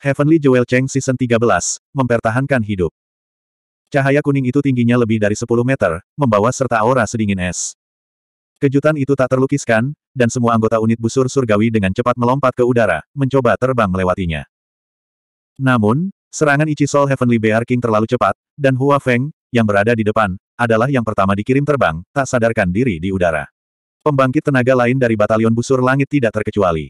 Heavenly Jewel Cheng Season 13, mempertahankan hidup. Cahaya kuning itu tingginya lebih dari 10 meter, membawa serta aura sedingin es. Kejutan itu tak terlukiskan, dan semua anggota unit busur surgawi dengan cepat melompat ke udara, mencoba terbang melewatinya. Namun, serangan Ichi Soul Heavenly Bear King terlalu cepat, dan Hua Feng, yang berada di depan, adalah yang pertama dikirim terbang, tak sadarkan diri di udara. Pembangkit tenaga lain dari batalion busur langit tidak terkecuali.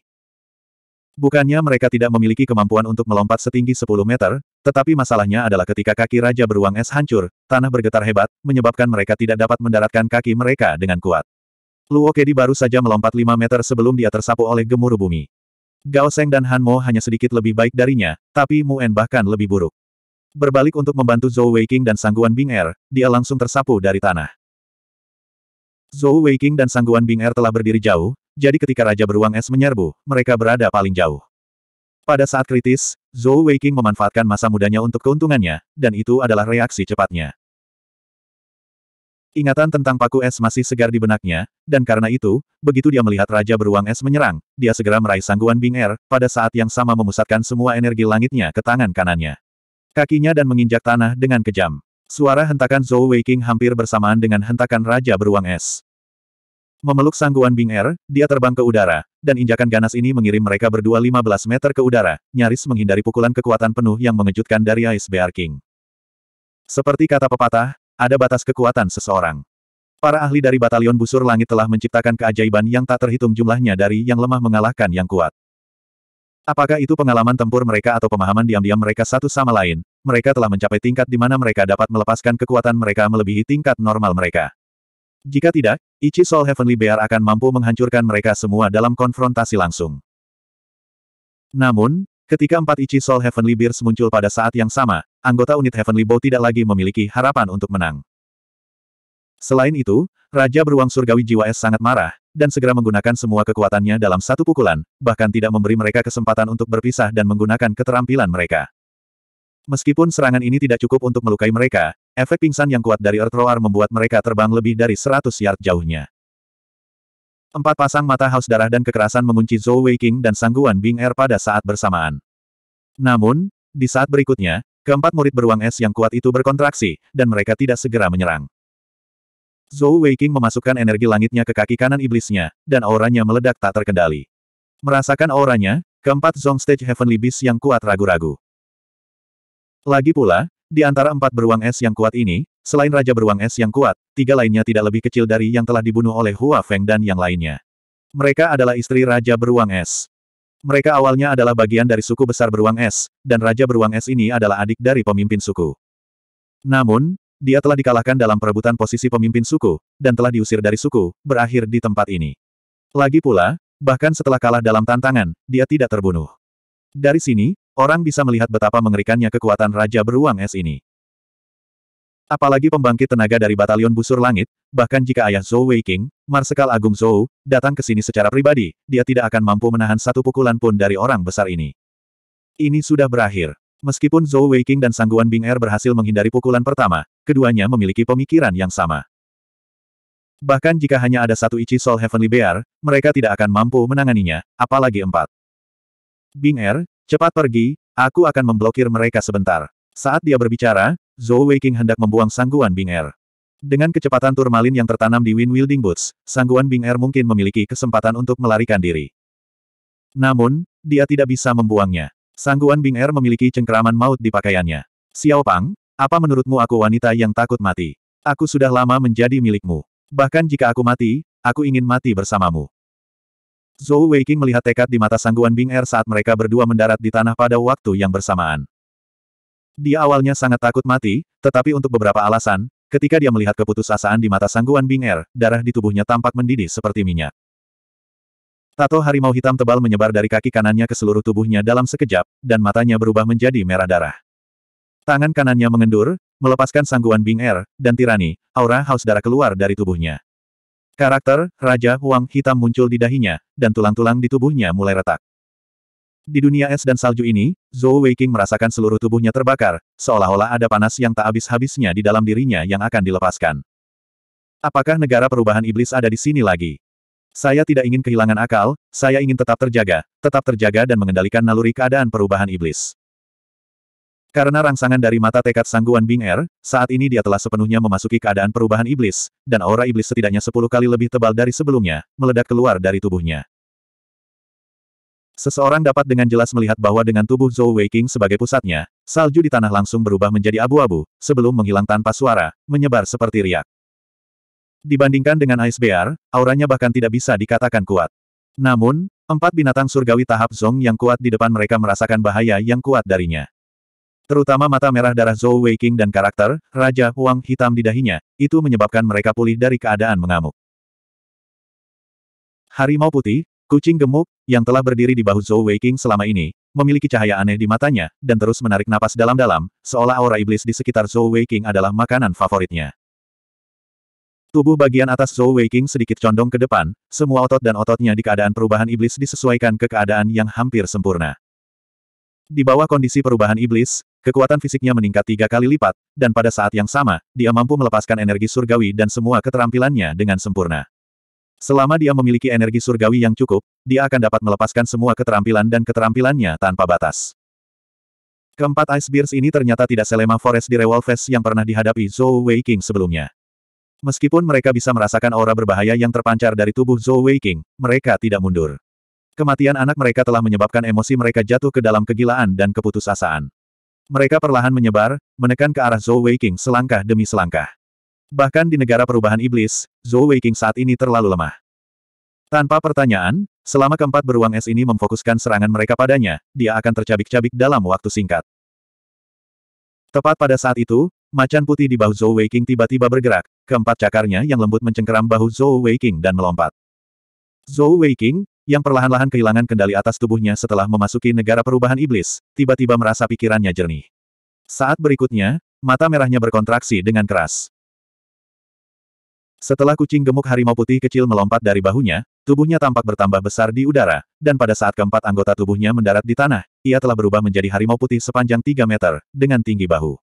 Bukannya mereka tidak memiliki kemampuan untuk melompat setinggi 10 meter, tetapi masalahnya adalah ketika kaki Raja Beruang Es hancur, tanah bergetar hebat, menyebabkan mereka tidak dapat mendaratkan kaki mereka dengan kuat. Luo Kedi baru saja melompat 5 meter sebelum dia tersapu oleh gemuruh bumi. Gao Seng dan Han Mo hanya sedikit lebih baik darinya, tapi Mu En bahkan lebih buruk. Berbalik untuk membantu Zhou Weiqing dan Sangguan Bing Er, dia langsung tersapu dari tanah. Zhou Weiqing dan Sangguan Bing Er telah berdiri jauh, jadi ketika Raja Beruang Es menyerbu, mereka berada paling jauh. Pada saat kritis, Zhou Weiqing memanfaatkan masa mudanya untuk keuntungannya, dan itu adalah reaksi cepatnya. Ingatan tentang paku es masih segar di benaknya, dan karena itu, begitu dia melihat Raja Beruang Es menyerang, dia segera meraih sangguan Bing er pada saat yang sama memusatkan semua energi langitnya ke tangan kanannya. Kakinya dan menginjak tanah dengan kejam. Suara hentakan Zhou Weiqing hampir bersamaan dengan hentakan Raja Beruang Es. Memeluk sangguan Bing Er, dia terbang ke udara, dan injakan ganas ini mengirim mereka berdua 15 meter ke udara, nyaris menghindari pukulan kekuatan penuh yang mengejutkan dari Ice Bear King. Seperti kata pepatah, ada batas kekuatan seseorang. Para ahli dari Batalion Busur Langit telah menciptakan keajaiban yang tak terhitung jumlahnya dari yang lemah mengalahkan yang kuat. Apakah itu pengalaman tempur mereka atau pemahaman diam-diam mereka satu sama lain, mereka telah mencapai tingkat di mana mereka dapat melepaskan kekuatan mereka melebihi tingkat normal mereka. Jika tidak, Ichi Soul Heavenly Bear akan mampu menghancurkan mereka semua dalam konfrontasi langsung. Namun, ketika empat Ichi Soul Heavenly Bears muncul pada saat yang sama, anggota unit Heavenly Bow tidak lagi memiliki harapan untuk menang. Selain itu, Raja Beruang Surgawi Jiwa Es sangat marah, dan segera menggunakan semua kekuatannya dalam satu pukulan, bahkan tidak memberi mereka kesempatan untuk berpisah dan menggunakan keterampilan mereka. Meskipun serangan ini tidak cukup untuk melukai mereka, Efek pingsan yang kuat dari Earth Roar membuat mereka terbang lebih dari 100 yard jauhnya. Empat pasang mata haus darah dan kekerasan mengunci Zhou Weiqing dan Sangguan Bing Er pada saat bersamaan. Namun, di saat berikutnya, keempat murid beruang es yang kuat itu berkontraksi, dan mereka tidak segera menyerang. Zhou Weiqing memasukkan energi langitnya ke kaki kanan iblisnya, dan auranya meledak tak terkendali. Merasakan auranya, keempat Zong Stage Heavenly Beast yang kuat ragu-ragu. Lagi pula, di antara empat beruang es yang kuat ini, selain Raja Beruang Es yang kuat, tiga lainnya tidak lebih kecil dari yang telah dibunuh oleh Hua Feng dan yang lainnya. Mereka adalah istri Raja Beruang Es. Mereka awalnya adalah bagian dari suku besar Beruang Es, dan Raja Beruang Es ini adalah adik dari pemimpin suku. Namun, dia telah dikalahkan dalam perebutan posisi pemimpin suku, dan telah diusir dari suku, berakhir di tempat ini. Lagi pula, bahkan setelah kalah dalam tantangan, dia tidak terbunuh. Dari sini, Orang bisa melihat betapa mengerikannya kekuatan Raja Beruang Es ini. Apalagi pembangkit tenaga dari Batalion Busur Langit, bahkan jika ayah Zhou Weiqing, Marsekal Agung Zhou, datang ke sini secara pribadi, dia tidak akan mampu menahan satu pukulan pun dari orang besar ini. Ini sudah berakhir. Meskipun Zhou Weiqing dan Sangguan Bing Er berhasil menghindari pukulan pertama, keduanya memiliki pemikiran yang sama. Bahkan jika hanya ada satu Ichi Soul Heavenly Bear, mereka tidak akan mampu menanganinya, apalagi empat. Bing Er, Cepat pergi, aku akan memblokir mereka sebentar. Saat dia berbicara, Zhou Weiqing hendak membuang sangguan Bing Er. Dengan kecepatan turmalin yang tertanam di Wind Wielding Boots, sangguan Bing Er mungkin memiliki kesempatan untuk melarikan diri. Namun, dia tidak bisa membuangnya. Sangguan Bing Er memiliki cengkeraman maut di pakaiannya. Xiao Pang, apa menurutmu aku wanita yang takut mati? Aku sudah lama menjadi milikmu. Bahkan jika aku mati, aku ingin mati bersamamu. Zhou Weiqing melihat tekad di mata sangguan Bing Er saat mereka berdua mendarat di tanah pada waktu yang bersamaan. Dia awalnya sangat takut mati, tetapi untuk beberapa alasan, ketika dia melihat keputusasaan di mata sangguan Bing Er, darah di tubuhnya tampak mendidih seperti minyak. Tato harimau hitam tebal menyebar dari kaki kanannya ke seluruh tubuhnya dalam sekejap, dan matanya berubah menjadi merah darah. Tangan kanannya mengendur, melepaskan sangguan Bing Er, dan tirani, aura haus darah keluar dari tubuhnya. Karakter, Raja Huang Hitam muncul di dahinya, dan tulang-tulang di tubuhnya mulai retak. Di dunia es dan salju ini, Zhou Weiqing merasakan seluruh tubuhnya terbakar, seolah-olah ada panas yang tak habis-habisnya di dalam dirinya yang akan dilepaskan. Apakah negara perubahan iblis ada di sini lagi? Saya tidak ingin kehilangan akal, saya ingin tetap terjaga, tetap terjaga dan mengendalikan naluri keadaan perubahan iblis. Karena rangsangan dari mata tekad sangguan Bing Er, saat ini dia telah sepenuhnya memasuki keadaan perubahan iblis, dan aura iblis setidaknya sepuluh kali lebih tebal dari sebelumnya, meledak keluar dari tubuhnya. Seseorang dapat dengan jelas melihat bahwa dengan tubuh Zhou Weiqing sebagai pusatnya, salju di tanah langsung berubah menjadi abu-abu, sebelum menghilang tanpa suara, menyebar seperti riak. Dibandingkan dengan Ice Bear, auranya bahkan tidak bisa dikatakan kuat. Namun, empat binatang surgawi tahap Zong yang kuat di depan mereka merasakan bahaya yang kuat darinya. Terutama mata merah darah Zhou Weiqing dan karakter, Raja Huang hitam di dahinya, itu menyebabkan mereka pulih dari keadaan mengamuk. Harimau putih, kucing gemuk, yang telah berdiri di bahu Zhou Weiqing selama ini, memiliki cahaya aneh di matanya, dan terus menarik napas dalam-dalam, seolah aura iblis di sekitar Zhou Weiqing adalah makanan favoritnya. Tubuh bagian atas Zhou Weiqing sedikit condong ke depan, semua otot dan ototnya di keadaan perubahan iblis disesuaikan ke keadaan yang hampir sempurna. Di bawah kondisi perubahan iblis, Kekuatan fisiknya meningkat tiga kali lipat, dan pada saat yang sama, dia mampu melepaskan energi surgawi dan semua keterampilannya dengan sempurna. Selama dia memiliki energi surgawi yang cukup, dia akan dapat melepaskan semua keterampilan dan keterampilannya tanpa batas. Keempat Ice Bears ini ternyata tidak selema Forest di Revolves yang pernah dihadapi Zhou Wei King sebelumnya. Meskipun mereka bisa merasakan aura berbahaya yang terpancar dari tubuh Zhou Wei King, mereka tidak mundur. Kematian anak mereka telah menyebabkan emosi mereka jatuh ke dalam kegilaan dan keputusasaan. Mereka perlahan menyebar, menekan ke arah Zhou Weiqing selangkah demi selangkah. Bahkan di negara perubahan iblis, Zhou Weiqing saat ini terlalu lemah. Tanpa pertanyaan, selama keempat beruang es ini memfokuskan serangan mereka padanya, dia akan tercabik-cabik dalam waktu singkat. Tepat pada saat itu, macan putih di bahu Zhou Weiqing tiba-tiba bergerak, keempat cakarnya yang lembut mencengkeram bahu Zhou Weiqing dan melompat. Zhou Weiqing, yang perlahan-lahan kehilangan kendali atas tubuhnya setelah memasuki negara perubahan iblis, tiba-tiba merasa pikirannya jernih. Saat berikutnya, mata merahnya berkontraksi dengan keras. Setelah kucing gemuk harimau putih kecil melompat dari bahunya, tubuhnya tampak bertambah besar di udara, dan pada saat keempat anggota tubuhnya mendarat di tanah, ia telah berubah menjadi harimau putih sepanjang 3 meter, dengan tinggi bahu.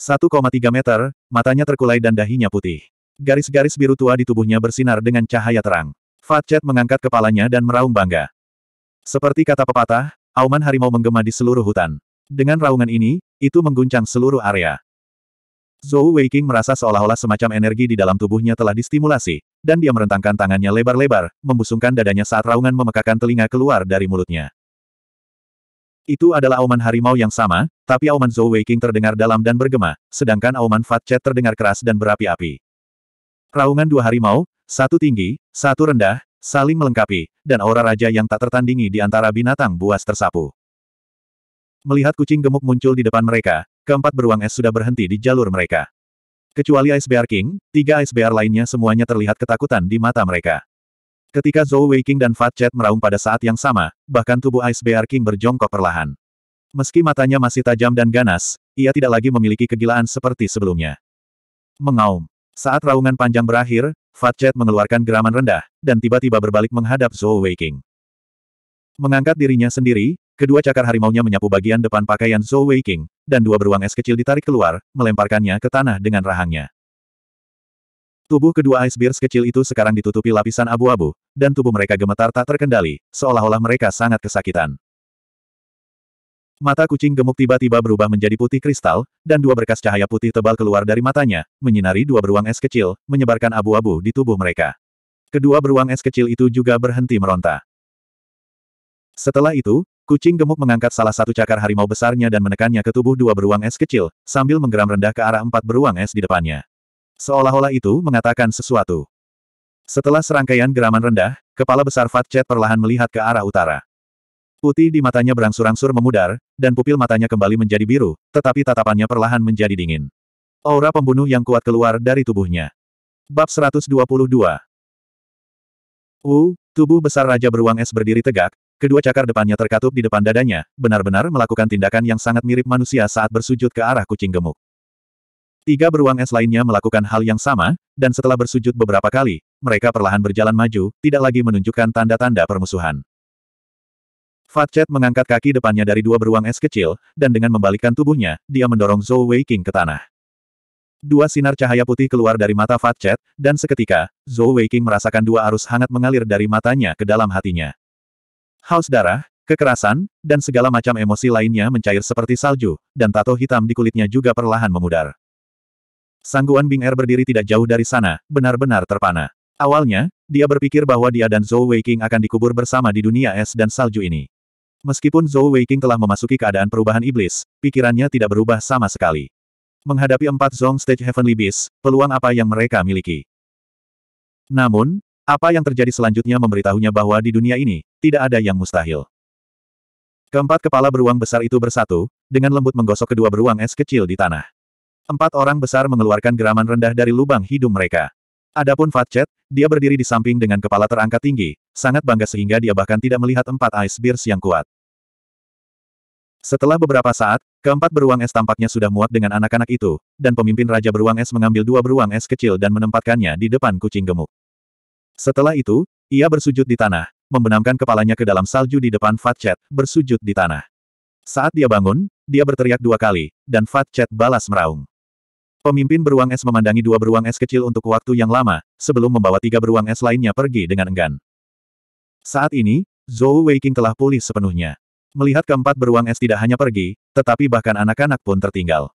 1,3 meter, matanya terkulai dan dahinya putih. Garis-garis biru tua di tubuhnya bersinar dengan cahaya terang. Fat Chat mengangkat kepalanya dan meraung bangga. Seperti kata pepatah, auman harimau menggema di seluruh hutan. Dengan raungan ini, itu mengguncang seluruh area. Zhou Weiqing merasa seolah-olah semacam energi di dalam tubuhnya telah distimulasi, dan dia merentangkan tangannya lebar-lebar, membusungkan dadanya saat raungan memekakan telinga keluar dari mulutnya. Itu adalah auman harimau yang sama, tapi auman Zhou Weiqing terdengar dalam dan bergema, sedangkan auman Fat Chat terdengar keras dan berapi-api. Raungan dua harimau, satu tinggi, satu rendah, saling melengkapi, dan aura raja yang tak tertandingi di antara binatang buas tersapu. Melihat kucing gemuk muncul di depan mereka, keempat beruang es sudah berhenti di jalur mereka. Kecuali Ice Bear King, tiga Ice Bear lainnya semuanya terlihat ketakutan di mata mereka. Ketika Zhou King dan Fat Chet meraung pada saat yang sama, bahkan tubuh Ice Bear King berjongkok perlahan. Meski matanya masih tajam dan ganas, ia tidak lagi memiliki kegilaan seperti sebelumnya. Mengaum. Saat raungan panjang berakhir, Fat Chat mengeluarkan geraman rendah, dan tiba-tiba berbalik menghadap Zhou Weiqing. Mengangkat dirinya sendiri, kedua cakar harimaunya menyapu bagian depan pakaian Zhou Weiqing, dan dua beruang es kecil ditarik keluar, melemparkannya ke tanah dengan rahangnya. Tubuh kedua Ice Bears kecil itu sekarang ditutupi lapisan abu-abu, dan tubuh mereka gemetar tak terkendali, seolah-olah mereka sangat kesakitan. Mata kucing gemuk tiba-tiba berubah menjadi putih kristal, dan dua berkas cahaya putih tebal keluar dari matanya, menyinari dua beruang es kecil, menyebarkan abu-abu di tubuh mereka. Kedua beruang es kecil itu juga berhenti meronta. Setelah itu, kucing gemuk mengangkat salah satu cakar harimau besarnya dan menekannya ke tubuh dua beruang es kecil, sambil menggeram rendah ke arah empat beruang es di depannya. Seolah-olah itu mengatakan sesuatu. Setelah serangkaian geraman rendah, kepala besar Fat Chet perlahan melihat ke arah utara. Putih di matanya berangsur-angsur memudar, dan pupil matanya kembali menjadi biru, tetapi tatapannya perlahan menjadi dingin. Aura pembunuh yang kuat keluar dari tubuhnya. Bab 122 Wu, tubuh besar Raja Beruang Es berdiri tegak, kedua cakar depannya terkatup di depan dadanya, benar-benar melakukan tindakan yang sangat mirip manusia saat bersujud ke arah kucing gemuk. Tiga beruang es lainnya melakukan hal yang sama, dan setelah bersujud beberapa kali, mereka perlahan berjalan maju, tidak lagi menunjukkan tanda-tanda permusuhan. Fatchet mengangkat kaki depannya dari dua beruang es kecil, dan dengan membalikkan tubuhnya, dia mendorong Zhou Wei King ke tanah. Dua sinar cahaya putih keluar dari mata Fatchet, dan seketika, Zhou Wei King merasakan dua arus hangat mengalir dari matanya ke dalam hatinya. Haus darah, kekerasan, dan segala macam emosi lainnya mencair seperti salju, dan tato hitam di kulitnya juga perlahan memudar. Sangguan Bing Er berdiri tidak jauh dari sana, benar-benar terpana. Awalnya, dia berpikir bahwa dia dan Zhou Weiqing akan dikubur bersama di dunia es dan salju ini. Meskipun Zhou Weiqing telah memasuki keadaan perubahan iblis, pikirannya tidak berubah sama sekali. Menghadapi empat Zong Stage Heavenly Beast, peluang apa yang mereka miliki? Namun, apa yang terjadi selanjutnya memberitahunya bahwa di dunia ini, tidak ada yang mustahil. Keempat kepala beruang besar itu bersatu, dengan lembut menggosok kedua beruang es kecil di tanah. Empat orang besar mengeluarkan geraman rendah dari lubang hidung mereka. Adapun Fat Fatchet, dia berdiri di samping dengan kepala terangkat tinggi, sangat bangga sehingga dia bahkan tidak melihat empat Ice Bears yang kuat. Setelah beberapa saat, keempat beruang es tampaknya sudah muak dengan anak-anak itu, dan pemimpin Raja Beruang Es mengambil dua beruang es kecil dan menempatkannya di depan kucing gemuk. Setelah itu, ia bersujud di tanah, membenamkan kepalanya ke dalam salju di depan Fat Fatchet, bersujud di tanah. Saat dia bangun, dia berteriak dua kali, dan Fat Fatchet balas meraung. Pemimpin beruang es memandangi dua beruang es kecil untuk waktu yang lama, sebelum membawa tiga beruang es lainnya pergi dengan enggan. Saat ini, Zhou Weiqing telah pulih sepenuhnya. Melihat keempat beruang es tidak hanya pergi, tetapi bahkan anak-anak pun tertinggal.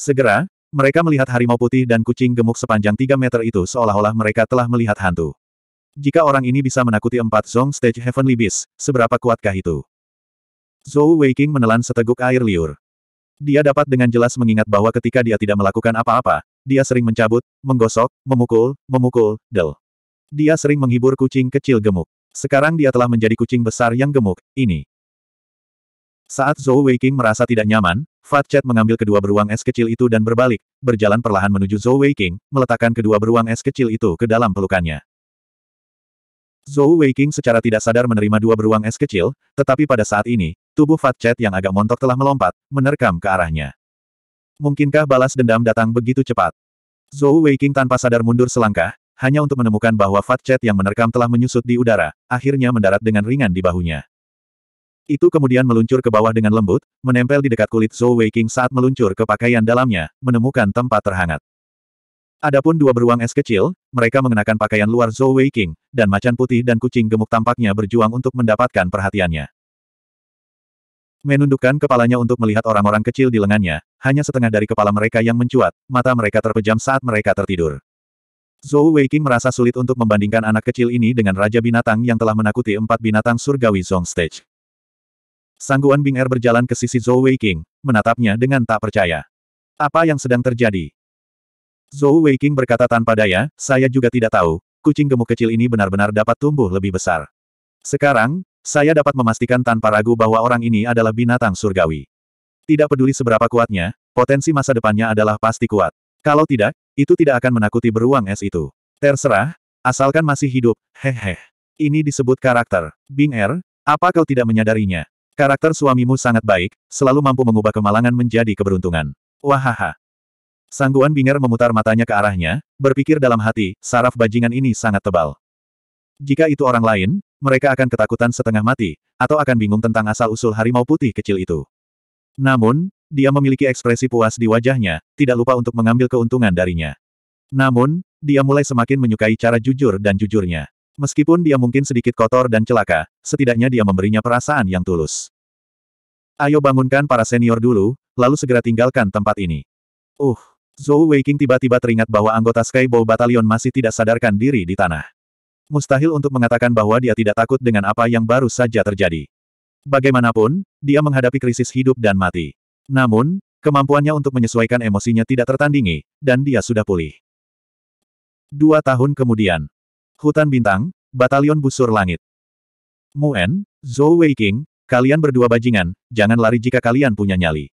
Segera, mereka melihat harimau putih dan kucing gemuk sepanjang tiga meter itu seolah-olah mereka telah melihat hantu. Jika orang ini bisa menakuti empat zong stage heavenly beast, seberapa kuatkah itu? Zhou Weiqing menelan seteguk air liur. Dia dapat dengan jelas mengingat bahwa ketika dia tidak melakukan apa-apa, dia sering mencabut, menggosok, memukul, memukul, del. Dia sering menghibur kucing kecil gemuk. Sekarang dia telah menjadi kucing besar yang gemuk, ini. Saat Zhou Weiqing merasa tidak nyaman, Fat Chat mengambil kedua beruang es kecil itu dan berbalik, berjalan perlahan menuju Zhou Weiqing, meletakkan kedua beruang es kecil itu ke dalam pelukannya. Zhou Weiqing secara tidak sadar menerima dua beruang es kecil, tetapi pada saat ini, Tubuh Fat Chat yang agak montok telah melompat, menerkam ke arahnya. Mungkinkah balas dendam datang begitu cepat? Zhou Weiqing tanpa sadar mundur selangkah, hanya untuk menemukan bahwa Fat Chat yang menerkam telah menyusut di udara, akhirnya mendarat dengan ringan di bahunya. Itu kemudian meluncur ke bawah dengan lembut, menempel di dekat kulit Zhou Weiqing saat meluncur ke pakaian dalamnya, menemukan tempat terhangat. Adapun dua beruang es kecil, mereka mengenakan pakaian luar Zhou Weiqing, dan macan putih dan kucing gemuk tampaknya berjuang untuk mendapatkan perhatiannya. Menundukkan kepalanya untuk melihat orang-orang kecil di lengannya, hanya setengah dari kepala mereka yang mencuat, mata mereka terpejam saat mereka tertidur. Zhou Weiqing merasa sulit untuk membandingkan anak kecil ini dengan Raja Binatang yang telah menakuti empat binatang surgawi Zong Stage. Sangguan Bing Er berjalan ke sisi Zhou Weiqing, menatapnya dengan tak percaya. Apa yang sedang terjadi? Zhou Weiqing berkata tanpa daya, saya juga tidak tahu, kucing gemuk kecil ini benar-benar dapat tumbuh lebih besar. Sekarang, saya dapat memastikan tanpa ragu bahwa orang ini adalah binatang surgawi. Tidak peduli seberapa kuatnya, potensi masa depannya adalah pasti kuat. Kalau tidak, itu tidak akan menakuti beruang es itu. Terserah, asalkan masih hidup, hehe. Ini disebut karakter. Bing Er, apa kau tidak menyadarinya? Karakter suamimu sangat baik, selalu mampu mengubah kemalangan menjadi keberuntungan. Wahaha. Sangguan Binger memutar matanya ke arahnya, berpikir dalam hati, saraf bajingan ini sangat tebal. Jika itu orang lain, mereka akan ketakutan setengah mati, atau akan bingung tentang asal-usul harimau putih kecil itu. Namun, dia memiliki ekspresi puas di wajahnya, tidak lupa untuk mengambil keuntungan darinya. Namun, dia mulai semakin menyukai cara jujur dan jujurnya. Meskipun dia mungkin sedikit kotor dan celaka, setidaknya dia memberinya perasaan yang tulus. Ayo bangunkan para senior dulu, lalu segera tinggalkan tempat ini. Uh, Zhou Weiqing tiba-tiba teringat bahwa anggota Skybow Batalion masih tidak sadarkan diri di tanah mustahil untuk mengatakan bahwa dia tidak takut dengan apa yang baru saja terjadi. Bagaimanapun, dia menghadapi krisis hidup dan mati. Namun, kemampuannya untuk menyesuaikan emosinya tidak tertandingi, dan dia sudah pulih. Dua tahun kemudian. Hutan Bintang, Batalion Busur Langit. Muen, Zhou Weiqing, kalian berdua bajingan, jangan lari jika kalian punya nyali.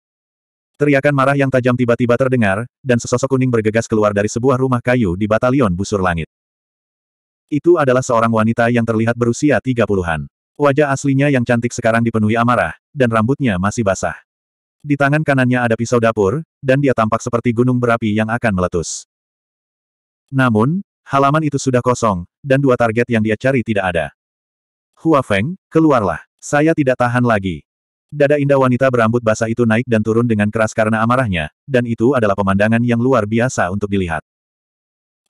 Teriakan marah yang tajam tiba-tiba terdengar, dan sesosok kuning bergegas keluar dari sebuah rumah kayu di Batalion Busur Langit. Itu adalah seorang wanita yang terlihat berusia 30-an. Wajah aslinya yang cantik sekarang dipenuhi amarah, dan rambutnya masih basah. Di tangan kanannya ada pisau dapur, dan dia tampak seperti gunung berapi yang akan meletus. Namun, halaman itu sudah kosong, dan dua target yang dia cari tidak ada. Hua Feng, keluarlah. Saya tidak tahan lagi. Dada indah wanita berambut basah itu naik dan turun dengan keras karena amarahnya, dan itu adalah pemandangan yang luar biasa untuk dilihat.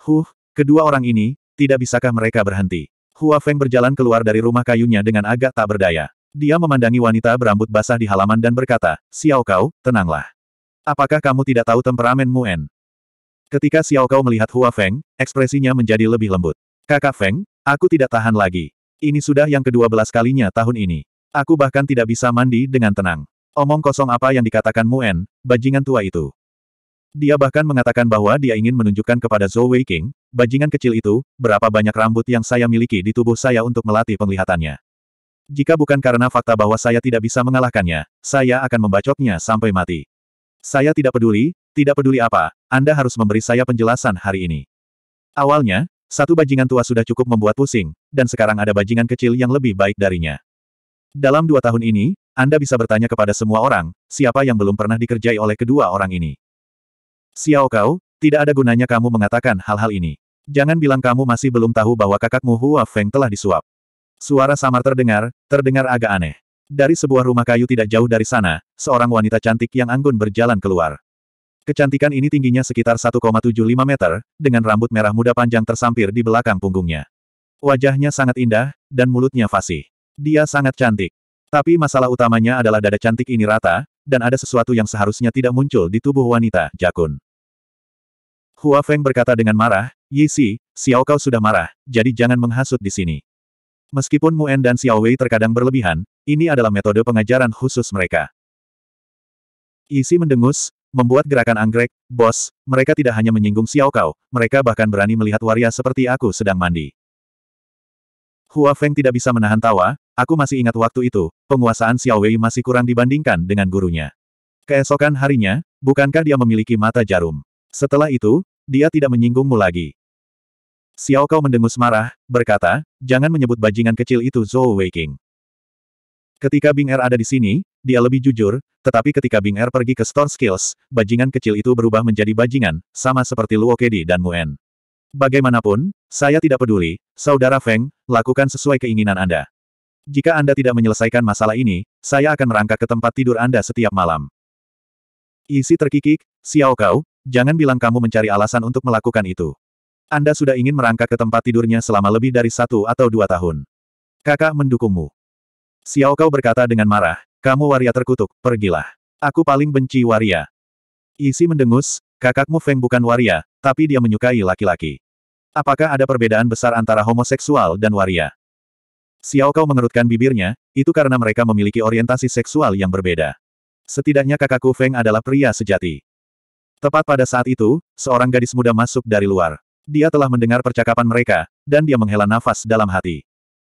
Huh, kedua orang ini, tidak bisakah mereka berhenti? Hua Feng berjalan keluar dari rumah kayunya dengan agak tak berdaya. Dia memandangi wanita berambut basah di halaman dan berkata, Xiao Kau, tenanglah. Apakah kamu tidak tahu temperamen Mu En? Ketika Xiao Kau melihat Hua Feng, ekspresinya menjadi lebih lembut. Kakak Feng, aku tidak tahan lagi. Ini sudah yang kedua belas kalinya tahun ini. Aku bahkan tidak bisa mandi dengan tenang. Omong kosong apa yang dikatakan Mu En, bajingan tua itu. Dia bahkan mengatakan bahwa dia ingin menunjukkan kepada Zhou King, bajingan kecil itu, berapa banyak rambut yang saya miliki di tubuh saya untuk melatih penglihatannya. Jika bukan karena fakta bahwa saya tidak bisa mengalahkannya, saya akan membacoknya sampai mati. Saya tidak peduli, tidak peduli apa, Anda harus memberi saya penjelasan hari ini. Awalnya, satu bajingan tua sudah cukup membuat pusing, dan sekarang ada bajingan kecil yang lebih baik darinya. Dalam dua tahun ini, Anda bisa bertanya kepada semua orang, siapa yang belum pernah dikerjai oleh kedua orang ini. Xiao Kau, tidak ada gunanya kamu mengatakan hal-hal ini. Jangan bilang kamu masih belum tahu bahwa kakakmu Hua Feng telah disuap. Suara samar terdengar, terdengar agak aneh. Dari sebuah rumah kayu tidak jauh dari sana, seorang wanita cantik yang anggun berjalan keluar. Kecantikan ini tingginya sekitar 1,75 meter, dengan rambut merah muda panjang tersampir di belakang punggungnya. Wajahnya sangat indah, dan mulutnya fasih. Dia sangat cantik. Tapi masalah utamanya adalah dada cantik ini rata, dan ada sesuatu yang seharusnya tidak muncul di tubuh wanita, Jakun. Hua Feng berkata dengan marah, Yi Si, Xiao Kau sudah marah, jadi jangan menghasut di sini. Meskipun Muen dan Xiao Wei terkadang berlebihan, ini adalah metode pengajaran khusus mereka. Yi Si mendengus, membuat gerakan anggrek, bos, mereka tidak hanya menyinggung Xiao Kau, mereka bahkan berani melihat waria seperti aku sedang mandi. Hua Feng tidak bisa menahan tawa, aku masih ingat waktu itu, penguasaan Xiao Wei masih kurang dibandingkan dengan gurunya. Keesokan harinya, bukankah dia memiliki mata jarum? Setelah itu, dia tidak menyinggungmu lagi. Xiao Kau mendengus marah, berkata, jangan menyebut bajingan kecil itu Zhou Weiking. Ketika Bing Er ada di sini, dia lebih jujur, tetapi ketika Bing Er pergi ke Store Skills, bajingan kecil itu berubah menjadi bajingan, sama seperti Luo Kedi dan Muen. Bagaimanapun, saya tidak peduli, Saudara Feng, lakukan sesuai keinginan Anda. Jika Anda tidak menyelesaikan masalah ini, saya akan merangkak ke tempat tidur Anda setiap malam. Isi terkikik, Xiao Kau, jangan bilang kamu mencari alasan untuk melakukan itu. Anda sudah ingin merangkak ke tempat tidurnya selama lebih dari satu atau dua tahun. Kakak mendukungmu. Xiao Kau berkata dengan marah, kamu waria terkutuk, pergilah. Aku paling benci waria. Isi mendengus, kakakmu Feng bukan waria, tapi dia menyukai laki-laki. Apakah ada perbedaan besar antara homoseksual dan waria? Xiao Kau mengerutkan bibirnya, itu karena mereka memiliki orientasi seksual yang berbeda. Setidaknya kakakku Feng adalah pria sejati. Tepat pada saat itu, seorang gadis muda masuk dari luar. Dia telah mendengar percakapan mereka, dan dia menghela nafas dalam hati.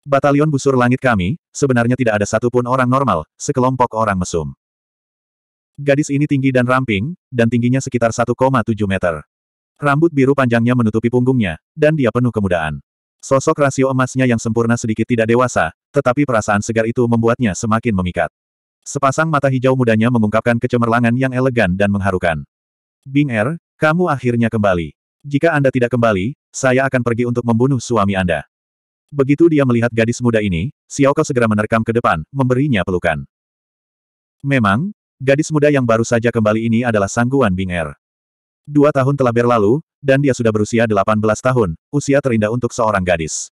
Batalion busur langit kami, sebenarnya tidak ada satupun orang normal, sekelompok orang mesum. Gadis ini tinggi dan ramping, dan tingginya sekitar 1,7 meter. Rambut biru panjangnya menutupi punggungnya, dan dia penuh kemudaan. Sosok rasio emasnya yang sempurna sedikit tidak dewasa, tetapi perasaan segar itu membuatnya semakin memikat. Sepasang mata hijau mudanya mengungkapkan kecemerlangan yang elegan dan mengharukan. Bing Er, kamu akhirnya kembali. Jika Anda tidak kembali, saya akan pergi untuk membunuh suami Anda. Begitu dia melihat gadis muda ini, Xiao Kao segera menerkam ke depan, memberinya pelukan. Memang, gadis muda yang baru saja kembali ini adalah sangguan Bing Er. Dua tahun telah berlalu, dan dia sudah berusia 18 tahun, usia terindah untuk seorang gadis.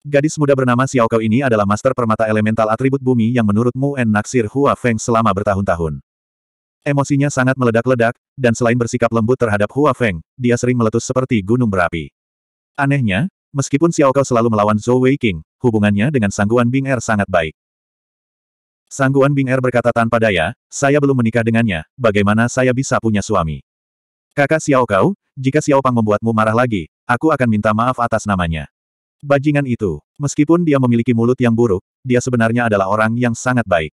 Gadis muda bernama Xiao Kao ini adalah master permata elemental atribut bumi yang menurutmu Mu En naksir Hua Feng selama bertahun-tahun. Emosinya sangat meledak-ledak, dan selain bersikap lembut terhadap Hua Feng, dia sering meletus seperti gunung berapi. Anehnya, meskipun Xiao Kao selalu melawan Zhou Wei King, hubungannya dengan Sangguan Bing Er sangat baik. Sangguan Bing Er berkata tanpa daya, saya belum menikah dengannya, bagaimana saya bisa punya suami? Kakak Xiao Kao, jika Xiao Pang membuatmu marah lagi, aku akan minta maaf atas namanya. Bajingan itu, meskipun dia memiliki mulut yang buruk, dia sebenarnya adalah orang yang sangat baik.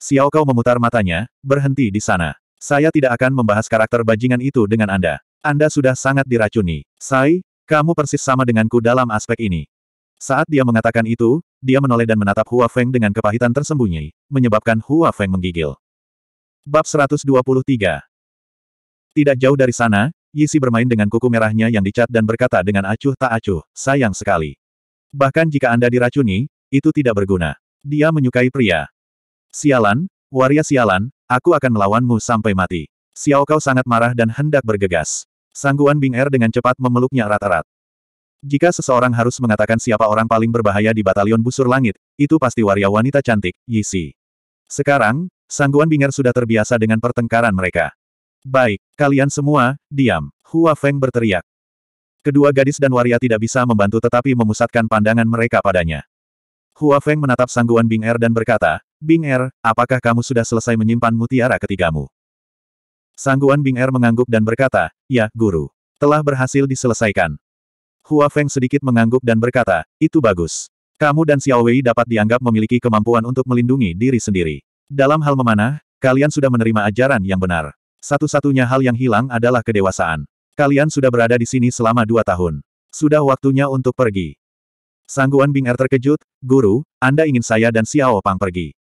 Xiao Kao memutar matanya, berhenti di sana. Saya tidak akan membahas karakter bajingan itu dengan Anda. Anda sudah sangat diracuni. Sai, kamu persis sama denganku dalam aspek ini. Saat dia mengatakan itu, dia menoleh dan menatap Hua Feng dengan kepahitan tersembunyi, menyebabkan Hua Feng menggigil. Bab 123 Tidak jauh dari sana, Yisi bermain dengan kuku merahnya yang dicat dan berkata dengan acuh tak acuh, sayang sekali. Bahkan jika Anda diracuni, itu tidak berguna. Dia menyukai pria. Sialan, waria sialan, aku akan melawanmu sampai mati. Xiao Kau sangat marah dan hendak bergegas. Sangguan Bing Er dengan cepat memeluknya erat-erat. Jika seseorang harus mengatakan siapa orang paling berbahaya di batalion busur langit, itu pasti waria wanita cantik, Yisi. Sekarang, Sangguan Binger sudah terbiasa dengan pertengkaran mereka. Baik, kalian semua, diam, Hua Feng berteriak. Kedua gadis dan waria tidak bisa membantu tetapi memusatkan pandangan mereka padanya. Hua Feng menatap Sangguan Bing Er dan berkata, Bing Er, apakah kamu sudah selesai menyimpan mutiara ketigamu? Sangguan Bing Er mengangguk dan berkata, ya, guru. Telah berhasil diselesaikan. Hua Feng sedikit mengangguk dan berkata, itu bagus. Kamu dan Xiao Wei dapat dianggap memiliki kemampuan untuk melindungi diri sendiri. Dalam hal memanah, kalian sudah menerima ajaran yang benar. Satu-satunya hal yang hilang adalah kedewasaan. Kalian sudah berada di sini selama dua tahun. Sudah waktunya untuk pergi. Sangguan Bing Er terkejut, Guru, Anda ingin saya dan Xiao Pang pergi.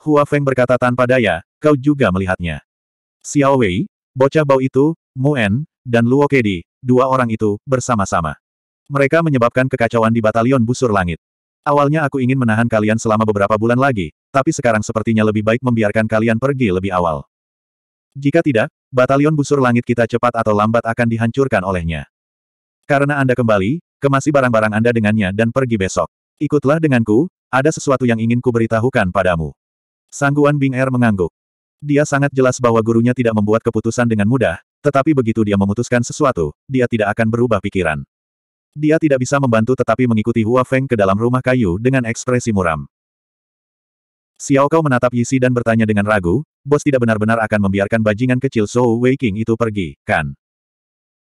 Hua Feng berkata tanpa daya, kau juga melihatnya. Xiao Wei, bocah bau itu, Muen, dan Luo Kedi, dua orang itu, bersama-sama. Mereka menyebabkan kekacauan di batalion busur langit. Awalnya aku ingin menahan kalian selama beberapa bulan lagi, tapi sekarang sepertinya lebih baik membiarkan kalian pergi lebih awal. Jika tidak, batalion busur langit kita cepat atau lambat akan dihancurkan olehnya. Karena Anda kembali, kemasi barang-barang Anda dengannya dan pergi besok. Ikutlah denganku, ada sesuatu yang ingin kuberitahukan padamu. Sangguan Bing Er mengangguk. Dia sangat jelas bahwa gurunya tidak membuat keputusan dengan mudah, tetapi begitu dia memutuskan sesuatu, dia tidak akan berubah pikiran. Dia tidak bisa membantu tetapi mengikuti Hua Feng ke dalam rumah kayu dengan ekspresi muram. Xiao Kau menatap Yisi dan bertanya dengan ragu, bos tidak benar-benar akan membiarkan bajingan kecil Zhou King itu pergi, kan?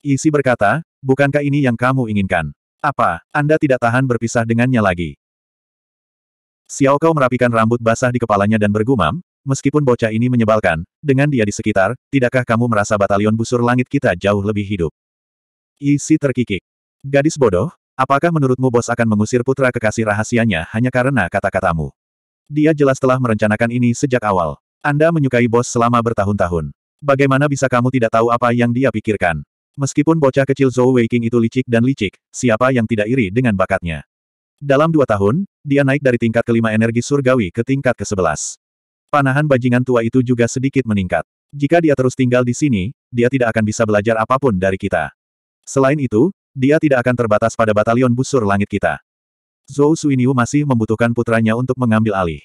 Yisi berkata, bukankah ini yang kamu inginkan? Apa, Anda tidak tahan berpisah dengannya lagi? Xiao Kao merapikan rambut basah di kepalanya dan bergumam, meskipun bocah ini menyebalkan, dengan dia di sekitar, tidakkah kamu merasa batalion busur langit kita jauh lebih hidup? Isi terkikik. Gadis bodoh, apakah menurutmu bos akan mengusir putra kekasih rahasianya hanya karena kata-katamu? Dia jelas telah merencanakan ini sejak awal. Anda menyukai bos selama bertahun-tahun. Bagaimana bisa kamu tidak tahu apa yang dia pikirkan? Meskipun bocah kecil Zhou Weiking itu licik dan licik, siapa yang tidak iri dengan bakatnya? Dalam dua tahun, dia naik dari tingkat kelima energi surgawi ke tingkat ke-11. Panahan bajingan tua itu juga sedikit meningkat. Jika dia terus tinggal di sini, dia tidak akan bisa belajar apapun dari kita. Selain itu, dia tidak akan terbatas pada batalion busur langit kita. Zhou Suiniu masih membutuhkan putranya untuk mengambil alih.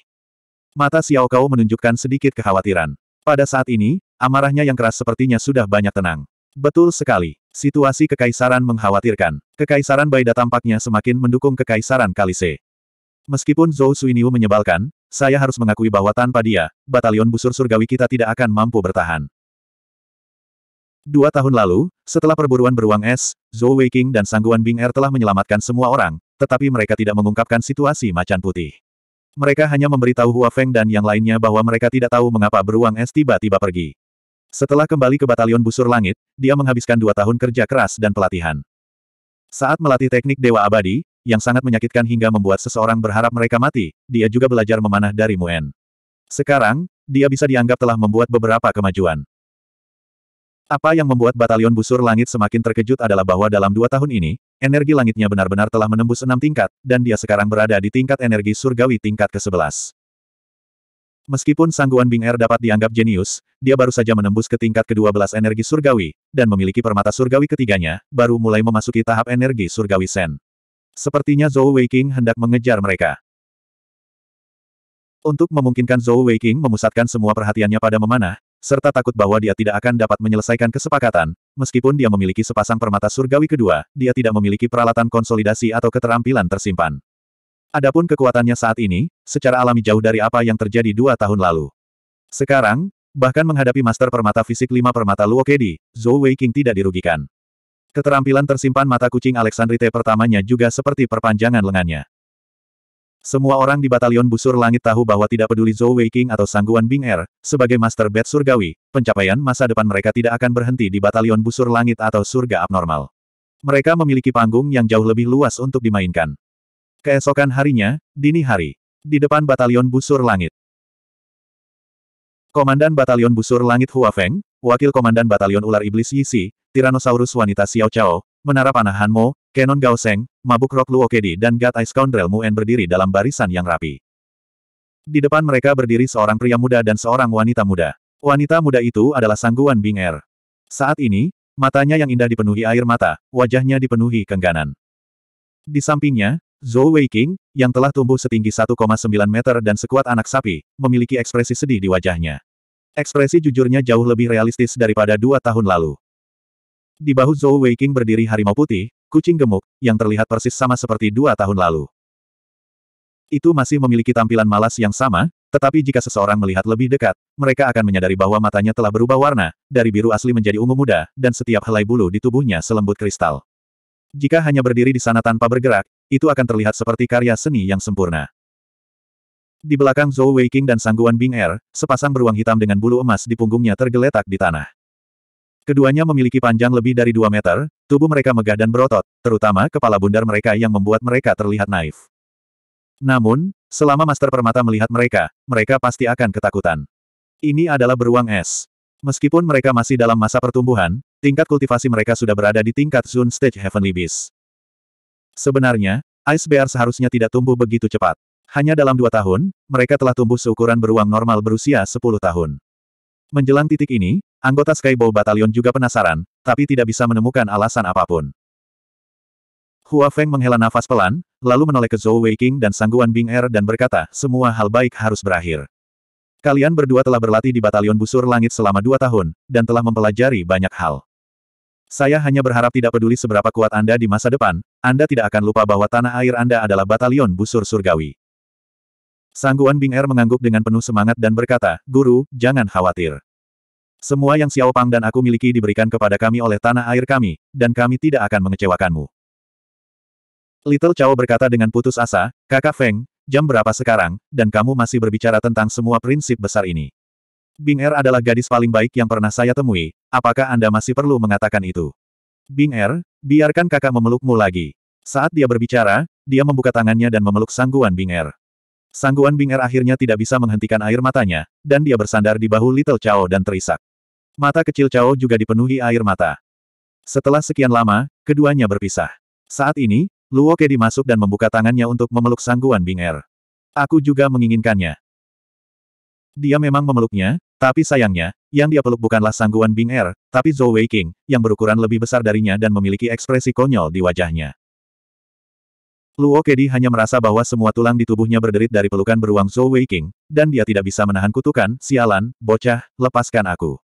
Mata Xiao Kao menunjukkan sedikit kekhawatiran. Pada saat ini, amarahnya yang keras sepertinya sudah banyak tenang. Betul sekali. Situasi kekaisaran mengkhawatirkan. Kekaisaran Baida tampaknya semakin mendukung kekaisaran Kalise. Meskipun Zhou Suiniu menyebalkan, saya harus mengakui bahwa tanpa dia, batalion busur surgawi kita tidak akan mampu bertahan. Dua tahun lalu, setelah perburuan beruang es, Zhou Weiqing dan Sangguan Bing Er telah menyelamatkan semua orang, tetapi mereka tidak mengungkapkan situasi macan putih. Mereka hanya memberitahu Hua Feng dan yang lainnya bahwa mereka tidak tahu mengapa beruang es tiba-tiba pergi. Setelah kembali ke batalion busur langit, dia menghabiskan dua tahun kerja keras dan pelatihan. Saat melatih teknik Dewa Abadi, yang sangat menyakitkan hingga membuat seseorang berharap mereka mati, dia juga belajar memanah dari Muen. Sekarang, dia bisa dianggap telah membuat beberapa kemajuan. Apa yang membuat batalion busur langit semakin terkejut adalah bahwa dalam dua tahun ini, energi langitnya benar-benar telah menembus enam tingkat, dan dia sekarang berada di tingkat energi surgawi tingkat ke-11. Meskipun sangguan Bing Er dapat dianggap jenius, dia baru saja menembus ke tingkat kedua belas energi surgawi, dan memiliki permata surgawi ketiganya, baru mulai memasuki tahap energi surgawi Sen. Sepertinya Zhou Weiqing hendak mengejar mereka. Untuk memungkinkan Zhou Weiqing memusatkan semua perhatiannya pada memanah, serta takut bahwa dia tidak akan dapat menyelesaikan kesepakatan, meskipun dia memiliki sepasang permata surgawi kedua, dia tidak memiliki peralatan konsolidasi atau keterampilan tersimpan. Adapun kekuatannya saat ini, secara alami jauh dari apa yang terjadi dua tahun lalu. Sekarang, bahkan menghadapi master permata fisik lima permata Luokedi, Zhou Weiqing tidak dirugikan. Keterampilan tersimpan mata kucing Alexandrite pertamanya juga seperti perpanjangan lengannya. Semua orang di batalion busur langit tahu bahwa tidak peduli Zhou Weiqing atau Sangguan Bing Er, sebagai master bed surgawi, pencapaian masa depan mereka tidak akan berhenti di batalion busur langit atau surga abnormal. Mereka memiliki panggung yang jauh lebih luas untuk dimainkan. Keesokan harinya, dini hari. Di depan batalion busur langit. Komandan Batalion Busur Langit Hua Feng, Wakil Komandan Batalion Ular Iblis Yisi, Tyrannosaurus Wanita Xiao Chao, Menara panah Han Mo, Kenon Gao Seng, Mabuk Rok Luo Kedi dan Gat Ice Mu En berdiri dalam barisan yang rapi. Di depan mereka berdiri seorang pria muda dan seorang wanita muda. Wanita muda itu adalah Sangguan Bing Er. Saat ini, matanya yang indah dipenuhi air mata, wajahnya dipenuhi kengganan. Di sampingnya, Zhou Weiqing, yang telah tumbuh setinggi 1,9 meter dan sekuat anak sapi, memiliki ekspresi sedih di wajahnya. Ekspresi jujurnya jauh lebih realistis daripada dua tahun lalu. Di bahu Zhou Weiqing berdiri harimau putih, kucing gemuk, yang terlihat persis sama seperti dua tahun lalu. Itu masih memiliki tampilan malas yang sama, tetapi jika seseorang melihat lebih dekat, mereka akan menyadari bahwa matanya telah berubah warna, dari biru asli menjadi ungu muda, dan setiap helai bulu di tubuhnya selembut kristal. Jika hanya berdiri di sana tanpa bergerak, itu akan terlihat seperti karya seni yang sempurna. Di belakang Zhou Weiqing dan sangguan Bing Er, sepasang beruang hitam dengan bulu emas di punggungnya tergeletak di tanah. Keduanya memiliki panjang lebih dari 2 meter, tubuh mereka megah dan berotot, terutama kepala bundar mereka yang membuat mereka terlihat naif. Namun, selama Master Permata melihat mereka, mereka pasti akan ketakutan. Ini adalah beruang es. Meskipun mereka masih dalam masa pertumbuhan, tingkat kultivasi mereka sudah berada di tingkat Zun Stage Heavenly Beast. Sebenarnya, Ice seharusnya tidak tumbuh begitu cepat. Hanya dalam dua tahun, mereka telah tumbuh seukuran beruang normal berusia 10 tahun. Menjelang titik ini, anggota Skybow Batalion juga penasaran, tapi tidak bisa menemukan alasan apapun. Hua Feng menghela nafas pelan, lalu menoleh ke Zhou Weiqing dan Sangguan Bing Er dan berkata, semua hal baik harus berakhir. Kalian berdua telah berlatih di Batalion Busur Langit selama dua tahun, dan telah mempelajari banyak hal. Saya hanya berharap tidak peduli seberapa kuat Anda di masa depan, anda tidak akan lupa bahwa tanah air Anda adalah batalion busur surgawi. Sangguan Bing Er mengangguk dengan penuh semangat dan berkata, Guru, jangan khawatir. Semua yang Xiao Pang dan aku miliki diberikan kepada kami oleh tanah air kami, dan kami tidak akan mengecewakanmu. Little Chao berkata dengan putus asa, Kakak Feng, jam berapa sekarang, dan kamu masih berbicara tentang semua prinsip besar ini. Bing Er adalah gadis paling baik yang pernah saya temui, apakah Anda masih perlu mengatakan itu? Bing Er, biarkan kakak memelukmu lagi. Saat dia berbicara, dia membuka tangannya dan memeluk sangguan Bing Er. Sangguan Bing Er akhirnya tidak bisa menghentikan air matanya, dan dia bersandar di bahu Little Chao dan terisak. Mata kecil Chao juga dipenuhi air mata. Setelah sekian lama, keduanya berpisah. Saat ini, Luo Kedi masuk dan membuka tangannya untuk memeluk sangguan Bing Er. Aku juga menginginkannya. Dia memang memeluknya, tapi sayangnya, yang dia peluk bukanlah sangguan Bing Er, tapi Zhou Wei King, yang berukuran lebih besar darinya dan memiliki ekspresi konyol di wajahnya. Luo Kedi hanya merasa bahwa semua tulang di tubuhnya berderit dari pelukan beruang Zhou Weiqing, dan dia tidak bisa menahan kutukan, sialan, bocah, lepaskan aku.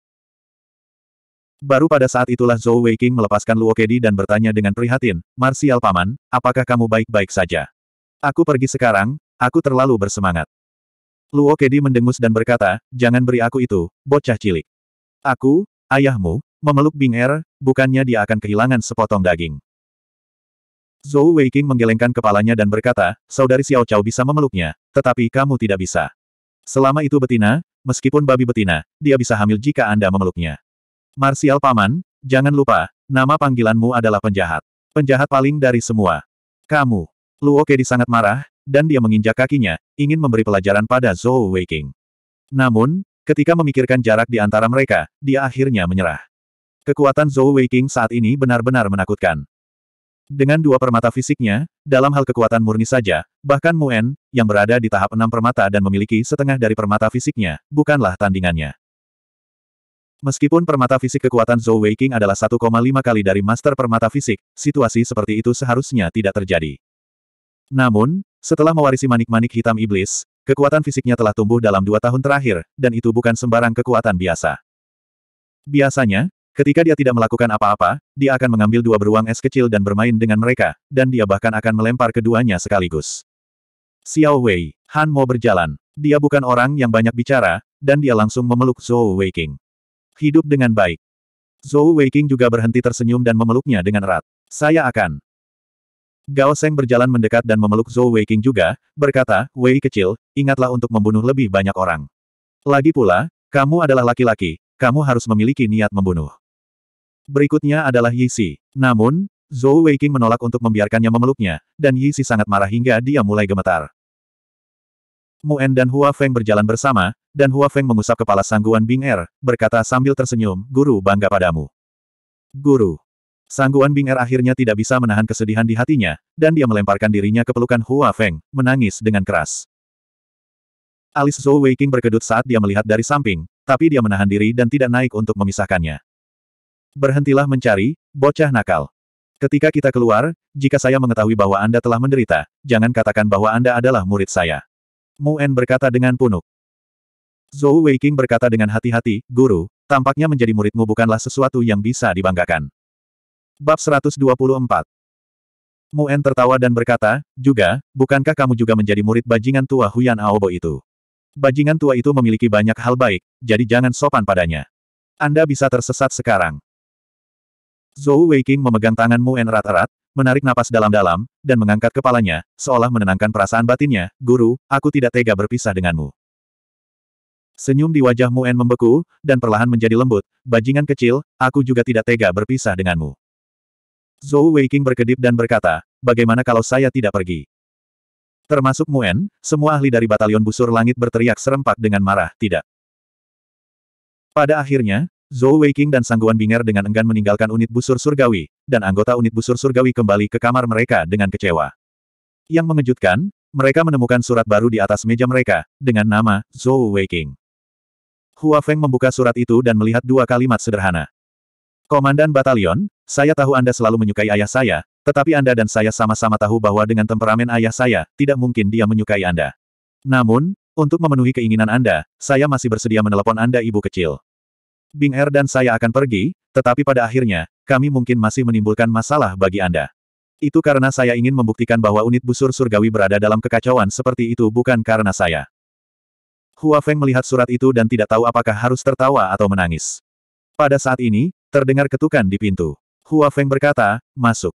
Baru pada saat itulah Zhou Weiqing melepaskan Luo Kedi dan bertanya dengan prihatin, Marsial Paman, apakah kamu baik-baik saja? Aku pergi sekarang, aku terlalu bersemangat. Luo Kedi mendengus dan berkata, jangan beri aku itu, bocah cilik. Aku, ayahmu, memeluk Bing Er, bukannya dia akan kehilangan sepotong daging. Zhou Weiqing menggelengkan kepalanya dan berkata, saudari Xiao Chao bisa memeluknya, tetapi kamu tidak bisa. Selama itu betina, meskipun babi betina, dia bisa hamil jika Anda memeluknya. Marsial Paman, jangan lupa, nama panggilanmu adalah penjahat. Penjahat paling dari semua. Kamu. Luo Kedi sangat marah, dan dia menginjak kakinya, ingin memberi pelajaran pada Zhou Weiqing. Namun, ketika memikirkan jarak di antara mereka, dia akhirnya menyerah. Kekuatan Zhou Weiqing saat ini benar-benar menakutkan. Dengan dua permata fisiknya, dalam hal kekuatan murni saja, bahkan Muen, yang berada di tahap enam permata dan memiliki setengah dari permata fisiknya, bukanlah tandingannya. Meskipun permata fisik kekuatan Zhou Weiqing adalah 1,5 kali dari master permata fisik, situasi seperti itu seharusnya tidak terjadi. Namun, setelah mewarisi manik-manik hitam iblis, kekuatan fisiknya telah tumbuh dalam dua tahun terakhir, dan itu bukan sembarang kekuatan biasa. Biasanya, ketika dia tidak melakukan apa-apa, dia akan mengambil dua beruang es kecil dan bermain dengan mereka, dan dia bahkan akan melempar keduanya sekaligus. Xiao Wei, Han Mo berjalan. Dia bukan orang yang banyak bicara, dan dia langsung memeluk Zhou Weiqing. Hidup dengan baik. Zhou Weiqing juga berhenti tersenyum dan memeluknya dengan erat. Saya akan. Gao Seng berjalan mendekat dan memeluk Zhou Weiqing juga, berkata, Wei kecil, ingatlah untuk membunuh lebih banyak orang. Lagi pula, kamu adalah laki-laki, kamu harus memiliki niat membunuh. Berikutnya adalah Yi Yisi. Namun, Zhou Weiqing menolak untuk membiarkannya memeluknya, dan Yi Yisi sangat marah hingga dia mulai gemetar. Muen dan Hua Feng berjalan bersama, dan Hua Feng mengusap kepala sangguan Bing Er, berkata sambil tersenyum, Guru bangga padamu. Guru. Sangguan Binger akhirnya tidak bisa menahan kesedihan di hatinya, dan dia melemparkan dirinya ke pelukan Hua Feng, menangis dengan keras. Alis Zhou Weiqing berkedut saat dia melihat dari samping, tapi dia menahan diri dan tidak naik untuk memisahkannya. Berhentilah mencari, bocah nakal. Ketika kita keluar, jika saya mengetahui bahwa Anda telah menderita, jangan katakan bahwa Anda adalah murid saya. En berkata dengan punuk. Zhou Weiqing berkata dengan hati-hati, Guru, tampaknya menjadi muridmu bukanlah sesuatu yang bisa dibanggakan. Bab 124 Muen tertawa dan berkata, juga, bukankah kamu juga menjadi murid bajingan tua Huyan Aobo itu? Bajingan tua itu memiliki banyak hal baik, jadi jangan sopan padanya. Anda bisa tersesat sekarang. Zhou Weiqing memegang tangan Muen erat-erat, menarik napas dalam-dalam, dan mengangkat kepalanya, seolah menenangkan perasaan batinnya, Guru, aku tidak tega berpisah denganmu. Senyum di wajah Muen membeku, dan perlahan menjadi lembut, bajingan kecil, aku juga tidak tega berpisah denganmu. Zhou Weiqing berkedip dan berkata, bagaimana kalau saya tidak pergi? Termasuk Muen, semua ahli dari batalion busur langit berteriak serempak dengan marah, tidak. Pada akhirnya, Zhou Weiqing dan Sangguan Binger dengan enggan meninggalkan unit busur surgawi, dan anggota unit busur surgawi kembali ke kamar mereka dengan kecewa. Yang mengejutkan, mereka menemukan surat baru di atas meja mereka, dengan nama, Zhou Weiqing. Hua Feng membuka surat itu dan melihat dua kalimat sederhana. Komandan Batalion, saya tahu Anda selalu menyukai ayah saya, tetapi Anda dan saya sama-sama tahu bahwa dengan temperamen ayah saya, tidak mungkin dia menyukai Anda. Namun, untuk memenuhi keinginan Anda, saya masih bersedia menelepon Anda ibu kecil. Bing Er dan saya akan pergi, tetapi pada akhirnya, kami mungkin masih menimbulkan masalah bagi Anda. Itu karena saya ingin membuktikan bahwa unit busur surgawi berada dalam kekacauan seperti itu bukan karena saya. Hua Feng melihat surat itu dan tidak tahu apakah harus tertawa atau menangis. Pada saat ini, terdengar ketukan di pintu. Hua Feng berkata, masuk.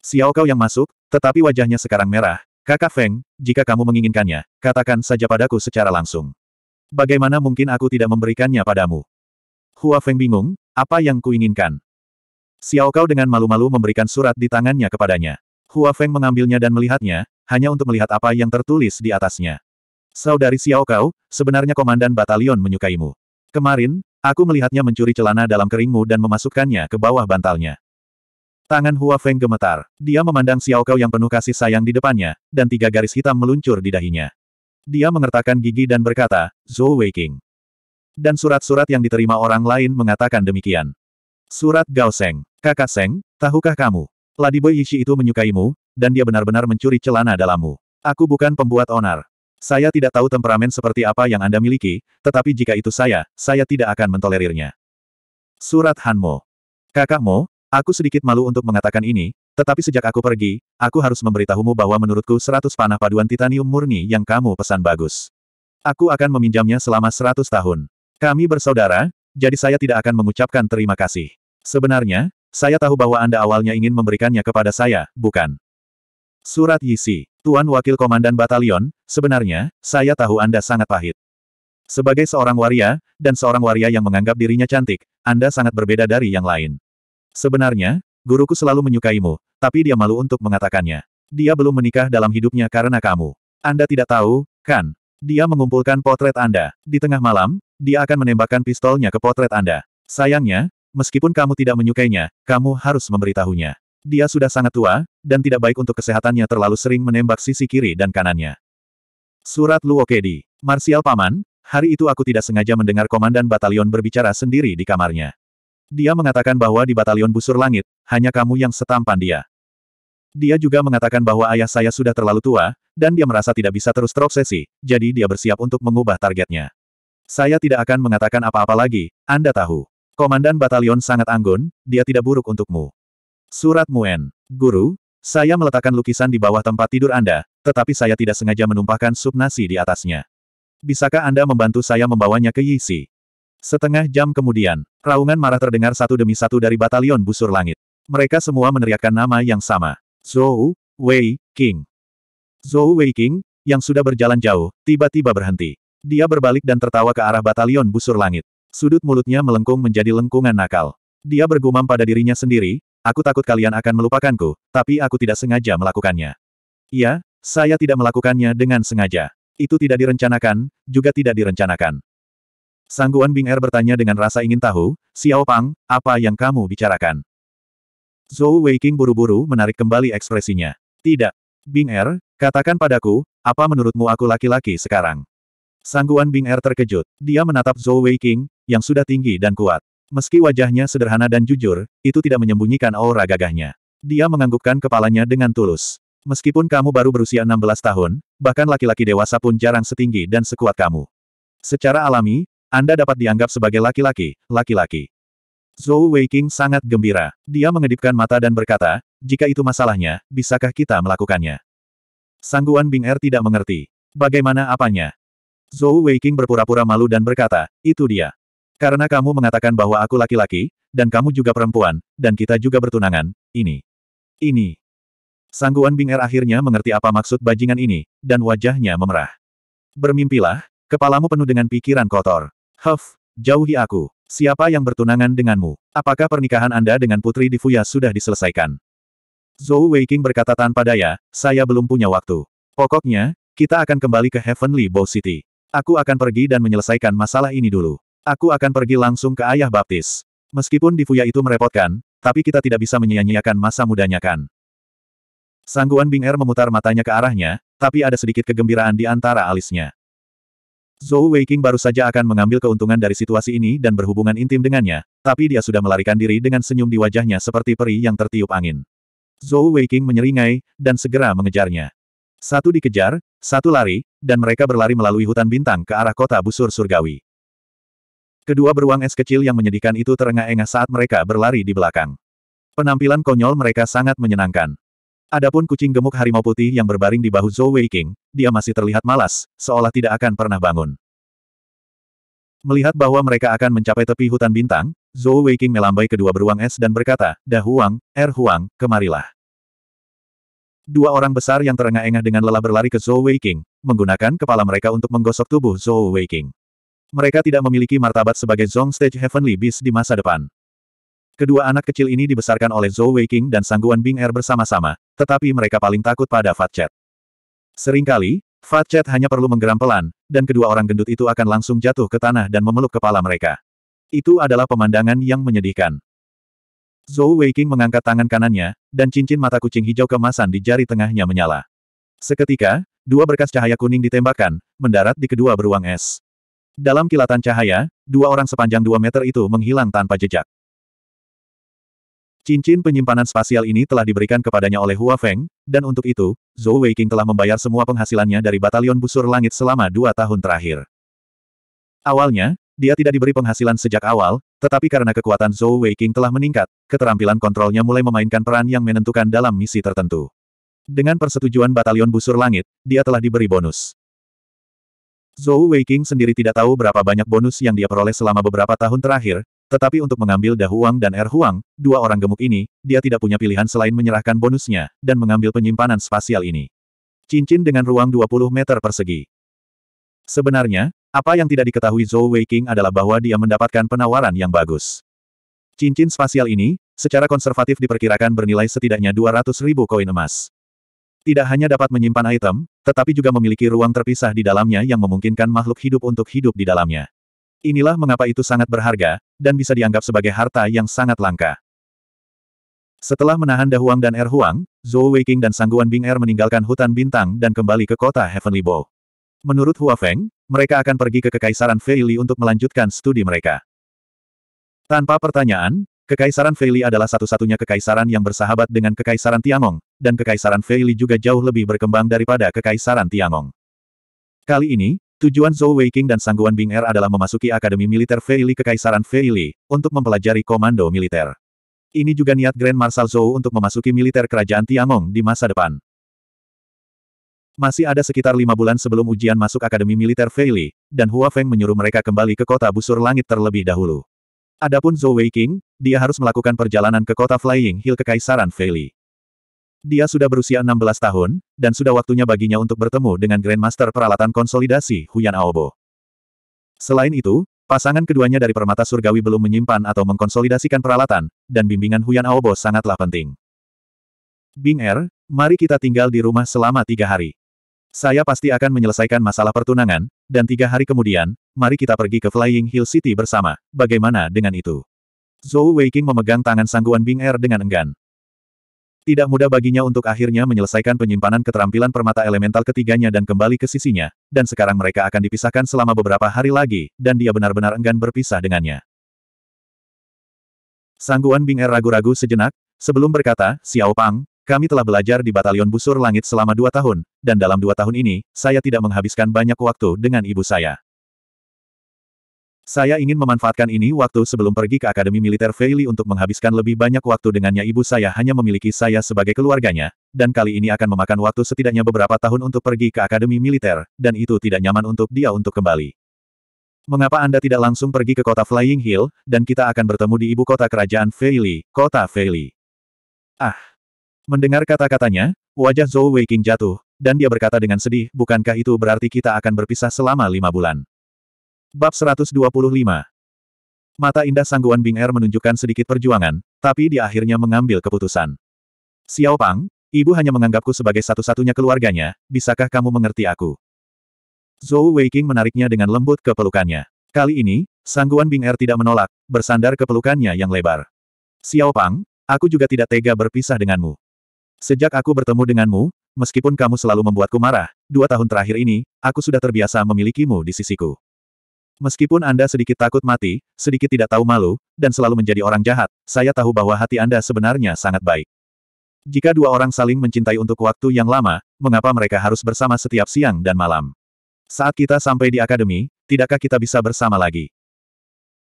Xiao Kau yang masuk, tetapi wajahnya sekarang merah. Kakak Feng, jika kamu menginginkannya, katakan saja padaku secara langsung. Bagaimana mungkin aku tidak memberikannya padamu? Hua Feng bingung, apa yang kuinginkan? Xiao Kau dengan malu-malu memberikan surat di tangannya kepadanya. Hua Feng mengambilnya dan melihatnya, hanya untuk melihat apa yang tertulis di atasnya. Saudari Xiao Kau, sebenarnya komandan batalion menyukaimu. Kemarin, Aku melihatnya mencuri celana dalam keringmu dan memasukkannya ke bawah bantalnya. Tangan Hua Feng gemetar. Dia memandang Xiao Kau yang penuh kasih sayang di depannya, dan tiga garis hitam meluncur di dahinya. Dia mengertakkan gigi dan berkata, Zhou Weiqing. Dan surat-surat yang diterima orang lain mengatakan demikian. Surat Gao Seng. Kakak Seng, tahukah kamu? Ladiboy Yishi itu menyukaimu, dan dia benar-benar mencuri celana dalammu. Aku bukan pembuat onar. Saya tidak tahu temperamen seperti apa yang Anda miliki, tetapi jika itu saya, saya tidak akan mentolerirnya. Surat Hanmo. Kakakmu, aku sedikit malu untuk mengatakan ini, tetapi sejak aku pergi, aku harus memberitahumu bahwa menurutku seratus panah paduan titanium murni yang kamu pesan bagus. Aku akan meminjamnya selama seratus tahun. Kami bersaudara, jadi saya tidak akan mengucapkan terima kasih. Sebenarnya, saya tahu bahwa Anda awalnya ingin memberikannya kepada saya, bukan? Surat Yisi. Tuan Wakil Komandan Batalion, sebenarnya, saya tahu Anda sangat pahit. Sebagai seorang waria, dan seorang waria yang menganggap dirinya cantik, Anda sangat berbeda dari yang lain. Sebenarnya, guruku selalu menyukaimu, tapi dia malu untuk mengatakannya. Dia belum menikah dalam hidupnya karena kamu. Anda tidak tahu, kan? Dia mengumpulkan potret Anda. Di tengah malam, dia akan menembakkan pistolnya ke potret Anda. Sayangnya, meskipun kamu tidak menyukainya, kamu harus memberitahunya. Dia sudah sangat tua, dan tidak baik untuk kesehatannya terlalu sering menembak sisi kiri dan kanannya. Surat Luokedi. Marsial Paman, hari itu aku tidak sengaja mendengar komandan batalion berbicara sendiri di kamarnya. Dia mengatakan bahwa di batalion busur langit, hanya kamu yang setampan dia. Dia juga mengatakan bahwa ayah saya sudah terlalu tua, dan dia merasa tidak bisa terus terobsesi, jadi dia bersiap untuk mengubah targetnya. Saya tidak akan mengatakan apa-apa lagi, Anda tahu. Komandan batalion sangat anggun, dia tidak buruk untukmu. Surat Muen. Guru, saya meletakkan lukisan di bawah tempat tidur Anda, tetapi saya tidak sengaja menumpahkan sup nasi di atasnya. Bisakah Anda membantu saya membawanya ke Yisi? Setengah jam kemudian, raungan marah terdengar satu demi satu dari batalion busur langit. Mereka semua meneriakkan nama yang sama. Zhou Wei King. Zhou Wei King, yang sudah berjalan jauh, tiba-tiba berhenti. Dia berbalik dan tertawa ke arah batalion busur langit. Sudut mulutnya melengkung menjadi lengkungan nakal. Dia bergumam pada dirinya sendiri, Aku takut kalian akan melupakanku, tapi aku tidak sengaja melakukannya. Iya, saya tidak melakukannya dengan sengaja. Itu tidak direncanakan, juga tidak direncanakan. Sangguan Bing Er bertanya dengan rasa ingin tahu, Xiao Pang, apa yang kamu bicarakan? Zhou Weiqing buru-buru menarik kembali ekspresinya. Tidak. Bing Er, katakan padaku, apa menurutmu aku laki-laki sekarang? Sangguan Bing Er terkejut. Dia menatap Zhou Weiqing, yang sudah tinggi dan kuat. Meski wajahnya sederhana dan jujur, itu tidak menyembunyikan aura gagahnya. Dia menganggukkan kepalanya dengan tulus. Meskipun kamu baru berusia 16 tahun, bahkan laki-laki dewasa pun jarang setinggi dan sekuat kamu. Secara alami, Anda dapat dianggap sebagai laki-laki, laki-laki. Zhou Weiqing sangat gembira. Dia mengedipkan mata dan berkata, jika itu masalahnya, bisakah kita melakukannya? Sangguan Bing Er tidak mengerti. Bagaimana apanya? Zhou Weiqing berpura-pura malu dan berkata, itu dia. Karena kamu mengatakan bahwa aku laki-laki, dan kamu juga perempuan, dan kita juga bertunangan, ini. Ini. Sangguan Bing'er akhirnya mengerti apa maksud bajingan ini, dan wajahnya memerah. Bermimpilah, kepalamu penuh dengan pikiran kotor. Huff, jauhi aku. Siapa yang bertunangan denganmu? Apakah pernikahan Anda dengan Putri di sudah diselesaikan? Zhou Weiking berkata tanpa daya, saya belum punya waktu. Pokoknya, kita akan kembali ke Heavenly Bow City. Aku akan pergi dan menyelesaikan masalah ini dulu. Aku akan pergi langsung ke ayah baptis. Meskipun di Fuya itu merepotkan, tapi kita tidak bisa menyia-nyiakan masa mudanya kan. Sangguan Bing Er memutar matanya ke arahnya, tapi ada sedikit kegembiraan di antara alisnya. Zhou Weiqing baru saja akan mengambil keuntungan dari situasi ini dan berhubungan intim dengannya, tapi dia sudah melarikan diri dengan senyum di wajahnya seperti peri yang tertiup angin. Zhou Weiqing menyeringai, dan segera mengejarnya. Satu dikejar, satu lari, dan mereka berlari melalui hutan bintang ke arah kota busur surgawi. Kedua beruang es kecil yang menyedihkan itu terengah-engah saat mereka berlari di belakang. Penampilan konyol mereka sangat menyenangkan. Adapun kucing gemuk harimau putih yang berbaring di bahu Zhou Weiqing, dia masih terlihat malas, seolah tidak akan pernah bangun. Melihat bahwa mereka akan mencapai tepi hutan bintang, Zhou Weiqing melambai kedua beruang es dan berkata, Dah Huang, Er Huang, kemarilah. Dua orang besar yang terengah-engah dengan lelah berlari ke Zhou Weiqing, menggunakan kepala mereka untuk menggosok tubuh Zhou Weiqing. Mereka tidak memiliki martabat sebagai Zong Stage Heavenly Beast di masa depan. Kedua anak kecil ini dibesarkan oleh Zhou Weiqing dan Sangguan Bing Er bersama-sama, tetapi mereka paling takut pada Fat Chat. Seringkali, Fat Chat hanya perlu menggeram pelan, dan kedua orang gendut itu akan langsung jatuh ke tanah dan memeluk kepala mereka. Itu adalah pemandangan yang menyedihkan. Zhou Weiqing mengangkat tangan kanannya, dan cincin mata kucing hijau kemasan di jari tengahnya menyala. Seketika, dua berkas cahaya kuning ditembakkan, mendarat di kedua beruang es. Dalam kilatan cahaya, dua orang sepanjang dua meter itu menghilang tanpa jejak. Cincin penyimpanan spasial ini telah diberikan kepadanya oleh Hua Feng, dan untuk itu, Zhou Weiqing telah membayar semua penghasilannya dari Batalion Busur Langit selama dua tahun terakhir. Awalnya, dia tidak diberi penghasilan sejak awal, tetapi karena kekuatan Zhou Weiqing telah meningkat, keterampilan kontrolnya mulai memainkan peran yang menentukan dalam misi tertentu. Dengan persetujuan Batalion Busur Langit, dia telah diberi bonus. Zhou Weiqing sendiri tidak tahu berapa banyak bonus yang dia peroleh selama beberapa tahun terakhir, tetapi untuk mengambil Dahuang dan Er Huang, dua orang gemuk ini, dia tidak punya pilihan selain menyerahkan bonusnya, dan mengambil penyimpanan spasial ini. Cincin dengan ruang 20 meter persegi. Sebenarnya, apa yang tidak diketahui Zhou Weiqing adalah bahwa dia mendapatkan penawaran yang bagus. Cincin spasial ini, secara konservatif diperkirakan bernilai setidaknya 200 ribu koin emas. Tidak hanya dapat menyimpan item, tetapi juga memiliki ruang terpisah di dalamnya yang memungkinkan makhluk hidup untuk hidup di dalamnya. Inilah mengapa itu sangat berharga, dan bisa dianggap sebagai harta yang sangat langka. Setelah menahan Dahuang dan Erhuang, Zhou Weiqing dan Sangguan Bing Er meninggalkan hutan bintang dan kembali ke kota Heavenly Bow. Menurut Hua Feng, mereka akan pergi ke Kekaisaran Feili untuk melanjutkan studi mereka. Tanpa pertanyaan, Kekaisaran Feili adalah satu-satunya kekaisaran yang bersahabat dengan Kekaisaran Tiangong, dan Kekaisaran Feili juga jauh lebih berkembang daripada Kekaisaran Tiangong. Kali ini, tujuan Zhou Weiqing dan Sangguan Bing Er adalah memasuki Akademi Militer Feili Kekaisaran Feili, untuk mempelajari komando militer. Ini juga niat Grand Marshal Zhou untuk memasuki militer kerajaan Tiangong di masa depan. Masih ada sekitar lima bulan sebelum ujian masuk Akademi Militer Feili, dan Hua Feng menyuruh mereka kembali ke kota busur langit terlebih dahulu. Adapun Zhou Weiqing, dia harus melakukan perjalanan ke kota Flying Hill Kekaisaran Valley. Dia sudah berusia 16 tahun, dan sudah waktunya baginya untuk bertemu dengan Grandmaster Peralatan Konsolidasi Huyan Aobo. Selain itu, pasangan keduanya dari Permata Surgawi belum menyimpan atau mengkonsolidasikan peralatan, dan bimbingan Huyan Aobo sangatlah penting. Bing Er, mari kita tinggal di rumah selama tiga hari. Saya pasti akan menyelesaikan masalah pertunangan, dan tiga hari kemudian, mari kita pergi ke Flying Hill City bersama. Bagaimana dengan itu? Zhou Weiqing memegang tangan sangguan Bing Er dengan enggan. Tidak mudah baginya untuk akhirnya menyelesaikan penyimpanan keterampilan permata elemental ketiganya dan kembali ke sisinya, dan sekarang mereka akan dipisahkan selama beberapa hari lagi, dan dia benar-benar enggan berpisah dengannya. Sangguan Bing Er ragu-ragu sejenak, sebelum berkata, Xiao Pang, kami telah belajar di Batalion Busur Langit selama dua tahun, dan dalam dua tahun ini, saya tidak menghabiskan banyak waktu dengan ibu saya. Saya ingin memanfaatkan ini waktu sebelum pergi ke Akademi Militer Veili untuk menghabiskan lebih banyak waktu dengannya ibu saya hanya memiliki saya sebagai keluarganya, dan kali ini akan memakan waktu setidaknya beberapa tahun untuk pergi ke Akademi Militer, dan itu tidak nyaman untuk dia untuk kembali. Mengapa Anda tidak langsung pergi ke kota Flying Hill, dan kita akan bertemu di ibu kota kerajaan Veili, kota Veili? Ah, Mendengar kata-katanya, wajah Zhou Weiqing jatuh, dan dia berkata dengan sedih, bukankah itu berarti kita akan berpisah selama lima bulan? Bab 125 Mata indah sangguan Bing Er menunjukkan sedikit perjuangan, tapi dia akhirnya mengambil keputusan. Xiao Pang, ibu hanya menganggapku sebagai satu-satunya keluarganya, bisakah kamu mengerti aku? Zhou Weiqing menariknya dengan lembut ke pelukannya. Kali ini, sangguan Bing Er tidak menolak, bersandar ke pelukannya yang lebar. Xiao Pang, aku juga tidak tega berpisah denganmu. Sejak aku bertemu denganmu, meskipun kamu selalu membuatku marah, dua tahun terakhir ini, aku sudah terbiasa memilikimu di sisiku. Meskipun Anda sedikit takut mati, sedikit tidak tahu malu, dan selalu menjadi orang jahat, saya tahu bahwa hati Anda sebenarnya sangat baik. Jika dua orang saling mencintai untuk waktu yang lama, mengapa mereka harus bersama setiap siang dan malam? Saat kita sampai di akademi, tidakkah kita bisa bersama lagi?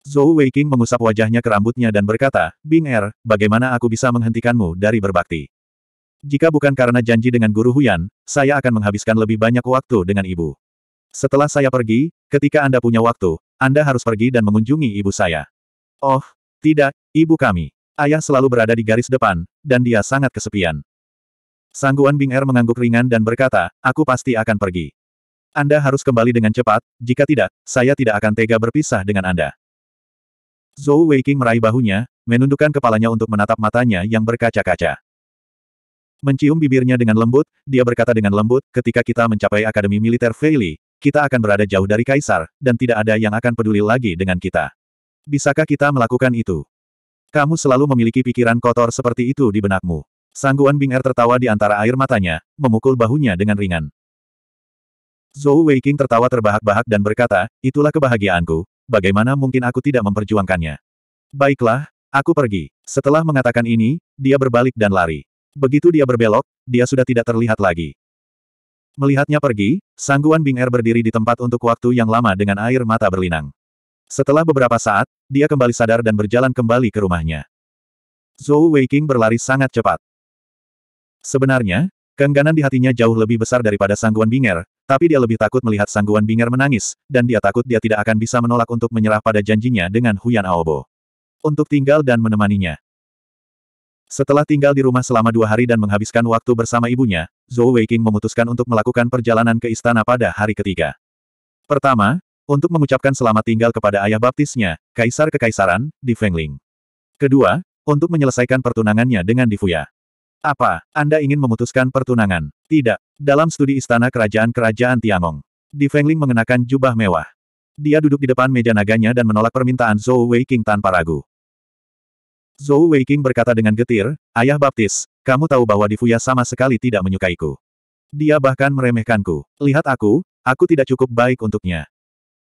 Zhou Weiqing mengusap wajahnya ke rambutnya dan berkata, Bing Er, bagaimana aku bisa menghentikanmu dari berbakti? Jika bukan karena janji dengan Guru Huyan, saya akan menghabiskan lebih banyak waktu dengan ibu. Setelah saya pergi, ketika Anda punya waktu, Anda harus pergi dan mengunjungi ibu saya. Oh, tidak, ibu kami. Ayah selalu berada di garis depan, dan dia sangat kesepian. Sangguan Bing Er mengangguk ringan dan berkata, aku pasti akan pergi. Anda harus kembali dengan cepat, jika tidak, saya tidak akan tega berpisah dengan Anda. Zhou Weiqing meraih bahunya, menundukkan kepalanya untuk menatap matanya yang berkaca-kaca. Mencium bibirnya dengan lembut, dia berkata dengan lembut, ketika kita mencapai Akademi Militer Feili, kita akan berada jauh dari Kaisar, dan tidak ada yang akan peduli lagi dengan kita. Bisakah kita melakukan itu? Kamu selalu memiliki pikiran kotor seperti itu di benakmu. Sangguan Bing Er tertawa di antara air matanya, memukul bahunya dengan ringan. Zhou Weiqing tertawa terbahak-bahak dan berkata, itulah kebahagiaanku, bagaimana mungkin aku tidak memperjuangkannya. Baiklah, aku pergi. Setelah mengatakan ini, dia berbalik dan lari. Begitu dia berbelok, dia sudah tidak terlihat lagi. Melihatnya pergi, Sangguan Bing Er berdiri di tempat untuk waktu yang lama dengan air mata berlinang. Setelah beberapa saat, dia kembali sadar dan berjalan kembali ke rumahnya. Zhou Weiqing berlari sangat cepat. Sebenarnya, Kengganan di hatinya jauh lebih besar daripada Sangguan Binger, tapi dia lebih takut melihat Sangguan Binger menangis, dan dia takut dia tidak akan bisa menolak untuk menyerah pada janjinya dengan Huyan Aobo. Untuk tinggal dan menemaninya. Setelah tinggal di rumah selama dua hari dan menghabiskan waktu bersama ibunya, Zhou Weiqing memutuskan untuk melakukan perjalanan ke istana pada hari ketiga. Pertama, untuk mengucapkan selamat tinggal kepada ayah baptisnya, Kaisar Kekaisaran, di Fengling. Kedua, untuk menyelesaikan pertunangannya dengan Di Fuya. Apa, Anda ingin memutuskan pertunangan? Tidak. Dalam studi istana kerajaan-kerajaan Tiangong, Di Fengling mengenakan jubah mewah. Dia duduk di depan meja naganya dan menolak permintaan Zhou Weiqing tanpa ragu. Zhou Weiqing berkata dengan getir, Ayah Baptis, kamu tahu bahwa Difuya sama sekali tidak menyukaiku. Dia bahkan meremehkanku. Lihat aku, aku tidak cukup baik untuknya.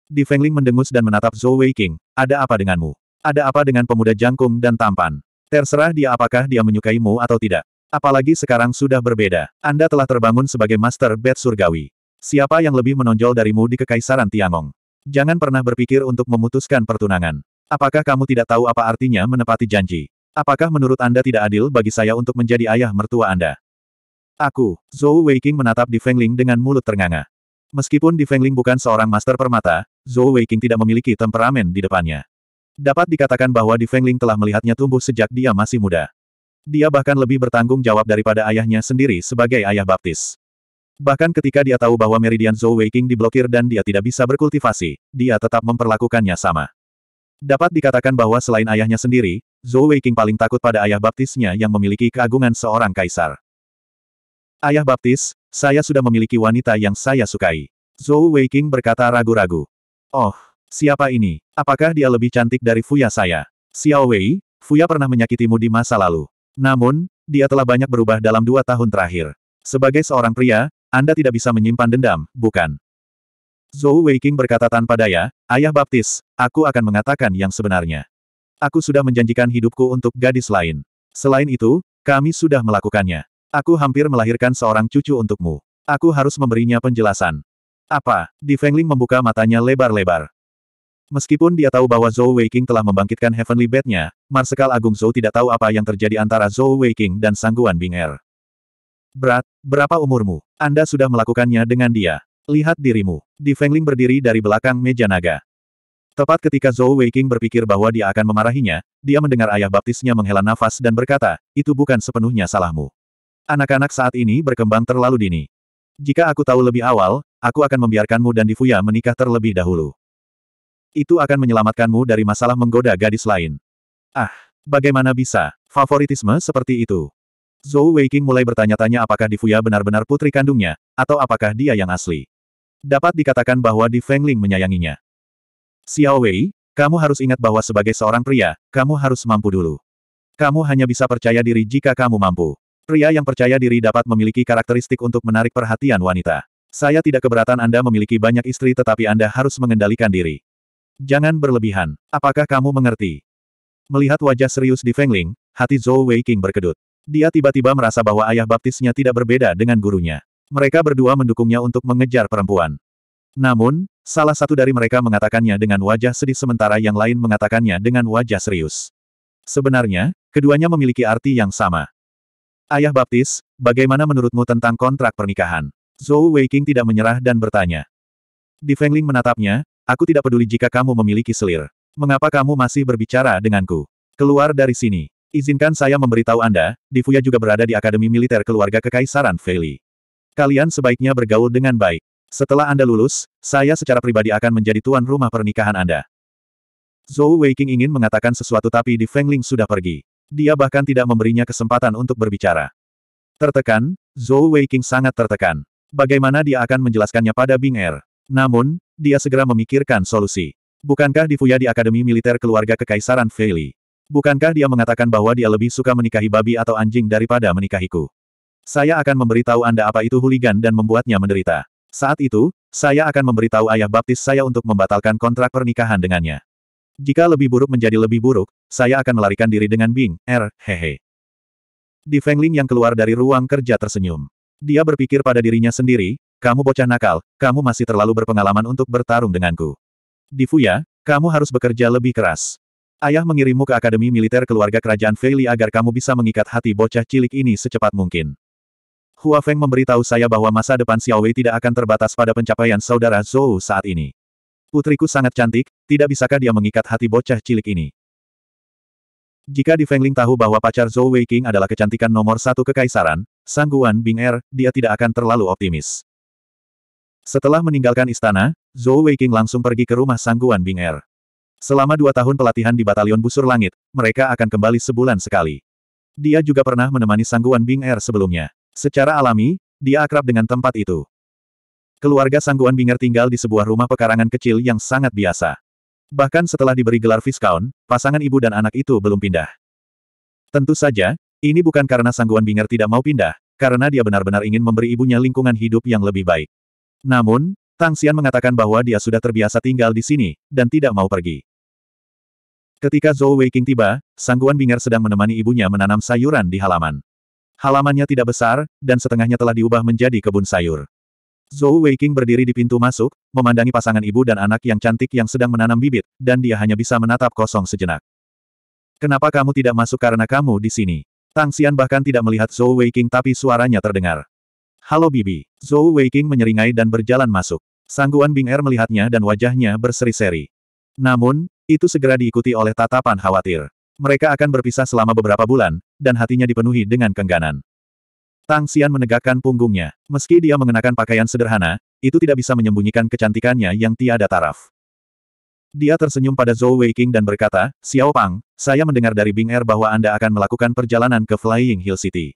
Di Fengling mendengus dan menatap Zhou Weiqing, ada apa denganmu? Ada apa dengan pemuda jangkung dan tampan? Terserah dia apakah dia menyukaimu atau tidak. Apalagi sekarang sudah berbeda. Anda telah terbangun sebagai Master Bed Surgawi. Siapa yang lebih menonjol darimu di Kekaisaran Tiangong? Jangan pernah berpikir untuk memutuskan pertunangan. Apakah kamu tidak tahu apa artinya menepati janji? Apakah menurut Anda tidak adil bagi saya untuk menjadi ayah mertua Anda? Aku, Zhou Weiking menatap di Fengling dengan mulut ternganga. Meskipun di Fengling bukan seorang master permata, Zhou Weiking tidak memiliki temperamen di depannya. Dapat dikatakan bahwa di Fengling telah melihatnya tumbuh sejak dia masih muda. Dia bahkan lebih bertanggung jawab daripada ayahnya sendiri sebagai ayah baptis. Bahkan ketika dia tahu bahwa meridian Zhou Weiking diblokir dan dia tidak bisa berkultivasi, dia tetap memperlakukannya sama. Dapat dikatakan bahwa selain ayahnya sendiri, Zhou Weiqing paling takut pada ayah baptisnya yang memiliki keagungan seorang kaisar. Ayah baptis, saya sudah memiliki wanita yang saya sukai. Zhou Weiqing berkata ragu-ragu. Oh, siapa ini? Apakah dia lebih cantik dari Fuya saya? Xiao Wei, Fuya pernah menyakitimu di masa lalu. Namun, dia telah banyak berubah dalam dua tahun terakhir. Sebagai seorang pria, Anda tidak bisa menyimpan dendam, bukan? Zhou Weiqing berkata tanpa daya, Ayah Baptis, aku akan mengatakan yang sebenarnya. Aku sudah menjanjikan hidupku untuk gadis lain. Selain itu, kami sudah melakukannya. Aku hampir melahirkan seorang cucu untukmu. Aku harus memberinya penjelasan. Apa? Di Fengling membuka matanya lebar-lebar. Meskipun dia tahu bahwa Zhou Weiqing telah membangkitkan Heavenly Bat-nya, Marsekal Agung Zhou tidak tahu apa yang terjadi antara Zhou Weiqing dan Sangguan Bing Er. Berat, berapa umurmu? Anda sudah melakukannya dengan dia. Lihat dirimu. Di Fengling berdiri dari belakang meja naga. Tepat ketika Zhou Weiqing berpikir bahwa dia akan memarahinya, dia mendengar ayah baptisnya menghela nafas dan berkata, itu bukan sepenuhnya salahmu. Anak-anak saat ini berkembang terlalu dini. Jika aku tahu lebih awal, aku akan membiarkanmu dan Difuya menikah terlebih dahulu. Itu akan menyelamatkanmu dari masalah menggoda gadis lain. Ah, bagaimana bisa? Favoritisme seperti itu. Zhou Weiqing mulai bertanya-tanya apakah Difuya benar-benar putri kandungnya, atau apakah dia yang asli. Dapat dikatakan bahwa Di Fengling menyayanginya. Xiao Wei, kamu harus ingat bahwa sebagai seorang pria, kamu harus mampu dulu. Kamu hanya bisa percaya diri jika kamu mampu. Pria yang percaya diri dapat memiliki karakteristik untuk menarik perhatian wanita. Saya tidak keberatan Anda memiliki banyak istri tetapi Anda harus mengendalikan diri. Jangan berlebihan. Apakah kamu mengerti? Melihat wajah serius di Fengling, hati Zhou Wei King berkedut. Dia tiba-tiba merasa bahwa ayah baptisnya tidak berbeda dengan gurunya. Mereka berdua mendukungnya untuk mengejar perempuan. Namun, salah satu dari mereka mengatakannya dengan wajah sedih sementara yang lain mengatakannya dengan wajah serius. Sebenarnya, keduanya memiliki arti yang sama. Ayah Baptis, bagaimana menurutmu tentang kontrak pernikahan? Zhou Weiqing tidak menyerah dan bertanya. Di Fengling menatapnya, aku tidak peduli jika kamu memiliki selir. Mengapa kamu masih berbicara denganku? Keluar dari sini. Izinkan saya memberitahu Anda, Di Fuya juga berada di Akademi Militer Keluarga Kekaisaran Feili. Kalian sebaiknya bergaul dengan baik. Setelah Anda lulus, saya secara pribadi akan menjadi tuan rumah pernikahan Anda. Zhou Weiqing ingin mengatakan sesuatu tapi di Fengling sudah pergi. Dia bahkan tidak memberinya kesempatan untuk berbicara. Tertekan, Zhou Weiqing sangat tertekan. Bagaimana dia akan menjelaskannya pada Bing Er? Namun, dia segera memikirkan solusi. Bukankah Di Fuya di Akademi Militer Keluarga Kekaisaran Feili? Bukankah dia mengatakan bahwa dia lebih suka menikahi babi atau anjing daripada menikahiku? Saya akan memberitahu Anda apa itu huligan dan membuatnya menderita. Saat itu, saya akan memberitahu ayah baptis saya untuk membatalkan kontrak pernikahan dengannya. Jika lebih buruk menjadi lebih buruk, saya akan melarikan diri dengan Bing, R, hehe. Di Fengling yang keluar dari ruang kerja tersenyum. Dia berpikir pada dirinya sendiri, kamu bocah nakal, kamu masih terlalu berpengalaman untuk bertarung denganku. Di Fuya, kamu harus bekerja lebih keras. Ayah mengirimmu ke Akademi Militer Keluarga Kerajaan Feili agar kamu bisa mengikat hati bocah cilik ini secepat mungkin. Hua Feng memberitahu saya bahwa masa depan Xiao Wei tidak akan terbatas pada pencapaian saudara Zhou saat ini. Putriku sangat cantik, tidak bisakah dia mengikat hati bocah cilik ini? Jika Di Fengling tahu bahwa pacar Zhou Wei King adalah kecantikan nomor satu kekaisaran, Sangguan Guan Bing Er, dia tidak akan terlalu optimis. Setelah meninggalkan istana, Zhou Wei King langsung pergi ke rumah Sangguan Guan Bing Er. Selama dua tahun pelatihan di Batalion Busur Langit, mereka akan kembali sebulan sekali. Dia juga pernah menemani Sangguan Bing Er sebelumnya. Secara alami, dia akrab dengan tempat itu. Keluarga Sangguan Binger tinggal di sebuah rumah pekarangan kecil yang sangat biasa. Bahkan setelah diberi gelar Viscount, pasangan ibu dan anak itu belum pindah. Tentu saja, ini bukan karena Sangguan Binger tidak mau pindah, karena dia benar-benar ingin memberi ibunya lingkungan hidup yang lebih baik. Namun, Tang Xian mengatakan bahwa dia sudah terbiasa tinggal di sini, dan tidak mau pergi. Ketika Zhou Weiqing tiba, Sangguan Binger sedang menemani ibunya menanam sayuran di halaman. Halamannya tidak besar, dan setengahnya telah diubah menjadi kebun sayur. Zhou Weiqing berdiri di pintu masuk, memandangi pasangan ibu dan anak yang cantik yang sedang menanam bibit, dan dia hanya bisa menatap kosong sejenak. Kenapa kamu tidak masuk karena kamu di sini? Tang Xian bahkan tidak melihat Zhou Weiqing tapi suaranya terdengar. Halo Bibi. Zhou Weiqing menyeringai dan berjalan masuk. Sangguan Bing Er melihatnya dan wajahnya berseri-seri. Namun, itu segera diikuti oleh tatapan khawatir. Mereka akan berpisah selama beberapa bulan, dan hatinya dipenuhi dengan kengganan. Tang Xian menegakkan punggungnya. Meski dia mengenakan pakaian sederhana, itu tidak bisa menyembunyikan kecantikannya yang tiada taraf. Dia tersenyum pada Zhou Weiqing dan berkata, Xiao Pang, saya mendengar dari Bing Er bahwa Anda akan melakukan perjalanan ke Flying Hill City.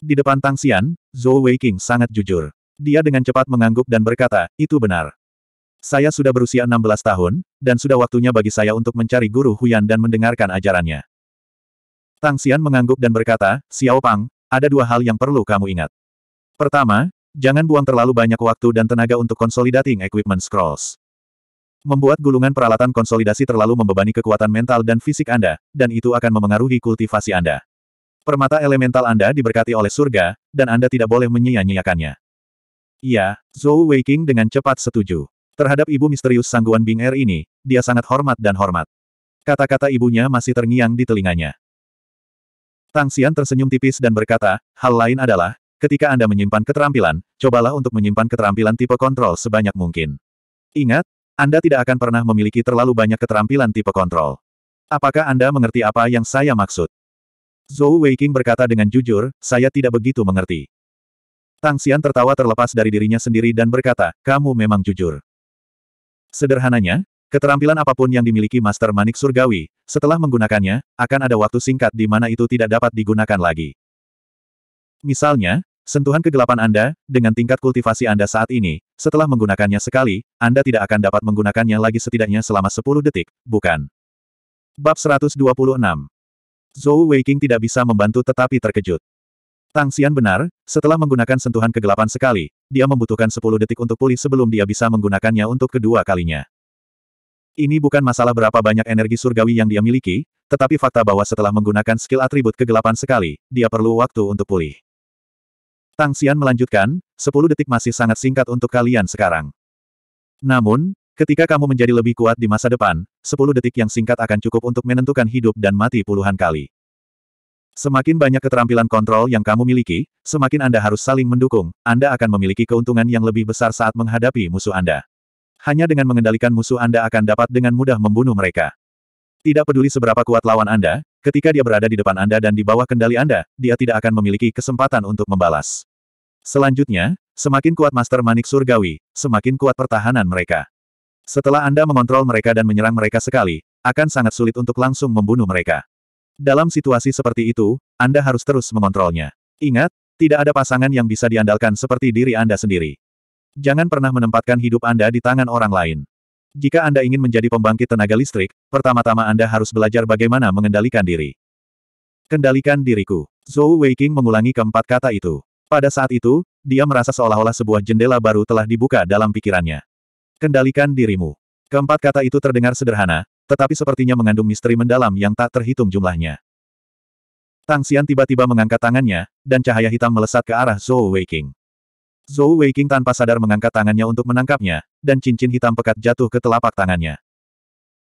Di depan Tang Xian, Zhou Weiqing sangat jujur. Dia dengan cepat mengangguk dan berkata, itu benar. Saya sudah berusia 16 tahun, dan sudah waktunya bagi saya untuk mencari guru Huyan dan mendengarkan ajarannya. Tang Xian mengangguk dan berkata, Xiao Pang, ada dua hal yang perlu kamu ingat. Pertama, jangan buang terlalu banyak waktu dan tenaga untuk consolidating equipment scrolls. Membuat gulungan peralatan konsolidasi terlalu membebani kekuatan mental dan fisik Anda, dan itu akan memengaruhi kultivasi Anda. Permata elemental Anda diberkati oleh surga, dan Anda tidak boleh menyia-nyiakannya. Iya, Zhou Weiqing dengan cepat setuju. Terhadap ibu misterius sangguan Bing Er ini, dia sangat hormat dan hormat. Kata-kata ibunya masih terngiang di telinganya. Tang Xian tersenyum tipis dan berkata, hal lain adalah, ketika Anda menyimpan keterampilan, cobalah untuk menyimpan keterampilan tipe kontrol sebanyak mungkin. Ingat, Anda tidak akan pernah memiliki terlalu banyak keterampilan tipe kontrol. Apakah Anda mengerti apa yang saya maksud? Zhou Weiqing berkata dengan jujur, saya tidak begitu mengerti. Tang Xian tertawa terlepas dari dirinya sendiri dan berkata, kamu memang jujur. Sederhananya, keterampilan apapun yang dimiliki Master Manik Surgawi, setelah menggunakannya, akan ada waktu singkat di mana itu tidak dapat digunakan lagi. Misalnya, sentuhan kegelapan Anda, dengan tingkat kultivasi Anda saat ini, setelah menggunakannya sekali, Anda tidak akan dapat menggunakannya lagi setidaknya selama 10 detik, bukan? Bab 126 Zhou Weiqing tidak bisa membantu tetapi terkejut. Tang Xian benar, setelah menggunakan sentuhan kegelapan sekali, dia membutuhkan 10 detik untuk pulih sebelum dia bisa menggunakannya untuk kedua kalinya. Ini bukan masalah berapa banyak energi surgawi yang dia miliki, tetapi fakta bahwa setelah menggunakan skill atribut kegelapan sekali, dia perlu waktu untuk pulih. Tang Xian melanjutkan, 10 detik masih sangat singkat untuk kalian sekarang. Namun, ketika kamu menjadi lebih kuat di masa depan, 10 detik yang singkat akan cukup untuk menentukan hidup dan mati puluhan kali. Semakin banyak keterampilan kontrol yang kamu miliki, semakin Anda harus saling mendukung, Anda akan memiliki keuntungan yang lebih besar saat menghadapi musuh Anda. Hanya dengan mengendalikan musuh Anda akan dapat dengan mudah membunuh mereka. Tidak peduli seberapa kuat lawan Anda, ketika dia berada di depan Anda dan di bawah kendali Anda, dia tidak akan memiliki kesempatan untuk membalas. Selanjutnya, semakin kuat Master Manik Surgawi, semakin kuat pertahanan mereka. Setelah Anda mengontrol mereka dan menyerang mereka sekali, akan sangat sulit untuk langsung membunuh mereka. Dalam situasi seperti itu, Anda harus terus mengontrolnya. Ingat, tidak ada pasangan yang bisa diandalkan seperti diri Anda sendiri. Jangan pernah menempatkan hidup Anda di tangan orang lain. Jika Anda ingin menjadi pembangkit tenaga listrik, pertama-tama Anda harus belajar bagaimana mengendalikan diri. Kendalikan diriku. Zhou Weiqing mengulangi keempat kata itu. Pada saat itu, dia merasa seolah-olah sebuah jendela baru telah dibuka dalam pikirannya. Kendalikan dirimu. Keempat kata itu terdengar sederhana, tetapi sepertinya mengandung misteri mendalam yang tak terhitung jumlahnya. Tang Xian tiba-tiba mengangkat tangannya, dan cahaya hitam melesat ke arah Zhou Weiqing. Zhou Weiqing tanpa sadar mengangkat tangannya untuk menangkapnya, dan cincin hitam pekat jatuh ke telapak tangannya.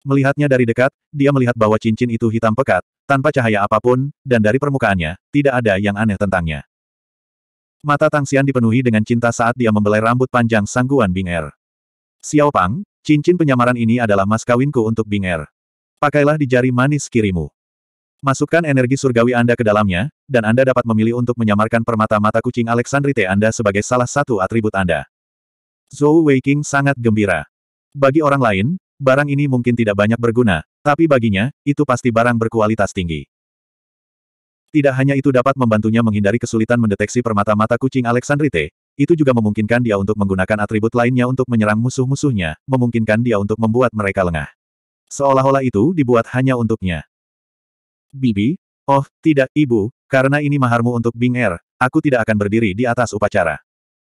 Melihatnya dari dekat, dia melihat bahwa cincin itu hitam pekat, tanpa cahaya apapun, dan dari permukaannya, tidak ada yang aneh tentangnya. Mata Tang Xian dipenuhi dengan cinta saat dia membelai rambut panjang sangguan Bing Er. Xiao Pang, Cincin penyamaran ini adalah mas kawinku untuk Bing'er. Pakailah di jari manis kirimu. Masukkan energi surgawi Anda ke dalamnya, dan Anda dapat memilih untuk menyamarkan permata mata kucing Alexandrite Anda sebagai salah satu atribut Anda. Zhou Weiqing sangat gembira. Bagi orang lain, barang ini mungkin tidak banyak berguna, tapi baginya, itu pasti barang berkualitas tinggi. Tidak hanya itu dapat membantunya menghindari kesulitan mendeteksi permata mata kucing Alexandrite, itu juga memungkinkan dia untuk menggunakan atribut lainnya untuk menyerang musuh-musuhnya, memungkinkan dia untuk membuat mereka lengah. Seolah-olah itu dibuat hanya untuknya. Bibi, oh, tidak, ibu, karena ini maharmu untuk Bing Er, aku tidak akan berdiri di atas upacara.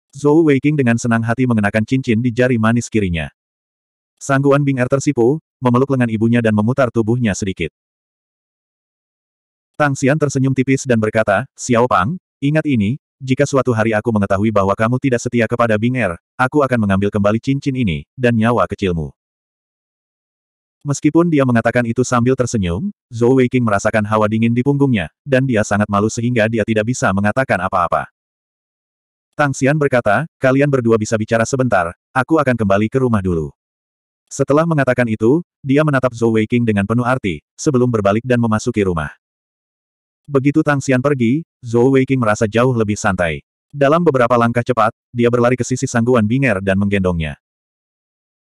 Zhou Weiqing dengan senang hati mengenakan cincin di jari manis kirinya. Sangguan Bing Er tersipu, memeluk lengan ibunya dan memutar tubuhnya sedikit. Tang Xian tersenyum tipis dan berkata, Xiao Pang, ingat ini, jika suatu hari aku mengetahui bahwa kamu tidak setia kepada Bing'er, aku akan mengambil kembali cincin ini, dan nyawa kecilmu. Meskipun dia mengatakan itu sambil tersenyum, Zhou Weiqing merasakan hawa dingin di punggungnya, dan dia sangat malu sehingga dia tidak bisa mengatakan apa-apa. Tang Xian berkata, kalian berdua bisa bicara sebentar, aku akan kembali ke rumah dulu. Setelah mengatakan itu, dia menatap Zhou Weiqing dengan penuh arti, sebelum berbalik dan memasuki rumah. Begitu Tang Xian pergi, Zhou Weiqing merasa jauh lebih santai. Dalam beberapa langkah cepat, dia berlari ke sisi Sangguan Binger dan menggendongnya.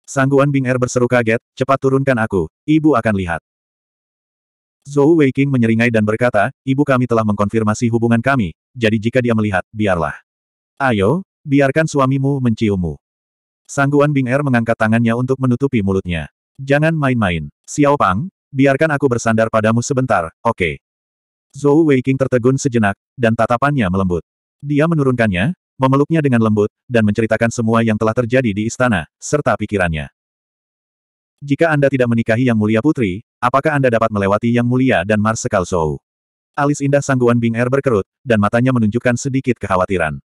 Sangguan Binger berseru kaget, cepat turunkan aku, ibu akan lihat. Zhou Weiqing menyeringai dan berkata, ibu kami telah mengkonfirmasi hubungan kami, jadi jika dia melihat, biarlah. Ayo, biarkan suamimu menciummu. Sangguan Binger mengangkat tangannya untuk menutupi mulutnya. Jangan main-main. Xiao Pang, biarkan aku bersandar padamu sebentar, oke. Okay. Zhou Weiqing tertegun sejenak, dan tatapannya melembut. Dia menurunkannya, memeluknya dengan lembut, dan menceritakan semua yang telah terjadi di istana, serta pikirannya. Jika Anda tidak menikahi Yang Mulia Putri, apakah Anda dapat melewati Yang Mulia dan Marsekal Zhou? Alis indah sangguan Bing Er berkerut, dan matanya menunjukkan sedikit kekhawatiran.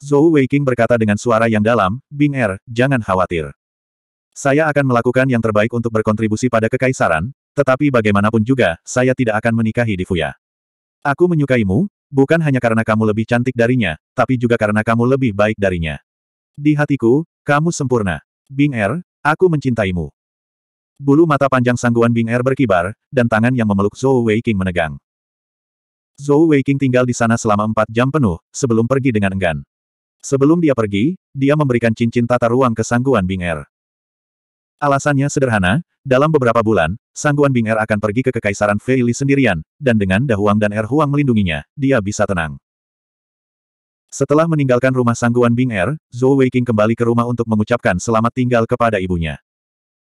Zhou Weiqing berkata dengan suara yang dalam, Bing Er, jangan khawatir. Saya akan melakukan yang terbaik untuk berkontribusi pada kekaisaran, tetapi bagaimanapun juga, saya tidak akan menikahi Difuya. Aku menyukaimu, bukan hanya karena kamu lebih cantik darinya, tapi juga karena kamu lebih baik darinya. Di hatiku, kamu sempurna. Bing Er, aku mencintaimu. Bulu mata panjang sangguan Bing Er berkibar, dan tangan yang memeluk Zhou Weiqing menegang. Zhou Weiqing tinggal di sana selama empat jam penuh, sebelum pergi dengan enggan. Sebelum dia pergi, dia memberikan cincin tata ruang ke sangguan Bing Er. Alasannya sederhana, dalam beberapa bulan, Sangguan Bing Er akan pergi ke Kekaisaran Feili sendirian, dan dengan Dahuang dan Er Huang melindunginya, dia bisa tenang. Setelah meninggalkan rumah Sangguan Bing Er, Zhou Weiqing kembali ke rumah untuk mengucapkan selamat tinggal kepada ibunya.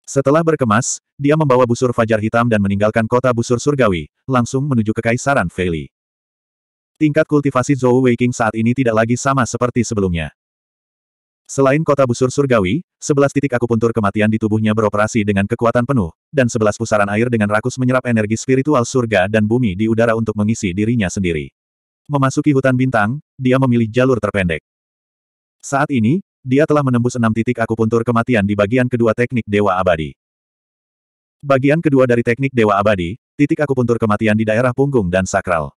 Setelah berkemas, dia membawa busur fajar hitam dan meninggalkan kota busur surgawi, langsung menuju Kekaisaran Feili. Tingkat kultivasi Zhou Weiqing saat ini tidak lagi sama seperti sebelumnya. Selain kota busur surgawi, sebelas titik akupuntur kematian di tubuhnya beroperasi dengan kekuatan penuh, dan sebelas pusaran air dengan rakus menyerap energi spiritual surga dan bumi di udara untuk mengisi dirinya sendiri. Memasuki hutan bintang, dia memilih jalur terpendek. Saat ini, dia telah menembus enam titik akupuntur kematian di bagian kedua teknik Dewa Abadi. Bagian kedua dari teknik Dewa Abadi, titik akupuntur kematian di daerah punggung dan sakral.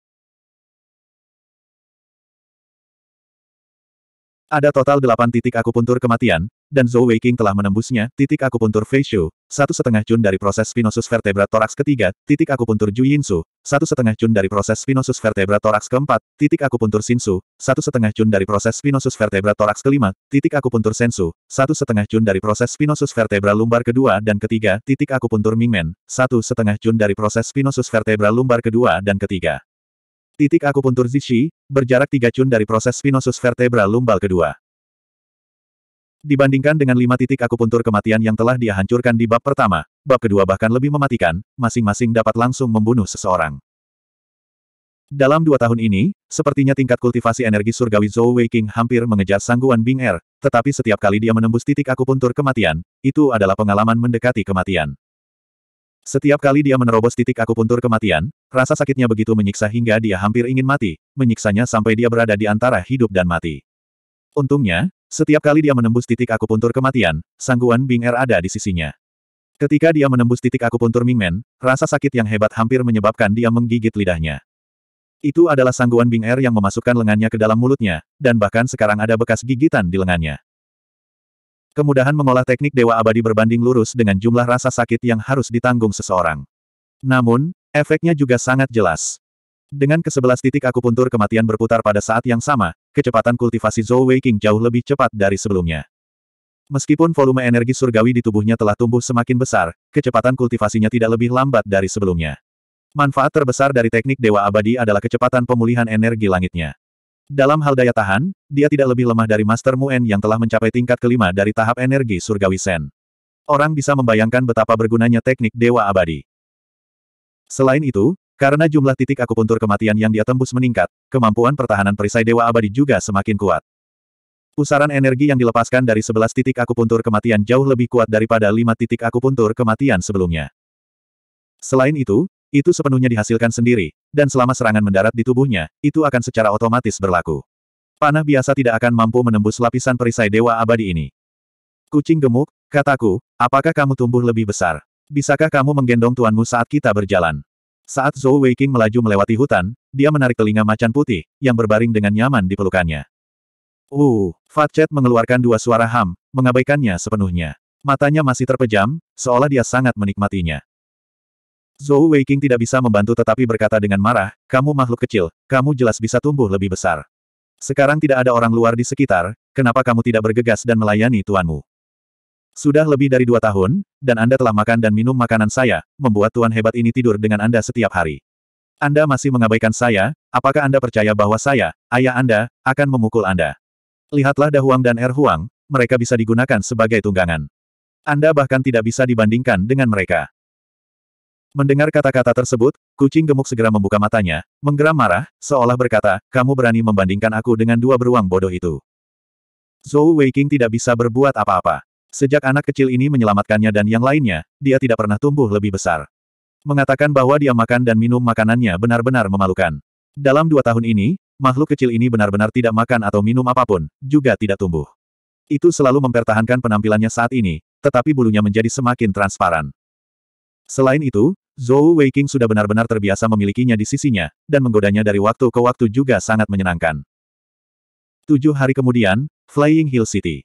Ada total delapan titik akupuntur kematian, dan Zhou Weiqing telah menembusnya, titik akupuntur Feishu, satu setengah jun dari proses spinosus vertebra toraks ketiga, titik akupuntur Ju Yinsu, satu setengah jun dari proses spinosus vertebra toraks keempat, titik akupuntur Shinsu, satu setengah jun dari proses spinosus vertebra toraks kelima, titik akupuntur Sensu, satu setengah jun dari proses spinosus vertebra lumbar kedua dan ketiga, titik akupuntur Mingmen, satu setengah jun dari proses spinosus vertebra lumbar kedua dan ketiga. Titik akupuntur Zishi, berjarak tiga cun dari proses spinosus vertebra lumbal kedua. Dibandingkan dengan lima titik akupuntur kematian yang telah dia hancurkan di bab pertama, bab kedua bahkan lebih mematikan, masing-masing dapat langsung membunuh seseorang. Dalam dua tahun ini, sepertinya tingkat kultivasi energi surgawi Zhou Weiqing hampir mengejar sangguan Bing Er, tetapi setiap kali dia menembus titik akupuntur kematian, itu adalah pengalaman mendekati kematian. Setiap kali dia menerobos titik akupuntur kematian, rasa sakitnya begitu menyiksa hingga dia hampir ingin mati, menyiksanya sampai dia berada di antara hidup dan mati. Untungnya, setiap kali dia menembus titik akupuntur kematian, sangguan Bing Er ada di sisinya. Ketika dia menembus titik akupuntur Ming Mingmen, rasa sakit yang hebat hampir menyebabkan dia menggigit lidahnya. Itu adalah sangguan Bing Er yang memasukkan lengannya ke dalam mulutnya, dan bahkan sekarang ada bekas gigitan di lengannya. Kemudahan mengolah teknik Dewa Abadi berbanding lurus dengan jumlah rasa sakit yang harus ditanggung seseorang. Namun, efeknya juga sangat jelas. Dengan kesebelas titik akupuntur kematian berputar pada saat yang sama, kecepatan kultivasi Zhou Weiqing jauh lebih cepat dari sebelumnya. Meskipun volume energi surgawi di tubuhnya telah tumbuh semakin besar, kecepatan kultivasinya tidak lebih lambat dari sebelumnya. Manfaat terbesar dari teknik Dewa Abadi adalah kecepatan pemulihan energi langitnya. Dalam hal daya tahan, dia tidak lebih lemah dari Master Muen yang telah mencapai tingkat kelima dari tahap energi surgawi Sen. Orang bisa membayangkan betapa bergunanya teknik Dewa Abadi. Selain itu, karena jumlah titik akupuntur kematian yang dia tembus meningkat, kemampuan pertahanan perisai Dewa Abadi juga semakin kuat. Pusaran energi yang dilepaskan dari 11 titik akupuntur kematian jauh lebih kuat daripada 5 titik akupuntur kematian sebelumnya. Selain itu, itu sepenuhnya dihasilkan sendiri, dan selama serangan mendarat di tubuhnya, itu akan secara otomatis berlaku. Panah biasa tidak akan mampu menembus lapisan perisai dewa abadi ini. Kucing gemuk, kataku, apakah kamu tumbuh lebih besar? Bisakah kamu menggendong tuanmu saat kita berjalan? Saat Zhou Weiqing melaju melewati hutan, dia menarik telinga macan putih, yang berbaring dengan nyaman di pelukannya. Uh, Fat Chat mengeluarkan dua suara ham, mengabaikannya sepenuhnya. Matanya masih terpejam, seolah dia sangat menikmatinya. Zhou Weiqing tidak bisa membantu tetapi berkata dengan marah, kamu makhluk kecil, kamu jelas bisa tumbuh lebih besar. Sekarang tidak ada orang luar di sekitar, kenapa kamu tidak bergegas dan melayani tuanmu? Sudah lebih dari dua tahun, dan Anda telah makan dan minum makanan saya, membuat tuan hebat ini tidur dengan Anda setiap hari. Anda masih mengabaikan saya, apakah Anda percaya bahwa saya, ayah Anda, akan memukul Anda? Lihatlah Dahuang dan Erhuang, mereka bisa digunakan sebagai tunggangan. Anda bahkan tidak bisa dibandingkan dengan mereka. Mendengar kata-kata tersebut, kucing gemuk segera membuka matanya, menggeram marah, seolah berkata, kamu berani membandingkan aku dengan dua beruang bodoh itu. Zhou Weiqing tidak bisa berbuat apa-apa. Sejak anak kecil ini menyelamatkannya dan yang lainnya, dia tidak pernah tumbuh lebih besar. Mengatakan bahwa dia makan dan minum makanannya benar-benar memalukan. Dalam dua tahun ini, makhluk kecil ini benar-benar tidak makan atau minum apapun, juga tidak tumbuh. Itu selalu mempertahankan penampilannya saat ini, tetapi bulunya menjadi semakin transparan. Selain itu, Zhou Weiqing sudah benar-benar terbiasa memilikinya di sisinya, dan menggodanya dari waktu ke waktu juga sangat menyenangkan. Tujuh hari kemudian, Flying Hill City.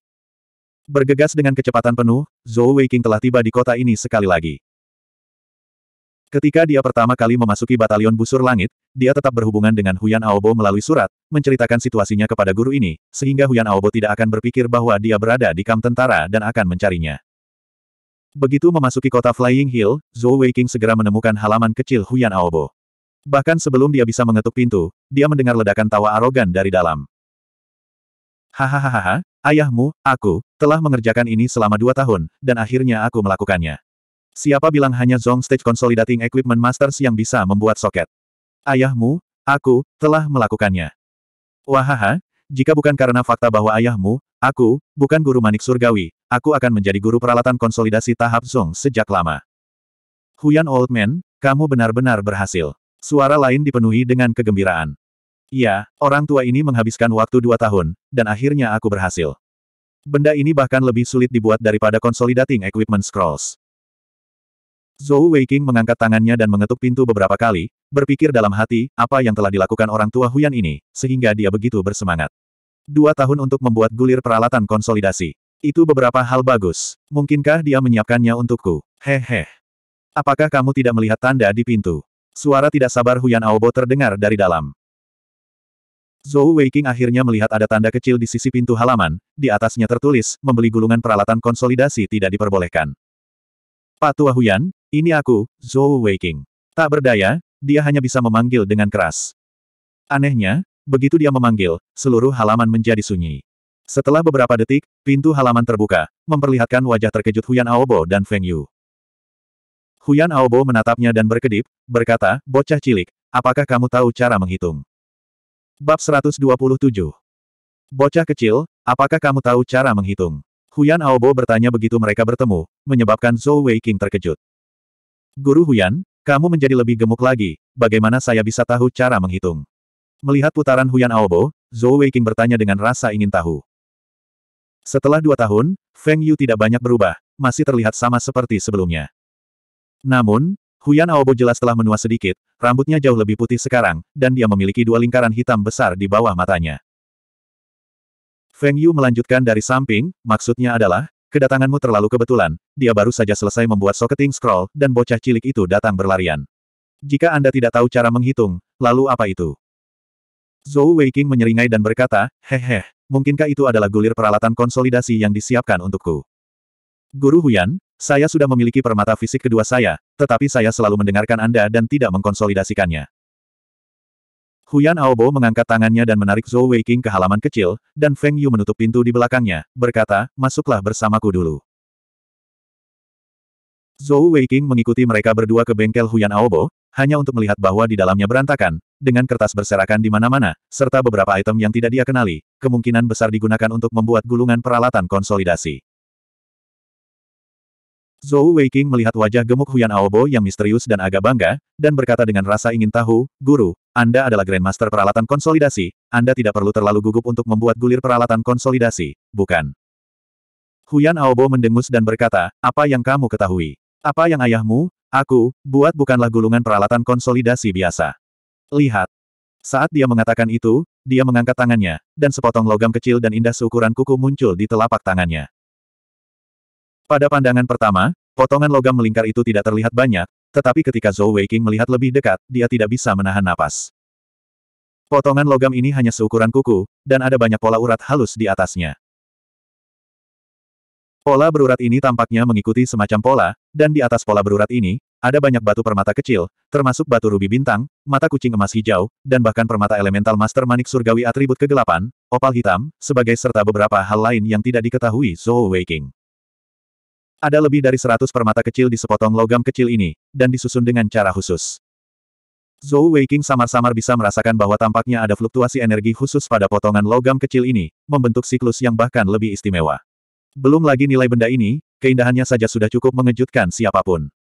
Bergegas dengan kecepatan penuh, Zhou Weiqing telah tiba di kota ini sekali lagi. Ketika dia pertama kali memasuki batalion busur langit, dia tetap berhubungan dengan Huyan Aobo melalui surat, menceritakan situasinya kepada guru ini, sehingga Huyan Aobo tidak akan berpikir bahwa dia berada di kamp tentara dan akan mencarinya. Begitu memasuki kota Flying Hill, Zhou Weiqing segera menemukan halaman kecil Huyan Aobo. Bahkan sebelum dia bisa mengetuk pintu, dia mendengar ledakan tawa arogan dari dalam. Hahaha, ayahmu, aku, telah mengerjakan ini selama dua tahun, dan akhirnya aku melakukannya. Siapa bilang hanya Zong Stage Consolidating Equipment Masters yang bisa membuat soket? Ayahmu, aku, telah melakukannya. Wahaha, jika bukan karena fakta bahwa ayahmu, Aku, bukan guru manik surgawi, aku akan menjadi guru peralatan konsolidasi tahap Zong sejak lama. Huyan Old Man, kamu benar-benar berhasil. Suara lain dipenuhi dengan kegembiraan. Iya, orang tua ini menghabiskan waktu dua tahun, dan akhirnya aku berhasil. Benda ini bahkan lebih sulit dibuat daripada Consolidating Equipment Scrolls. Zhou Weiqing mengangkat tangannya dan mengetuk pintu beberapa kali, berpikir dalam hati, apa yang telah dilakukan orang tua Huyan ini, sehingga dia begitu bersemangat dua tahun untuk membuat gulir peralatan konsolidasi. Itu beberapa hal bagus. Mungkinkah dia menyiapkannya untukku? Hehe. Apakah kamu tidak melihat tanda di pintu? Suara tidak sabar Huyan Aobo terdengar dari dalam. Zhou Weiking akhirnya melihat ada tanda kecil di sisi pintu halaman, di atasnya tertulis, membeli gulungan peralatan konsolidasi tidak diperbolehkan. Pak Tua Huyan, ini aku, Zhou Weiking. Tak berdaya, dia hanya bisa memanggil dengan keras. Anehnya, Begitu dia memanggil, seluruh halaman menjadi sunyi. Setelah beberapa detik, pintu halaman terbuka, memperlihatkan wajah terkejut Huyan Aobo dan Feng Yu. Huyan Aobo menatapnya dan berkedip, berkata, bocah cilik, apakah kamu tahu cara menghitung? Bab 127 Bocah kecil, apakah kamu tahu cara menghitung? Huyan Aobo bertanya begitu mereka bertemu, menyebabkan Zhou Wei King terkejut. Guru Huyan, kamu menjadi lebih gemuk lagi, bagaimana saya bisa tahu cara menghitung? Melihat putaran Huyan Aobo, Zhou Weiqing bertanya dengan rasa ingin tahu. Setelah dua tahun, Feng Yu tidak banyak berubah, masih terlihat sama seperti sebelumnya. Namun, Huyan Aobo jelas telah menua sedikit, rambutnya jauh lebih putih sekarang, dan dia memiliki dua lingkaran hitam besar di bawah matanya. Feng Yu melanjutkan dari samping, maksudnya adalah, Kedatanganmu terlalu kebetulan, dia baru saja selesai membuat soketing scroll, dan bocah cilik itu datang berlarian. Jika Anda tidak tahu cara menghitung, lalu apa itu? Zhou Weiqing menyeringai dan berkata, hehe, mungkinkah itu adalah gulir peralatan konsolidasi yang disiapkan untukku? Guru Huyan, saya sudah memiliki permata fisik kedua saya, tetapi saya selalu mendengarkan Anda dan tidak mengkonsolidasikannya. Huyan Aobo mengangkat tangannya dan menarik Zhou Weiqing ke halaman kecil, dan Feng Yu menutup pintu di belakangnya, berkata, masuklah bersamaku dulu. Zhou Weiqing mengikuti mereka berdua ke bengkel Huyan Aobo, hanya untuk melihat bahwa di dalamnya berantakan, dengan kertas berserakan di mana-mana, serta beberapa item yang tidak dia kenali, kemungkinan besar digunakan untuk membuat gulungan peralatan konsolidasi. Zhou Weiqing melihat wajah gemuk Huyan Aobo yang misterius dan agak bangga, dan berkata dengan rasa ingin tahu, Guru, Anda adalah Grandmaster Peralatan Konsolidasi, Anda tidak perlu terlalu gugup untuk membuat gulir peralatan konsolidasi, bukan? Huyan Aobo mendengus dan berkata, apa yang kamu ketahui? Apa yang ayahmu, Aku, buat bukanlah gulungan peralatan konsolidasi biasa. Lihat. Saat dia mengatakan itu, dia mengangkat tangannya, dan sepotong logam kecil dan indah seukuran kuku muncul di telapak tangannya. Pada pandangan pertama, potongan logam melingkar itu tidak terlihat banyak, tetapi ketika Zhou Weiqing melihat lebih dekat, dia tidak bisa menahan napas. Potongan logam ini hanya seukuran kuku, dan ada banyak pola urat halus di atasnya. Pola berurat ini tampaknya mengikuti semacam pola, dan di atas pola berurat ini, ada banyak batu permata kecil, termasuk batu rubi bintang, mata kucing emas hijau, dan bahkan permata elemental master manik surgawi atribut kegelapan, opal hitam, sebagai serta beberapa hal lain yang tidak diketahui Zhou Weiking. Ada lebih dari seratus permata kecil di sepotong logam kecil ini, dan disusun dengan cara khusus. Zhou Weiking samar-samar bisa merasakan bahwa tampaknya ada fluktuasi energi khusus pada potongan logam kecil ini, membentuk siklus yang bahkan lebih istimewa. Belum lagi nilai benda ini, keindahannya saja sudah cukup mengejutkan siapapun.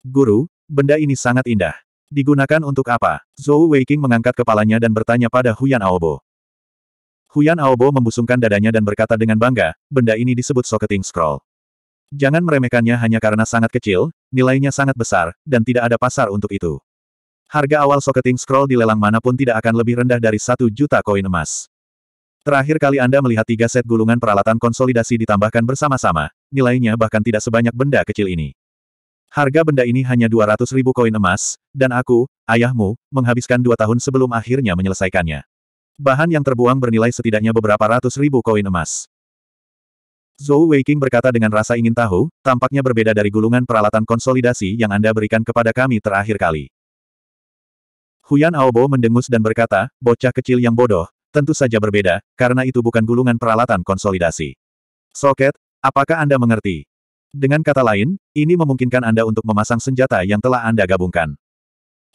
Guru, benda ini sangat indah. Digunakan untuk apa? Zhou Weiqing mengangkat kepalanya dan bertanya pada Huyan Aobo. Huyan Aobo membusungkan dadanya dan berkata dengan bangga, benda ini disebut socketing scroll. Jangan meremehkannya hanya karena sangat kecil, nilainya sangat besar, dan tidak ada pasar untuk itu. Harga awal socketing scroll di lelang manapun tidak akan lebih rendah dari satu juta koin emas. Terakhir kali Anda melihat tiga set gulungan peralatan konsolidasi ditambahkan bersama-sama, nilainya bahkan tidak sebanyak benda kecil ini. Harga benda ini hanya 200 ribu koin emas, dan aku, ayahmu, menghabiskan dua tahun sebelum akhirnya menyelesaikannya. Bahan yang terbuang bernilai setidaknya beberapa ratus ribu koin emas. Zhou Weiqing berkata dengan rasa ingin tahu, tampaknya berbeda dari gulungan peralatan konsolidasi yang Anda berikan kepada kami terakhir kali. Huyan Aobo mendengus dan berkata, bocah kecil yang bodoh, Tentu saja berbeda, karena itu bukan gulungan peralatan konsolidasi. Soket, apakah Anda mengerti? Dengan kata lain, ini memungkinkan Anda untuk memasang senjata yang telah Anda gabungkan.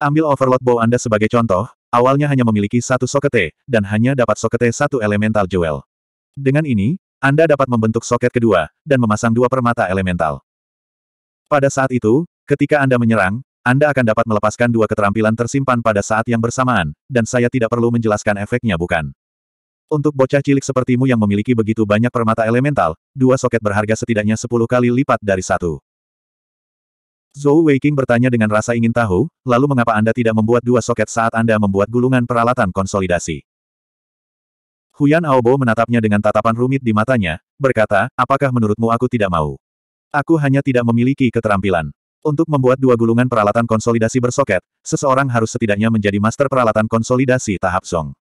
Ambil overload bow Anda sebagai contoh, awalnya hanya memiliki satu soket T, dan hanya dapat soket T satu elemental jewel. Dengan ini, Anda dapat membentuk soket kedua, dan memasang dua permata elemental. Pada saat itu, ketika Anda menyerang, anda akan dapat melepaskan dua keterampilan tersimpan pada saat yang bersamaan, dan saya tidak perlu menjelaskan efeknya bukan. Untuk bocah cilik sepertimu yang memiliki begitu banyak permata elemental, dua soket berharga setidaknya sepuluh kali lipat dari satu. Zhou Weiqing bertanya dengan rasa ingin tahu, lalu mengapa Anda tidak membuat dua soket saat Anda membuat gulungan peralatan konsolidasi? Huyan Aobo menatapnya dengan tatapan rumit di matanya, berkata, apakah menurutmu aku tidak mau? Aku hanya tidak memiliki keterampilan. Untuk membuat dua gulungan peralatan konsolidasi bersoket, seseorang harus setidaknya menjadi master peralatan konsolidasi tahap Song.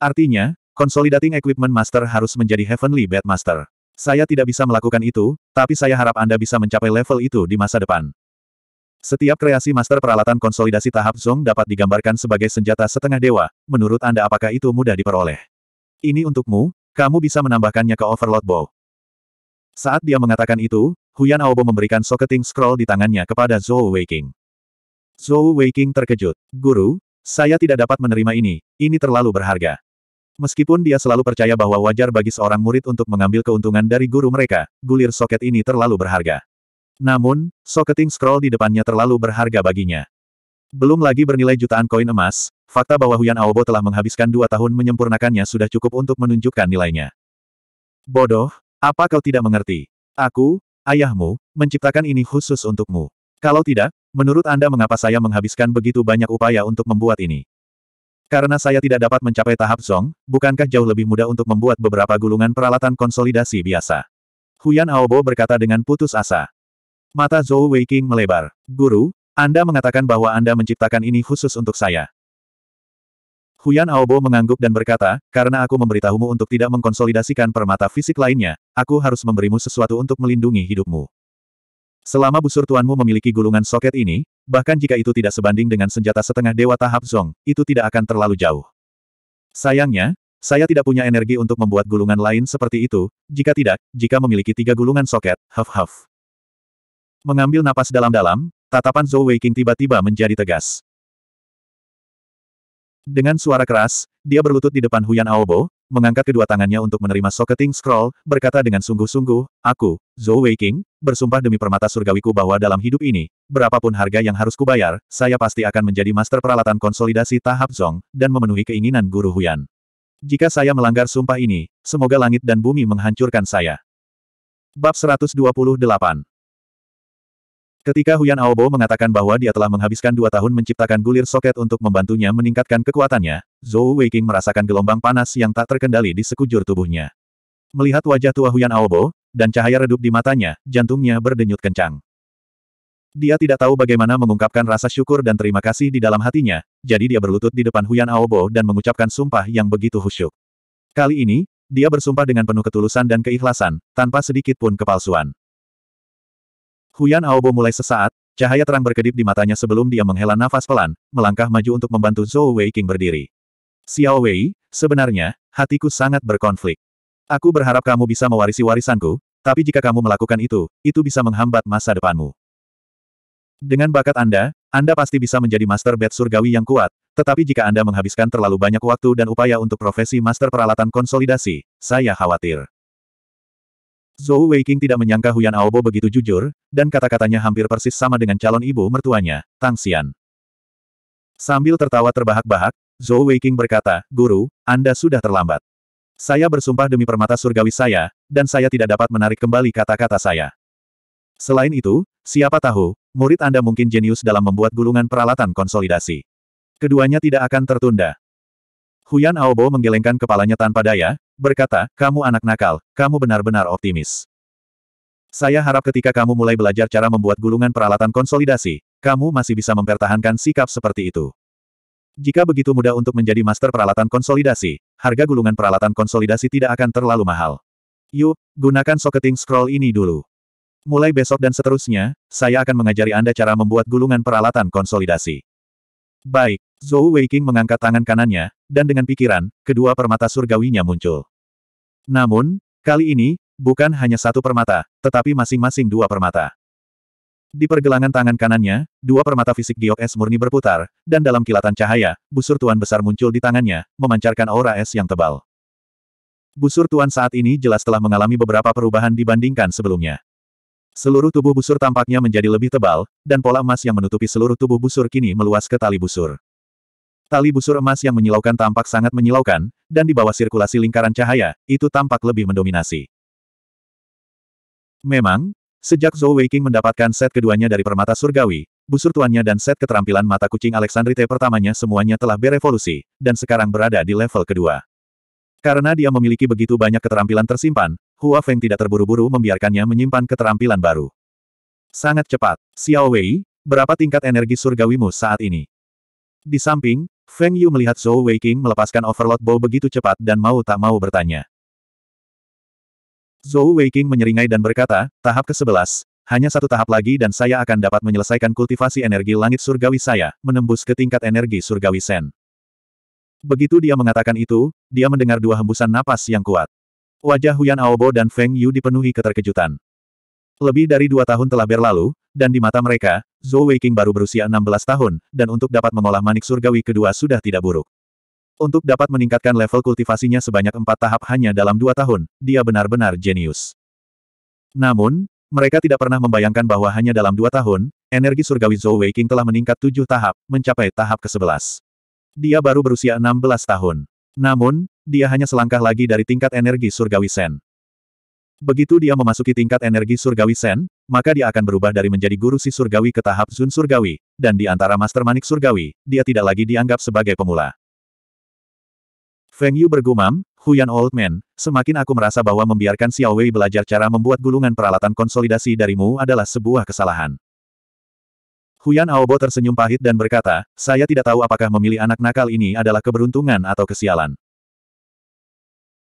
Artinya, Consolidating Equipment Master harus menjadi Heavenly Bed Master. Saya tidak bisa melakukan itu, tapi saya harap Anda bisa mencapai level itu di masa depan. Setiap kreasi master peralatan konsolidasi tahap Zong dapat digambarkan sebagai senjata setengah dewa, menurut Anda apakah itu mudah diperoleh? Ini untukmu, kamu bisa menambahkannya ke Overload Bow. Saat dia mengatakan itu, Huyan Aobo memberikan soketing scroll di tangannya kepada Zhou Weiqing. Zhou Weiqing terkejut. Guru, saya tidak dapat menerima ini, ini terlalu berharga. Meskipun dia selalu percaya bahwa wajar bagi seorang murid untuk mengambil keuntungan dari guru mereka, gulir soket ini terlalu berharga. Namun, soketing scroll di depannya terlalu berharga baginya. Belum lagi bernilai jutaan koin emas, fakta bahwa Huyan Aobo telah menghabiskan dua tahun menyempurnakannya sudah cukup untuk menunjukkan nilainya. Bodoh, apa kau tidak mengerti? Aku, ayahmu, menciptakan ini khusus untukmu. Kalau tidak, menurut Anda mengapa saya menghabiskan begitu banyak upaya untuk membuat ini? Karena saya tidak dapat mencapai tahap Zong, bukankah jauh lebih mudah untuk membuat beberapa gulungan peralatan konsolidasi biasa? Huyan Aobo berkata dengan putus asa. Mata Zhou Weiqing melebar. Guru, Anda mengatakan bahwa Anda menciptakan ini khusus untuk saya. Huyan Aobo mengangguk dan berkata, karena aku memberitahumu untuk tidak mengkonsolidasikan permata fisik lainnya, aku harus memberimu sesuatu untuk melindungi hidupmu. Selama busur tuanmu memiliki gulungan soket ini, bahkan jika itu tidak sebanding dengan senjata setengah dewa tahap zong, itu tidak akan terlalu jauh. Sayangnya, saya tidak punya energi untuk membuat gulungan lain seperti itu, jika tidak, jika memiliki tiga gulungan soket, huff-huff. Mengambil napas dalam-dalam, tatapan Zhou Weiqing tiba-tiba menjadi tegas. Dengan suara keras, dia berlutut di depan Huyan Aobo, mengangkat kedua tangannya untuk menerima soketing scroll, berkata dengan sungguh-sungguh, Aku, Zhou Weiqing, bersumpah demi permata surgawiku bahwa dalam hidup ini, berapapun harga yang harus kubayar, saya pasti akan menjadi master peralatan konsolidasi tahap Zong, dan memenuhi keinginan Guru Huyan. Jika saya melanggar sumpah ini, semoga langit dan bumi menghancurkan saya. Bab 128 Ketika Huyan Aobo mengatakan bahwa dia telah menghabiskan dua tahun menciptakan gulir soket untuk membantunya meningkatkan kekuatannya, Zhou Weiqing merasakan gelombang panas yang tak terkendali di sekujur tubuhnya. Melihat wajah tua Huyan Aobo, dan cahaya redup di matanya, jantungnya berdenyut kencang. Dia tidak tahu bagaimana mengungkapkan rasa syukur dan terima kasih di dalam hatinya, jadi dia berlutut di depan Huyan Aobo dan mengucapkan sumpah yang begitu husyuk. Kali ini, dia bersumpah dengan penuh ketulusan dan keikhlasan, tanpa sedikit pun kepalsuan. Huyan Aobo mulai sesaat, cahaya terang berkedip di matanya sebelum dia menghela nafas pelan, melangkah maju untuk membantu Zhou Wei King berdiri. Xiao Wei, sebenarnya, hatiku sangat berkonflik. Aku berharap kamu bisa mewarisi warisanku, tapi jika kamu melakukan itu, itu bisa menghambat masa depanmu. Dengan bakat Anda, Anda pasti bisa menjadi Master Bed Surgawi yang kuat, tetapi jika Anda menghabiskan terlalu banyak waktu dan upaya untuk profesi Master Peralatan Konsolidasi, saya khawatir. Zhou Weiqing tidak menyangka Huyan Aobo begitu jujur, dan kata-katanya hampir persis sama dengan calon ibu mertuanya, Tang Xian. Sambil tertawa terbahak-bahak, Zhou Weiqing berkata, Guru, Anda sudah terlambat. Saya bersumpah demi permata surgawi saya, dan saya tidak dapat menarik kembali kata-kata saya. Selain itu, siapa tahu, murid Anda mungkin jenius dalam membuat gulungan peralatan konsolidasi. Keduanya tidak akan tertunda. Huyan Aobo menggelengkan kepalanya tanpa daya, Berkata, kamu anak nakal, kamu benar-benar optimis. Saya harap ketika kamu mulai belajar cara membuat gulungan peralatan konsolidasi, kamu masih bisa mempertahankan sikap seperti itu. Jika begitu mudah untuk menjadi master peralatan konsolidasi, harga gulungan peralatan konsolidasi tidak akan terlalu mahal. Yuk, gunakan socketing scroll ini dulu. Mulai besok dan seterusnya, saya akan mengajari Anda cara membuat gulungan peralatan konsolidasi. Baik. Zhou Weiqing mengangkat tangan kanannya, dan dengan pikiran, kedua permata surgawinya muncul. Namun, kali ini, bukan hanya satu permata, tetapi masing-masing dua permata. Di pergelangan tangan kanannya, dua permata fisik giok es murni berputar, dan dalam kilatan cahaya, busur tuan besar muncul di tangannya, memancarkan aura es yang tebal. Busur tuan saat ini jelas telah mengalami beberapa perubahan dibandingkan sebelumnya. Seluruh tubuh busur tampaknya menjadi lebih tebal, dan pola emas yang menutupi seluruh tubuh busur kini meluas ke tali busur. Tali busur emas yang menyilaukan tampak sangat menyilaukan, dan di bawah sirkulasi lingkaran cahaya, itu tampak lebih mendominasi. Memang, sejak Zhou Weiqing mendapatkan set keduanya dari permata surgawi, busur tuannya dan set keterampilan mata kucing Alexandrite pertamanya semuanya telah berevolusi, dan sekarang berada di level kedua. Karena dia memiliki begitu banyak keterampilan tersimpan, Hua Feng tidak terburu-buru membiarkannya menyimpan keterampilan baru. Sangat cepat. Xiao Wei, berapa tingkat energi surgawimu saat ini? Di samping, Feng Yu melihat Zhou Wei King melepaskan overload bow begitu cepat dan mau tak mau bertanya. Zhou Wei King menyeringai dan berkata, tahap ke-11, hanya satu tahap lagi dan saya akan dapat menyelesaikan kultivasi energi langit surgawi saya, menembus ke tingkat energi surgawi Sen. Begitu dia mengatakan itu, dia mendengar dua hembusan napas yang kuat. Wajah Huyan Aobo dan Feng Yu dipenuhi keterkejutan. Lebih dari dua tahun telah berlalu, dan di mata mereka, Zhou Weiqing baru berusia 16 tahun, dan untuk dapat mengolah manik surgawi kedua sudah tidak buruk. Untuk dapat meningkatkan level kultivasinya sebanyak empat tahap hanya dalam dua tahun, dia benar-benar jenius. Namun, mereka tidak pernah membayangkan bahwa hanya dalam dua tahun, energi surgawi Zhou Weiqing telah meningkat tujuh tahap, mencapai tahap ke-11. Dia baru berusia 16 tahun. Namun, dia hanya selangkah lagi dari tingkat energi surgawi Sen. Begitu dia memasuki tingkat energi surgawi Sen, maka dia akan berubah dari menjadi guru si surgawi ke tahap Zun surgawi, dan di antara master manik surgawi, dia tidak lagi dianggap sebagai pemula. Feng Yu bergumam, Huyan Old Man, semakin aku merasa bahwa membiarkan Xiao Wei belajar cara membuat gulungan peralatan konsolidasi darimu adalah sebuah kesalahan. Huyan Aobo tersenyum pahit dan berkata, saya tidak tahu apakah memilih anak nakal ini adalah keberuntungan atau kesialan.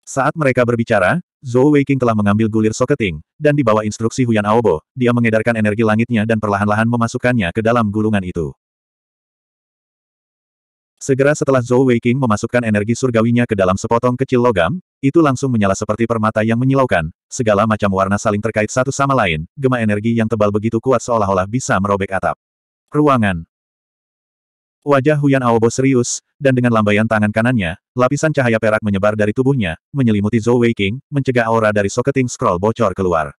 Saat mereka berbicara, Zhou Weiqing telah mengambil gulir soketing, dan di bawah instruksi Huyan Aobo, dia mengedarkan energi langitnya dan perlahan-lahan memasukkannya ke dalam gulungan itu. Segera setelah Zhou Weiqing memasukkan energi surgawinya ke dalam sepotong kecil logam, itu langsung menyala seperti permata yang menyilaukan, segala macam warna saling terkait satu sama lain, gema energi yang tebal begitu kuat seolah-olah bisa merobek atap. Ruangan. Wajah Huyan Aobo serius, dan dengan lambaian tangan kanannya, lapisan cahaya perak menyebar dari tubuhnya, menyelimuti Zhou Weiqing, mencegah aura dari soketing scroll bocor keluar.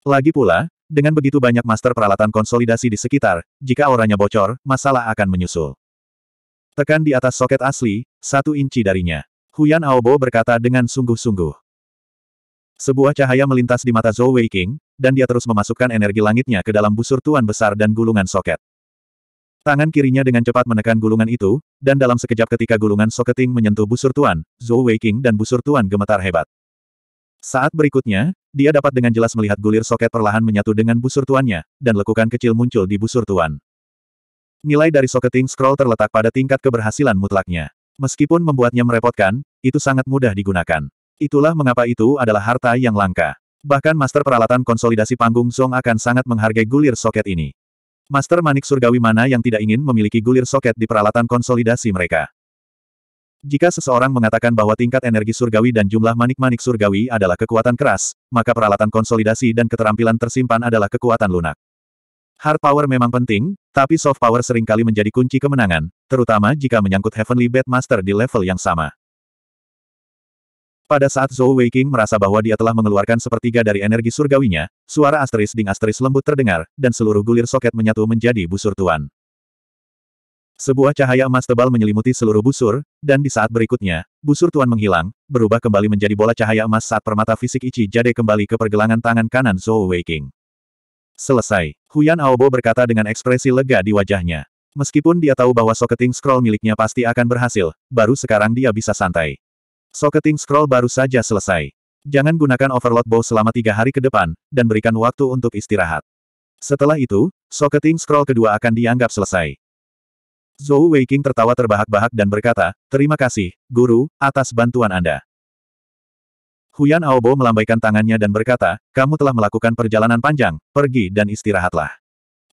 Lagi pula, dengan begitu banyak master peralatan konsolidasi di sekitar, jika auranya bocor, masalah akan menyusul. Tekan di atas soket asli, satu inci darinya. Huyan Aobo berkata dengan sungguh-sungguh. Sebuah cahaya melintas di mata Zhou Weiqing, dan dia terus memasukkan energi langitnya ke dalam busur tuan besar dan gulungan soket. Tangan kirinya dengan cepat menekan gulungan itu, dan dalam sekejap ketika gulungan soketing menyentuh busur tuan, Zhou Weiqing dan busur tuan gemetar hebat. Saat berikutnya, dia dapat dengan jelas melihat gulir soket perlahan menyatu dengan busur tuannya, dan lekukan kecil muncul di busur tuan. Nilai dari soketing scroll terletak pada tingkat keberhasilan mutlaknya. Meskipun membuatnya merepotkan, itu sangat mudah digunakan. Itulah mengapa itu adalah harta yang langka. Bahkan master peralatan konsolidasi panggung Song akan sangat menghargai gulir soket ini. Master Manik Surgawi mana yang tidak ingin memiliki gulir soket di peralatan konsolidasi mereka? Jika seseorang mengatakan bahwa tingkat energi surgawi dan jumlah manik-manik surgawi adalah kekuatan keras, maka peralatan konsolidasi dan keterampilan tersimpan adalah kekuatan lunak. Hard power memang penting, tapi soft power seringkali menjadi kunci kemenangan, terutama jika menyangkut Heavenly Bed Master di level yang sama. Pada saat Zhou Weiqing merasa bahwa dia telah mengeluarkan sepertiga dari energi surgawinya, suara asteris ding asteris lembut terdengar, dan seluruh gulir soket menyatu menjadi busur tuan. Sebuah cahaya emas tebal menyelimuti seluruh busur, dan di saat berikutnya, busur tuan menghilang, berubah kembali menjadi bola cahaya emas saat permata fisik Ichi Jade kembali ke pergelangan tangan kanan Zhou Weiqing. Selesai. Huyan Aobo berkata dengan ekspresi lega di wajahnya. Meskipun dia tahu bahwa soketing scroll miliknya pasti akan berhasil, baru sekarang dia bisa santai. Socketing scroll baru saja selesai. Jangan gunakan overload bow selama tiga hari ke depan, dan berikan waktu untuk istirahat. Setelah itu, socketing scroll kedua akan dianggap selesai. Zhou Weiqing tertawa terbahak-bahak dan berkata, Terima kasih, Guru, atas bantuan Anda. Huyan Aobo melambaikan tangannya dan berkata, Kamu telah melakukan perjalanan panjang, pergi dan istirahatlah.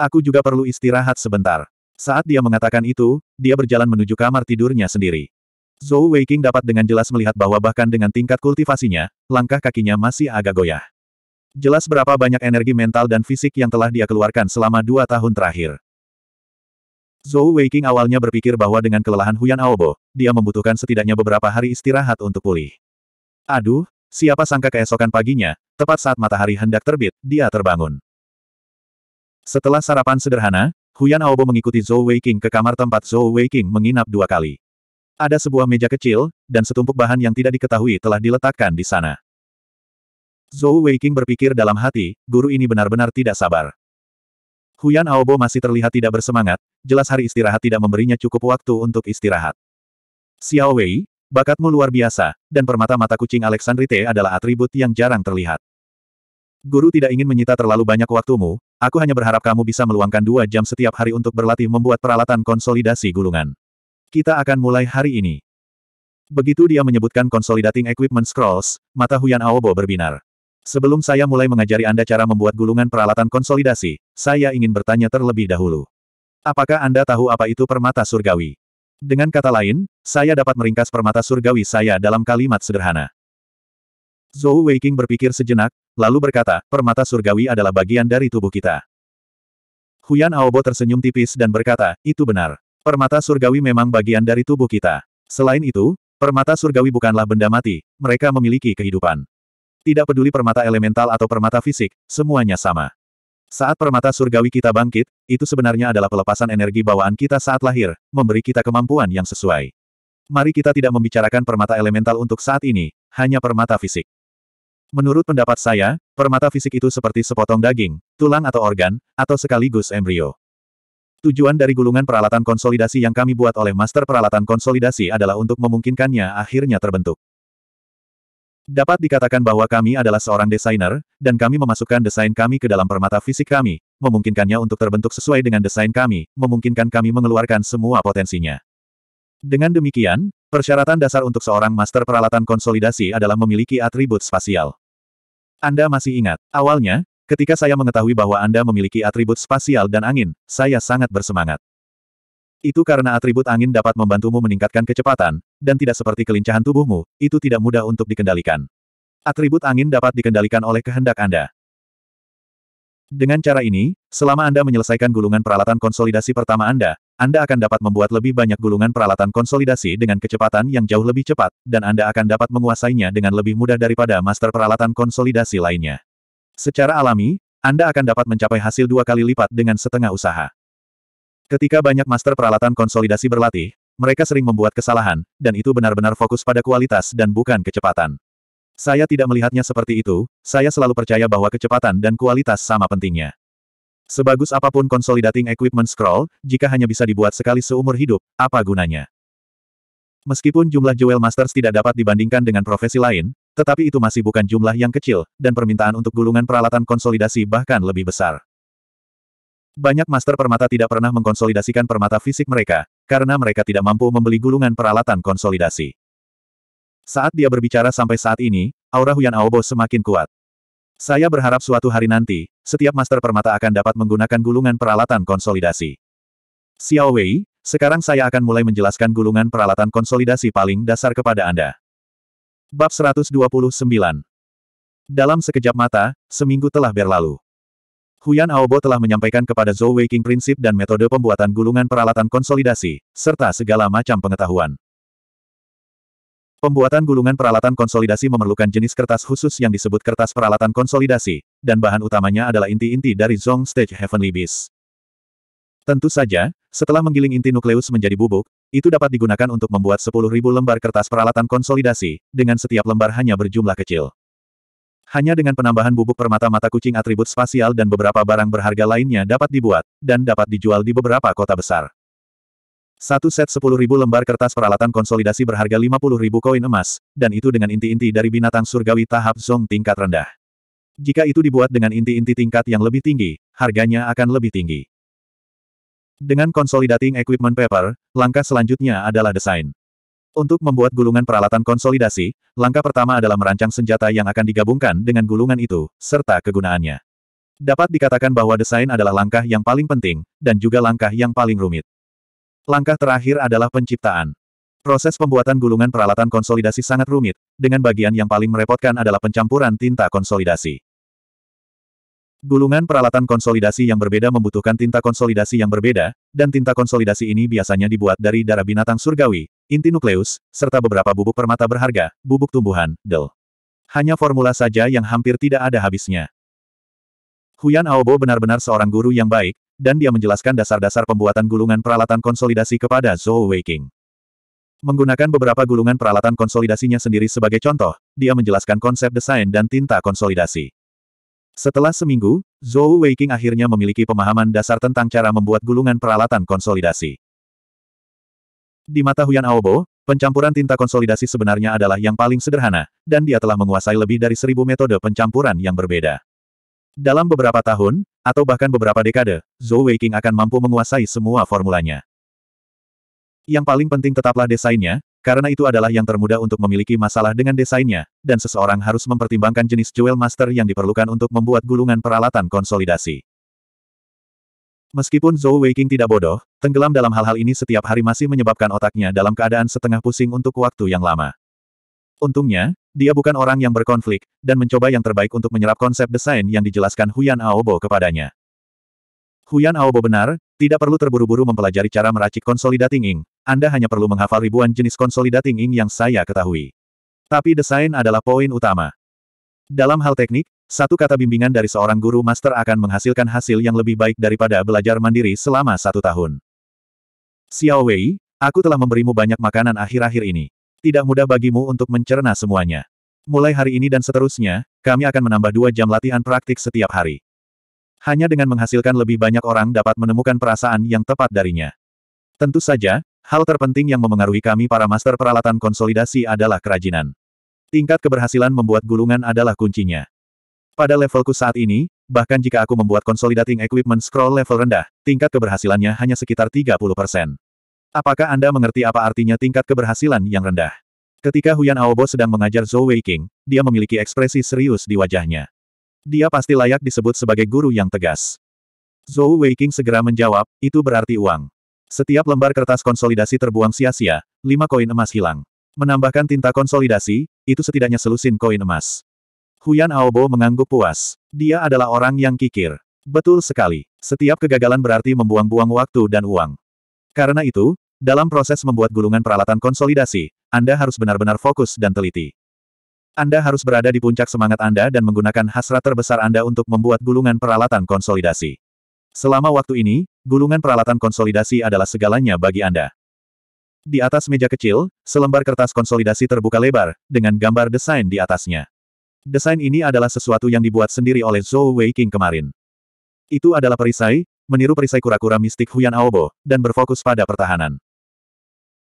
Aku juga perlu istirahat sebentar. Saat dia mengatakan itu, dia berjalan menuju kamar tidurnya sendiri. Zhou Weiqing dapat dengan jelas melihat bahwa bahkan dengan tingkat kultivasinya, langkah kakinya masih agak goyah. Jelas berapa banyak energi mental dan fisik yang telah dia keluarkan selama dua tahun terakhir. Zhou Weiqing awalnya berpikir bahwa dengan kelelahan Huyan Aobo, dia membutuhkan setidaknya beberapa hari istirahat untuk pulih. Aduh, siapa sangka keesokan paginya, tepat saat matahari hendak terbit, dia terbangun. Setelah sarapan sederhana, Huyan Aobo mengikuti Zhou Weiqing ke kamar tempat Zhou Weiqing menginap dua kali. Ada sebuah meja kecil, dan setumpuk bahan yang tidak diketahui telah diletakkan di sana. Zhou Weiqing berpikir dalam hati, guru ini benar-benar tidak sabar. Huyan Aobo masih terlihat tidak bersemangat, jelas hari istirahat tidak memberinya cukup waktu untuk istirahat. Xiao Wei, bakatmu luar biasa, dan permata mata kucing Alexandrite adalah atribut yang jarang terlihat. Guru tidak ingin menyita terlalu banyak waktumu, aku hanya berharap kamu bisa meluangkan dua jam setiap hari untuk berlatih membuat peralatan konsolidasi gulungan. Kita akan mulai hari ini. Begitu dia menyebutkan Consolidating Equipment Scrolls, mata Huyan Aobo berbinar. Sebelum saya mulai mengajari Anda cara membuat gulungan peralatan konsolidasi, saya ingin bertanya terlebih dahulu. Apakah Anda tahu apa itu permata surgawi? Dengan kata lain, saya dapat meringkas permata surgawi saya dalam kalimat sederhana. Zhou Weiking berpikir sejenak, lalu berkata, permata surgawi adalah bagian dari tubuh kita. Huyan Aobo tersenyum tipis dan berkata, itu benar. Permata surgawi memang bagian dari tubuh kita. Selain itu, permata surgawi bukanlah benda mati, mereka memiliki kehidupan. Tidak peduli permata elemental atau permata fisik, semuanya sama. Saat permata surgawi kita bangkit, itu sebenarnya adalah pelepasan energi bawaan kita saat lahir, memberi kita kemampuan yang sesuai. Mari kita tidak membicarakan permata elemental untuk saat ini, hanya permata fisik. Menurut pendapat saya, permata fisik itu seperti sepotong daging, tulang atau organ, atau sekaligus embrio. Tujuan dari gulungan peralatan konsolidasi yang kami buat oleh master peralatan konsolidasi adalah untuk memungkinkannya akhirnya terbentuk. Dapat dikatakan bahwa kami adalah seorang desainer, dan kami memasukkan desain kami ke dalam permata fisik kami, memungkinkannya untuk terbentuk sesuai dengan desain kami, memungkinkan kami mengeluarkan semua potensinya. Dengan demikian, persyaratan dasar untuk seorang master peralatan konsolidasi adalah memiliki atribut spasial. Anda masih ingat, awalnya, Ketika saya mengetahui bahwa Anda memiliki atribut spasial dan angin, saya sangat bersemangat. Itu karena atribut angin dapat membantumu meningkatkan kecepatan, dan tidak seperti kelincahan tubuhmu, itu tidak mudah untuk dikendalikan. Atribut angin dapat dikendalikan oleh kehendak Anda. Dengan cara ini, selama Anda menyelesaikan gulungan peralatan konsolidasi pertama Anda, Anda akan dapat membuat lebih banyak gulungan peralatan konsolidasi dengan kecepatan yang jauh lebih cepat, dan Anda akan dapat menguasainya dengan lebih mudah daripada master peralatan konsolidasi lainnya. Secara alami, Anda akan dapat mencapai hasil dua kali lipat dengan setengah usaha. Ketika banyak master peralatan konsolidasi berlatih, mereka sering membuat kesalahan, dan itu benar-benar fokus pada kualitas dan bukan kecepatan. Saya tidak melihatnya seperti itu, saya selalu percaya bahwa kecepatan dan kualitas sama pentingnya. Sebagus apapun consolidating equipment scroll, jika hanya bisa dibuat sekali seumur hidup, apa gunanya? Meskipun jumlah Jewel Masters tidak dapat dibandingkan dengan profesi lain, tetapi itu masih bukan jumlah yang kecil, dan permintaan untuk gulungan peralatan konsolidasi bahkan lebih besar. Banyak master permata tidak pernah mengkonsolidasikan permata fisik mereka, karena mereka tidak mampu membeli gulungan peralatan konsolidasi. Saat dia berbicara sampai saat ini, aura Huyan Aobo semakin kuat. Saya berharap suatu hari nanti, setiap master permata akan dapat menggunakan gulungan peralatan konsolidasi. Xiao Wei, sekarang saya akan mulai menjelaskan gulungan peralatan konsolidasi paling dasar kepada Anda. Bab 129 Dalam sekejap mata, seminggu telah berlalu. Huyan Aobo telah menyampaikan kepada Zhou Weiqing prinsip dan metode pembuatan gulungan peralatan konsolidasi, serta segala macam pengetahuan. Pembuatan gulungan peralatan konsolidasi memerlukan jenis kertas khusus yang disebut kertas peralatan konsolidasi, dan bahan utamanya adalah inti-inti dari Zong Stage Heavenly Beast. Tentu saja, setelah menggiling inti nukleus menjadi bubuk, itu dapat digunakan untuk membuat 10.000 lembar kertas peralatan konsolidasi, dengan setiap lembar hanya berjumlah kecil. Hanya dengan penambahan bubuk permata mata kucing atribut spasial dan beberapa barang berharga lainnya dapat dibuat, dan dapat dijual di beberapa kota besar. Satu set 10.000 lembar kertas peralatan konsolidasi berharga 50.000 koin emas, dan itu dengan inti-inti dari binatang surgawi tahap zong tingkat rendah. Jika itu dibuat dengan inti-inti tingkat yang lebih tinggi, harganya akan lebih tinggi. Dengan Consolidating Equipment Paper, langkah selanjutnya adalah desain. Untuk membuat gulungan peralatan konsolidasi, langkah pertama adalah merancang senjata yang akan digabungkan dengan gulungan itu, serta kegunaannya. Dapat dikatakan bahwa desain adalah langkah yang paling penting, dan juga langkah yang paling rumit. Langkah terakhir adalah penciptaan. Proses pembuatan gulungan peralatan konsolidasi sangat rumit, dengan bagian yang paling merepotkan adalah pencampuran tinta konsolidasi. Gulungan peralatan konsolidasi yang berbeda membutuhkan tinta konsolidasi yang berbeda, dan tinta konsolidasi ini biasanya dibuat dari darah binatang surgawi, inti nukleus, serta beberapa bubuk permata berharga, bubuk tumbuhan, del. Hanya formula saja yang hampir tidak ada habisnya. Huyan Aobo benar-benar seorang guru yang baik, dan dia menjelaskan dasar-dasar pembuatan gulungan peralatan konsolidasi kepada Zhou Weiking. Menggunakan beberapa gulungan peralatan konsolidasinya sendiri sebagai contoh, dia menjelaskan konsep desain dan tinta konsolidasi. Setelah seminggu, Zhou Weiqing akhirnya memiliki pemahaman dasar tentang cara membuat gulungan peralatan konsolidasi. Di mata Huyan Aobo, pencampuran tinta konsolidasi sebenarnya adalah yang paling sederhana, dan dia telah menguasai lebih dari seribu metode pencampuran yang berbeda. Dalam beberapa tahun, atau bahkan beberapa dekade, Zhou Weiqing akan mampu menguasai semua formulanya. Yang paling penting tetaplah desainnya, karena itu adalah yang termudah untuk memiliki masalah dengan desainnya, dan seseorang harus mempertimbangkan jenis Jewel Master yang diperlukan untuk membuat gulungan peralatan konsolidasi. Meskipun Zhou Weiqing tidak bodoh, tenggelam dalam hal-hal ini setiap hari masih menyebabkan otaknya dalam keadaan setengah pusing untuk waktu yang lama. Untungnya, dia bukan orang yang berkonflik, dan mencoba yang terbaik untuk menyerap konsep desain yang dijelaskan Huyan Aobo kepadanya. Huyan Aobo benar, tidak perlu terburu-buru mempelajari cara meracik konsolidating. ing. Anda hanya perlu menghafal ribuan jenis konsolidating ing yang saya ketahui. Tapi desain adalah poin utama. Dalam hal teknik, satu kata bimbingan dari seorang guru master akan menghasilkan hasil yang lebih baik daripada belajar mandiri selama satu tahun. Xiao Wei, aku telah memberimu banyak makanan akhir-akhir ini. Tidak mudah bagimu untuk mencerna semuanya. Mulai hari ini dan seterusnya, kami akan menambah dua jam latihan praktik setiap hari. Hanya dengan menghasilkan lebih banyak orang dapat menemukan perasaan yang tepat darinya. Tentu saja, hal terpenting yang memengaruhi kami para master peralatan konsolidasi adalah kerajinan. Tingkat keberhasilan membuat gulungan adalah kuncinya. Pada levelku saat ini, bahkan jika aku membuat consolidating equipment scroll level rendah, tingkat keberhasilannya hanya sekitar 30%. Apakah Anda mengerti apa artinya tingkat keberhasilan yang rendah? Ketika Huyan Aobo sedang mengajar Zhou Weiqing, dia memiliki ekspresi serius di wajahnya. Dia pasti layak disebut sebagai guru yang tegas. Zhou Weiqing segera menjawab, itu berarti uang. Setiap lembar kertas konsolidasi terbuang sia-sia, lima koin emas hilang. Menambahkan tinta konsolidasi, itu setidaknya selusin koin emas. Huyan Aobo mengangguk puas. Dia adalah orang yang kikir. Betul sekali. Setiap kegagalan berarti membuang-buang waktu dan uang. Karena itu, dalam proses membuat gulungan peralatan konsolidasi, Anda harus benar-benar fokus dan teliti. Anda harus berada di puncak semangat Anda dan menggunakan hasrat terbesar Anda untuk membuat gulungan peralatan konsolidasi. Selama waktu ini, gulungan peralatan konsolidasi adalah segalanya bagi Anda. Di atas meja kecil, selembar kertas konsolidasi terbuka lebar, dengan gambar desain di atasnya. Desain ini adalah sesuatu yang dibuat sendiri oleh Zhou Weiqing kemarin. Itu adalah perisai, meniru perisai kura-kura mistik Huyan Aobo, dan berfokus pada pertahanan.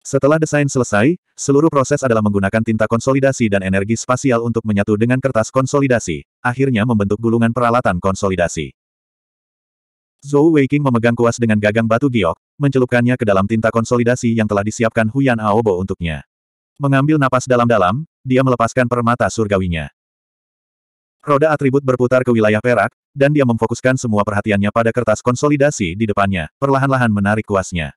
Setelah desain selesai, seluruh proses adalah menggunakan tinta konsolidasi dan energi spasial untuk menyatu dengan kertas konsolidasi, akhirnya membentuk gulungan peralatan konsolidasi. Zhou Weiqing memegang kuas dengan gagang batu giok, mencelupkannya ke dalam tinta konsolidasi yang telah disiapkan Huyan Aobo untuknya. Mengambil napas dalam-dalam, dia melepaskan permata surgawinya. Roda atribut berputar ke wilayah perak, dan dia memfokuskan semua perhatiannya pada kertas konsolidasi di depannya, perlahan-lahan menarik kuasnya.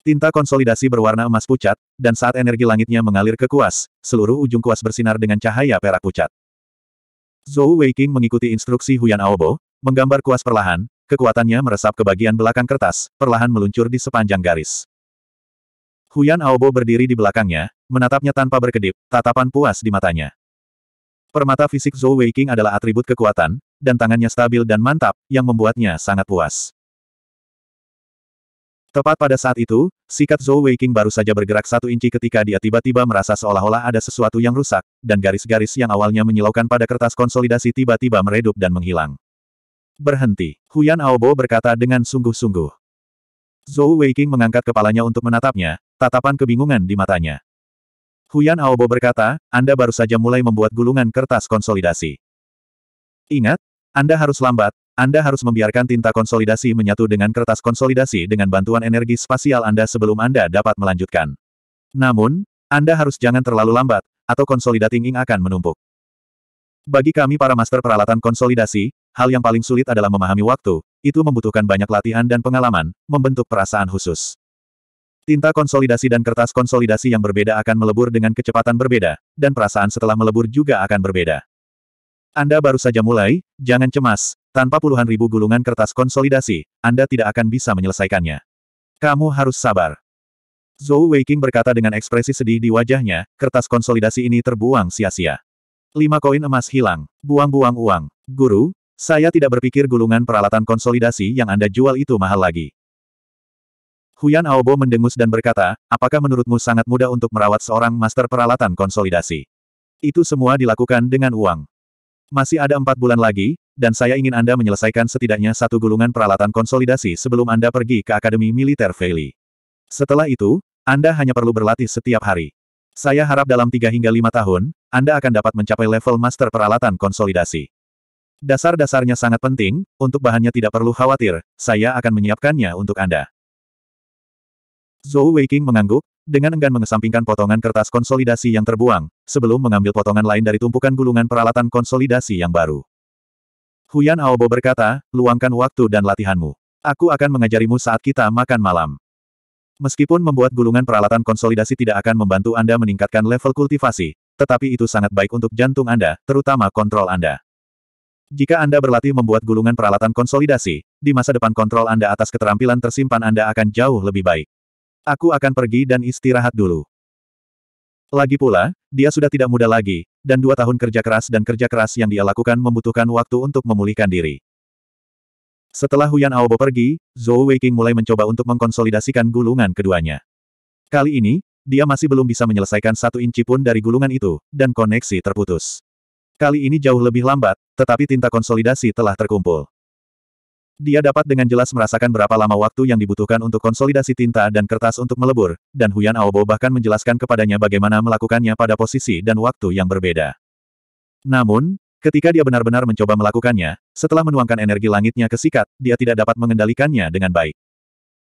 Tinta konsolidasi berwarna emas pucat, dan saat energi langitnya mengalir ke kuas, seluruh ujung kuas bersinar dengan cahaya perak pucat. Zhou Weiqing mengikuti instruksi Huyan Aobo, menggambar kuas perlahan, kekuatannya meresap ke bagian belakang kertas, perlahan meluncur di sepanjang garis. Huyan Aobo berdiri di belakangnya, menatapnya tanpa berkedip, tatapan puas di matanya. Permata fisik Zhou Weiqing adalah atribut kekuatan, dan tangannya stabil dan mantap, yang membuatnya sangat puas. Tepat pada saat itu, sikat Zhou Weiqing baru saja bergerak satu inci ketika dia tiba-tiba merasa seolah-olah ada sesuatu yang rusak, dan garis-garis yang awalnya menyilaukan pada kertas konsolidasi tiba-tiba meredup dan menghilang. Berhenti, Huyan Aobo berkata dengan sungguh-sungguh. Zhou Weiqing mengangkat kepalanya untuk menatapnya, tatapan kebingungan di matanya. Huyan Aobo berkata, Anda baru saja mulai membuat gulungan kertas konsolidasi. Ingat, Anda harus lambat, anda harus membiarkan tinta konsolidasi menyatu dengan kertas konsolidasi dengan bantuan energi spasial Anda sebelum Anda dapat melanjutkan. Namun, Anda harus jangan terlalu lambat, atau konsolidating ing akan menumpuk. Bagi kami para master peralatan konsolidasi, hal yang paling sulit adalah memahami waktu, itu membutuhkan banyak latihan dan pengalaman, membentuk perasaan khusus. Tinta konsolidasi dan kertas konsolidasi yang berbeda akan melebur dengan kecepatan berbeda, dan perasaan setelah melebur juga akan berbeda. Anda baru saja mulai, jangan cemas, tanpa puluhan ribu gulungan kertas konsolidasi, Anda tidak akan bisa menyelesaikannya. Kamu harus sabar. Zhou Weiqing berkata dengan ekspresi sedih di wajahnya, kertas konsolidasi ini terbuang sia-sia. Lima koin emas hilang, buang-buang uang. Guru, saya tidak berpikir gulungan peralatan konsolidasi yang Anda jual itu mahal lagi. Huyan Aobo mendengus dan berkata, apakah menurutmu sangat mudah untuk merawat seorang master peralatan konsolidasi? Itu semua dilakukan dengan uang. Masih ada empat bulan lagi, dan saya ingin Anda menyelesaikan setidaknya satu gulungan peralatan konsolidasi sebelum Anda pergi ke Akademi Militer Veili. Setelah itu, Anda hanya perlu berlatih setiap hari. Saya harap dalam tiga hingga lima tahun, Anda akan dapat mencapai level master peralatan konsolidasi. Dasar-dasarnya sangat penting, untuk bahannya tidak perlu khawatir, saya akan menyiapkannya untuk Anda. Zhou Weiqing mengangguk, dengan enggan mengesampingkan potongan kertas konsolidasi yang terbuang, sebelum mengambil potongan lain dari tumpukan gulungan peralatan konsolidasi yang baru. Huyan Aobo berkata, luangkan waktu dan latihanmu. Aku akan mengajarimu saat kita makan malam. Meskipun membuat gulungan peralatan konsolidasi tidak akan membantu Anda meningkatkan level kultivasi, tetapi itu sangat baik untuk jantung Anda, terutama kontrol Anda. Jika Anda berlatih membuat gulungan peralatan konsolidasi, di masa depan kontrol Anda atas keterampilan tersimpan Anda akan jauh lebih baik. Aku akan pergi dan istirahat dulu. Lagi pula, dia sudah tidak muda lagi, dan dua tahun kerja keras dan kerja keras yang dia lakukan membutuhkan waktu untuk memulihkan diri. Setelah Huyan Aobo pergi, Zhou Weiqing mulai mencoba untuk mengkonsolidasikan gulungan keduanya. Kali ini, dia masih belum bisa menyelesaikan satu inci pun dari gulungan itu, dan koneksi terputus. Kali ini jauh lebih lambat, tetapi tinta konsolidasi telah terkumpul. Dia dapat dengan jelas merasakan berapa lama waktu yang dibutuhkan untuk konsolidasi tinta dan kertas untuk melebur, dan Huyan Aobo bahkan menjelaskan kepadanya bagaimana melakukannya pada posisi dan waktu yang berbeda. Namun, ketika dia benar-benar mencoba melakukannya, setelah menuangkan energi langitnya ke sikat, dia tidak dapat mengendalikannya dengan baik.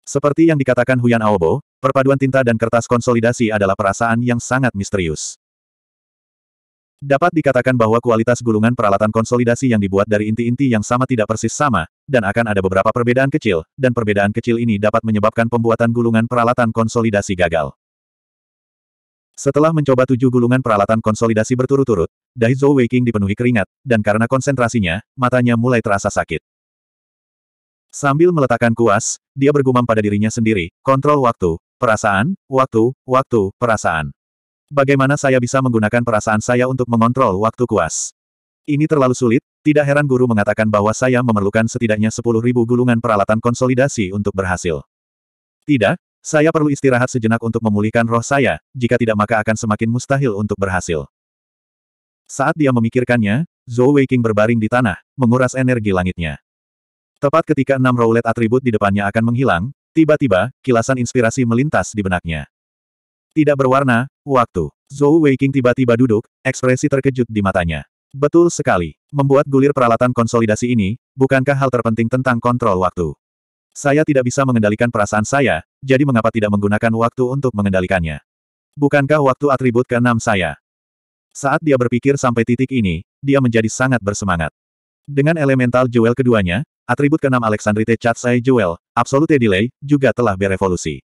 Seperti yang dikatakan Huyan Aobo, perpaduan tinta dan kertas konsolidasi adalah perasaan yang sangat misterius. Dapat dikatakan bahwa kualitas gulungan peralatan konsolidasi yang dibuat dari inti-inti yang sama tidak persis sama, dan akan ada beberapa perbedaan kecil, dan perbedaan kecil ini dapat menyebabkan pembuatan gulungan peralatan konsolidasi gagal. Setelah mencoba tujuh gulungan peralatan konsolidasi berturut-turut, Dai Zhou Weiking dipenuhi keringat, dan karena konsentrasinya, matanya mulai terasa sakit. Sambil meletakkan kuas, dia bergumam pada dirinya sendiri, kontrol waktu, perasaan, waktu, waktu, perasaan bagaimana saya bisa menggunakan perasaan saya untuk mengontrol waktu kuas? Ini terlalu sulit, tidak heran guru mengatakan bahwa saya memerlukan setidaknya 10.000 gulungan peralatan konsolidasi untuk berhasil. Tidak, saya perlu istirahat sejenak untuk memulihkan roh saya, jika tidak maka akan semakin mustahil untuk berhasil. Saat dia memikirkannya, Zhou Weiqing berbaring di tanah, menguras energi langitnya. Tepat ketika enam roulette atribut di depannya akan menghilang, tiba-tiba, kilasan inspirasi melintas di benaknya. Tidak berwarna, waktu. Zhou Weiking tiba-tiba duduk, ekspresi terkejut di matanya. Betul sekali. Membuat gulir peralatan konsolidasi ini, bukankah hal terpenting tentang kontrol waktu? Saya tidak bisa mengendalikan perasaan saya, jadi mengapa tidak menggunakan waktu untuk mengendalikannya? Bukankah waktu atribut keenam saya? Saat dia berpikir sampai titik ini, dia menjadi sangat bersemangat. Dengan elemental jewel keduanya, atribut keenam Alexandrite Chatsai Jewel, Absolute Delay, juga telah berevolusi.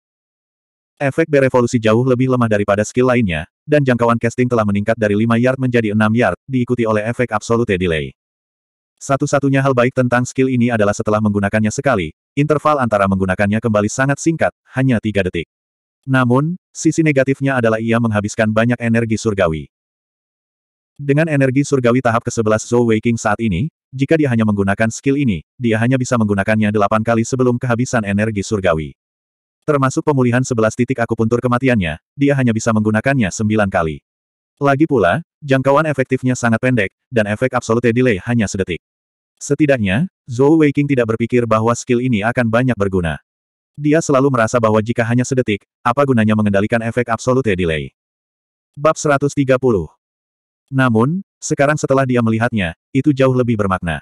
Efek berevolusi jauh lebih lemah daripada skill lainnya, dan jangkauan casting telah meningkat dari 5 yard menjadi 6 yard, diikuti oleh efek absolute delay. Satu-satunya hal baik tentang skill ini adalah setelah menggunakannya sekali, interval antara menggunakannya kembali sangat singkat, hanya 3 detik. Namun, sisi negatifnya adalah ia menghabiskan banyak energi surgawi. Dengan energi surgawi tahap ke-11 Zhou Waking saat ini, jika dia hanya menggunakan skill ini, dia hanya bisa menggunakannya 8 kali sebelum kehabisan energi surgawi. Termasuk pemulihan sebelas titik akupuntur kematiannya, dia hanya bisa menggunakannya sembilan kali. Lagi pula, jangkauan efektifnya sangat pendek, dan efek absolute delay hanya sedetik. Setidaknya, Zhou Weiqing tidak berpikir bahwa skill ini akan banyak berguna. Dia selalu merasa bahwa jika hanya sedetik, apa gunanya mengendalikan efek absolute delay. Bab 130 Namun, sekarang setelah dia melihatnya, itu jauh lebih bermakna.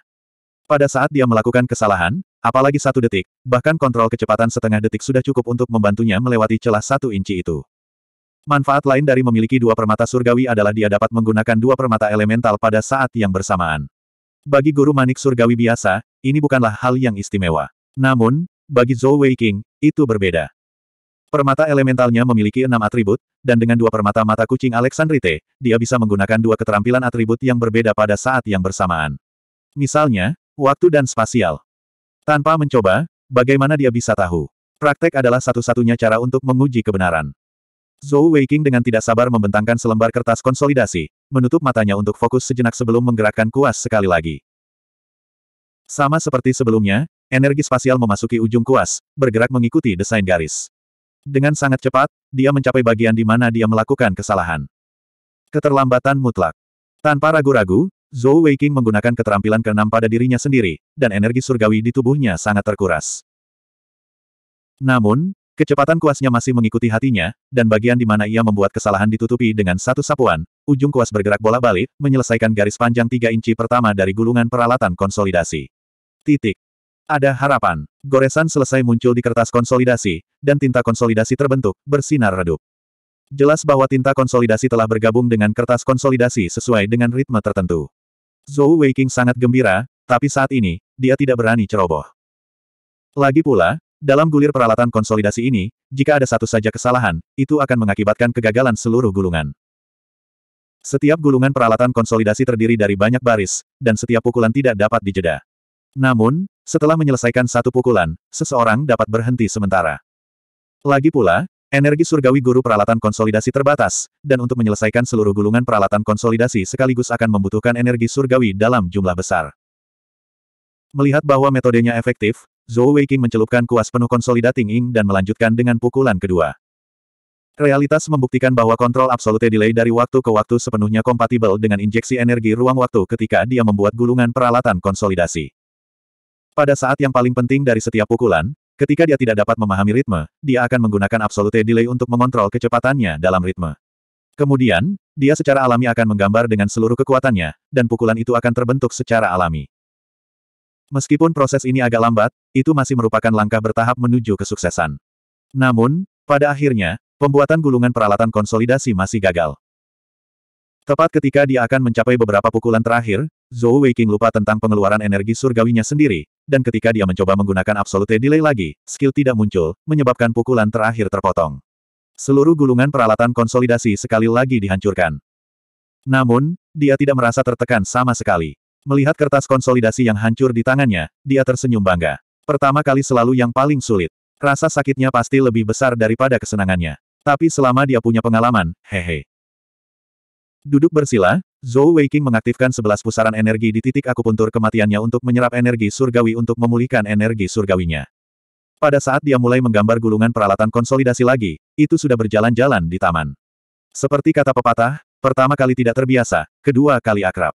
Pada saat dia melakukan kesalahan, Apalagi satu detik, bahkan kontrol kecepatan setengah detik sudah cukup untuk membantunya melewati celah satu inci itu. Manfaat lain dari memiliki dua permata surgawi adalah dia dapat menggunakan dua permata elemental pada saat yang bersamaan. Bagi guru manik surgawi biasa, ini bukanlah hal yang istimewa. Namun, bagi Zhou Wei King, itu berbeda. Permata elementalnya memiliki enam atribut, dan dengan dua permata mata kucing Alexandrite, dia bisa menggunakan dua keterampilan atribut yang berbeda pada saat yang bersamaan. Misalnya, waktu dan spasial. Tanpa mencoba, bagaimana dia bisa tahu? Praktek adalah satu-satunya cara untuk menguji kebenaran. Zhou Weiqing dengan tidak sabar membentangkan selembar kertas konsolidasi, menutup matanya untuk fokus sejenak sebelum menggerakkan kuas sekali lagi. Sama seperti sebelumnya, energi spasial memasuki ujung kuas, bergerak mengikuti desain garis. Dengan sangat cepat, dia mencapai bagian di mana dia melakukan kesalahan. Keterlambatan mutlak. Tanpa ragu-ragu, Zhou Weiqing menggunakan keterampilan keenam pada dirinya sendiri, dan energi surgawi di tubuhnya sangat terkuras. Namun, kecepatan kuasnya masih mengikuti hatinya, dan bagian di mana ia membuat kesalahan ditutupi dengan satu sapuan, ujung kuas bergerak bola-balik, menyelesaikan garis panjang tiga inci pertama dari gulungan peralatan konsolidasi. Titik. Ada harapan. Goresan selesai muncul di kertas konsolidasi, dan tinta konsolidasi terbentuk, bersinar redup. Jelas bahwa tinta konsolidasi telah bergabung dengan kertas konsolidasi sesuai dengan ritme tertentu. Zhou Weiqing sangat gembira, tapi saat ini, dia tidak berani ceroboh. Lagi pula, dalam gulir peralatan konsolidasi ini, jika ada satu saja kesalahan, itu akan mengakibatkan kegagalan seluruh gulungan. Setiap gulungan peralatan konsolidasi terdiri dari banyak baris, dan setiap pukulan tidak dapat dijeda. Namun, setelah menyelesaikan satu pukulan, seseorang dapat berhenti sementara. Lagi pula, Energi surgawi guru peralatan konsolidasi terbatas, dan untuk menyelesaikan seluruh gulungan peralatan konsolidasi sekaligus akan membutuhkan energi surgawi dalam jumlah besar. Melihat bahwa metodenya efektif, Zhou Weiqing mencelupkan kuas penuh konsolidating ing dan melanjutkan dengan pukulan kedua. Realitas membuktikan bahwa kontrol absolute delay dari waktu ke waktu sepenuhnya kompatibel dengan injeksi energi ruang waktu ketika dia membuat gulungan peralatan konsolidasi. Pada saat yang paling penting dari setiap pukulan, Ketika dia tidak dapat memahami ritme, dia akan menggunakan absolute delay untuk mengontrol kecepatannya dalam ritme. Kemudian, dia secara alami akan menggambar dengan seluruh kekuatannya, dan pukulan itu akan terbentuk secara alami. Meskipun proses ini agak lambat, itu masih merupakan langkah bertahap menuju kesuksesan. Namun, pada akhirnya, pembuatan gulungan peralatan konsolidasi masih gagal. Tepat ketika dia akan mencapai beberapa pukulan terakhir, Zhou Weiqing lupa tentang pengeluaran energi surgawinya sendiri, dan ketika dia mencoba menggunakan absolute delay lagi, skill tidak muncul, menyebabkan pukulan terakhir terpotong. Seluruh gulungan peralatan konsolidasi sekali lagi dihancurkan. Namun, dia tidak merasa tertekan sama sekali. Melihat kertas konsolidasi yang hancur di tangannya, dia tersenyum bangga. Pertama kali selalu yang paling sulit. Rasa sakitnya pasti lebih besar daripada kesenangannya. Tapi selama dia punya pengalaman, hehe. Duduk bersila, Zhou Weiqing mengaktifkan sebelas pusaran energi di titik akupuntur kematiannya untuk menyerap energi surgawi untuk memulihkan energi surgawinya. Pada saat dia mulai menggambar gulungan peralatan konsolidasi lagi, itu sudah berjalan-jalan di taman. Seperti kata pepatah, pertama kali tidak terbiasa, kedua kali akrab.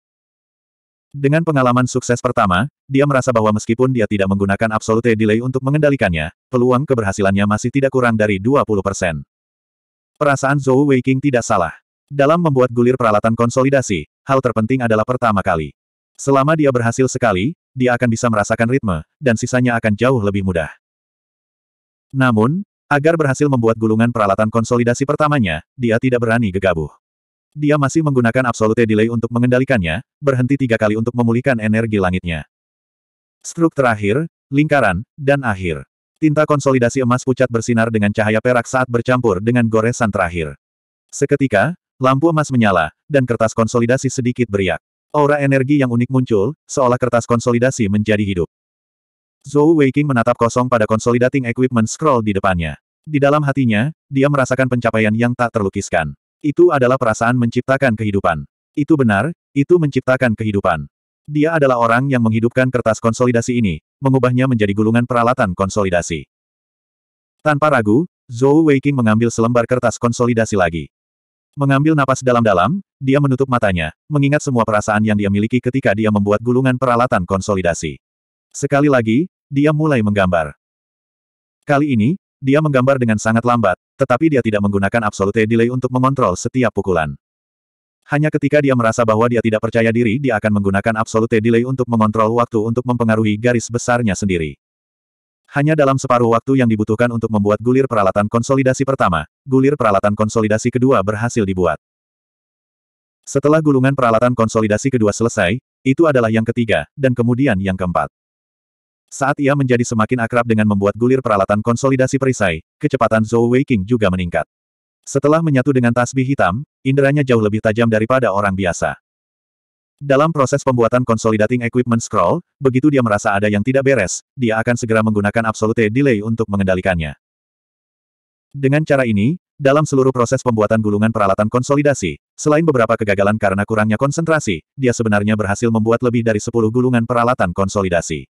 Dengan pengalaman sukses pertama, dia merasa bahwa meskipun dia tidak menggunakan absolute delay untuk mengendalikannya, peluang keberhasilannya masih tidak kurang dari 20%. Perasaan Zhou Weiqing tidak salah. Dalam membuat gulir peralatan konsolidasi, hal terpenting adalah pertama kali. Selama dia berhasil sekali, dia akan bisa merasakan ritme, dan sisanya akan jauh lebih mudah. Namun, agar berhasil membuat gulungan peralatan konsolidasi pertamanya, dia tidak berani gegabah. Dia masih menggunakan absolute delay untuk mengendalikannya, berhenti tiga kali untuk memulihkan energi langitnya. Struk terakhir, lingkaran, dan akhir. Tinta konsolidasi emas pucat bersinar dengan cahaya perak saat bercampur dengan goresan terakhir. Seketika, Lampu emas menyala, dan kertas konsolidasi sedikit beriak. Aura energi yang unik muncul, seolah kertas konsolidasi menjadi hidup. Zhou Weiqing menatap kosong pada Consolidating Equipment Scroll di depannya. Di dalam hatinya, dia merasakan pencapaian yang tak terlukiskan. Itu adalah perasaan menciptakan kehidupan. Itu benar, itu menciptakan kehidupan. Dia adalah orang yang menghidupkan kertas konsolidasi ini, mengubahnya menjadi gulungan peralatan konsolidasi. Tanpa ragu, Zhou Weiqing mengambil selembar kertas konsolidasi lagi. Mengambil napas dalam-dalam, dia menutup matanya, mengingat semua perasaan yang dia miliki ketika dia membuat gulungan peralatan konsolidasi. Sekali lagi, dia mulai menggambar. Kali ini, dia menggambar dengan sangat lambat, tetapi dia tidak menggunakan absolute delay untuk mengontrol setiap pukulan. Hanya ketika dia merasa bahwa dia tidak percaya diri dia akan menggunakan absolute delay untuk mengontrol waktu untuk mempengaruhi garis besarnya sendiri. Hanya dalam separuh waktu yang dibutuhkan untuk membuat gulir peralatan konsolidasi pertama, gulir peralatan konsolidasi kedua berhasil dibuat. Setelah gulungan peralatan konsolidasi kedua selesai, itu adalah yang ketiga, dan kemudian yang keempat. Saat ia menjadi semakin akrab dengan membuat gulir peralatan konsolidasi perisai, kecepatan Zhou Weiqing juga meningkat. Setelah menyatu dengan tasbih hitam, inderanya jauh lebih tajam daripada orang biasa. Dalam proses pembuatan Consolidating Equipment Scroll, begitu dia merasa ada yang tidak beres, dia akan segera menggunakan Absolute Delay untuk mengendalikannya. Dengan cara ini, dalam seluruh proses pembuatan gulungan peralatan konsolidasi, selain beberapa kegagalan karena kurangnya konsentrasi, dia sebenarnya berhasil membuat lebih dari 10 gulungan peralatan konsolidasi.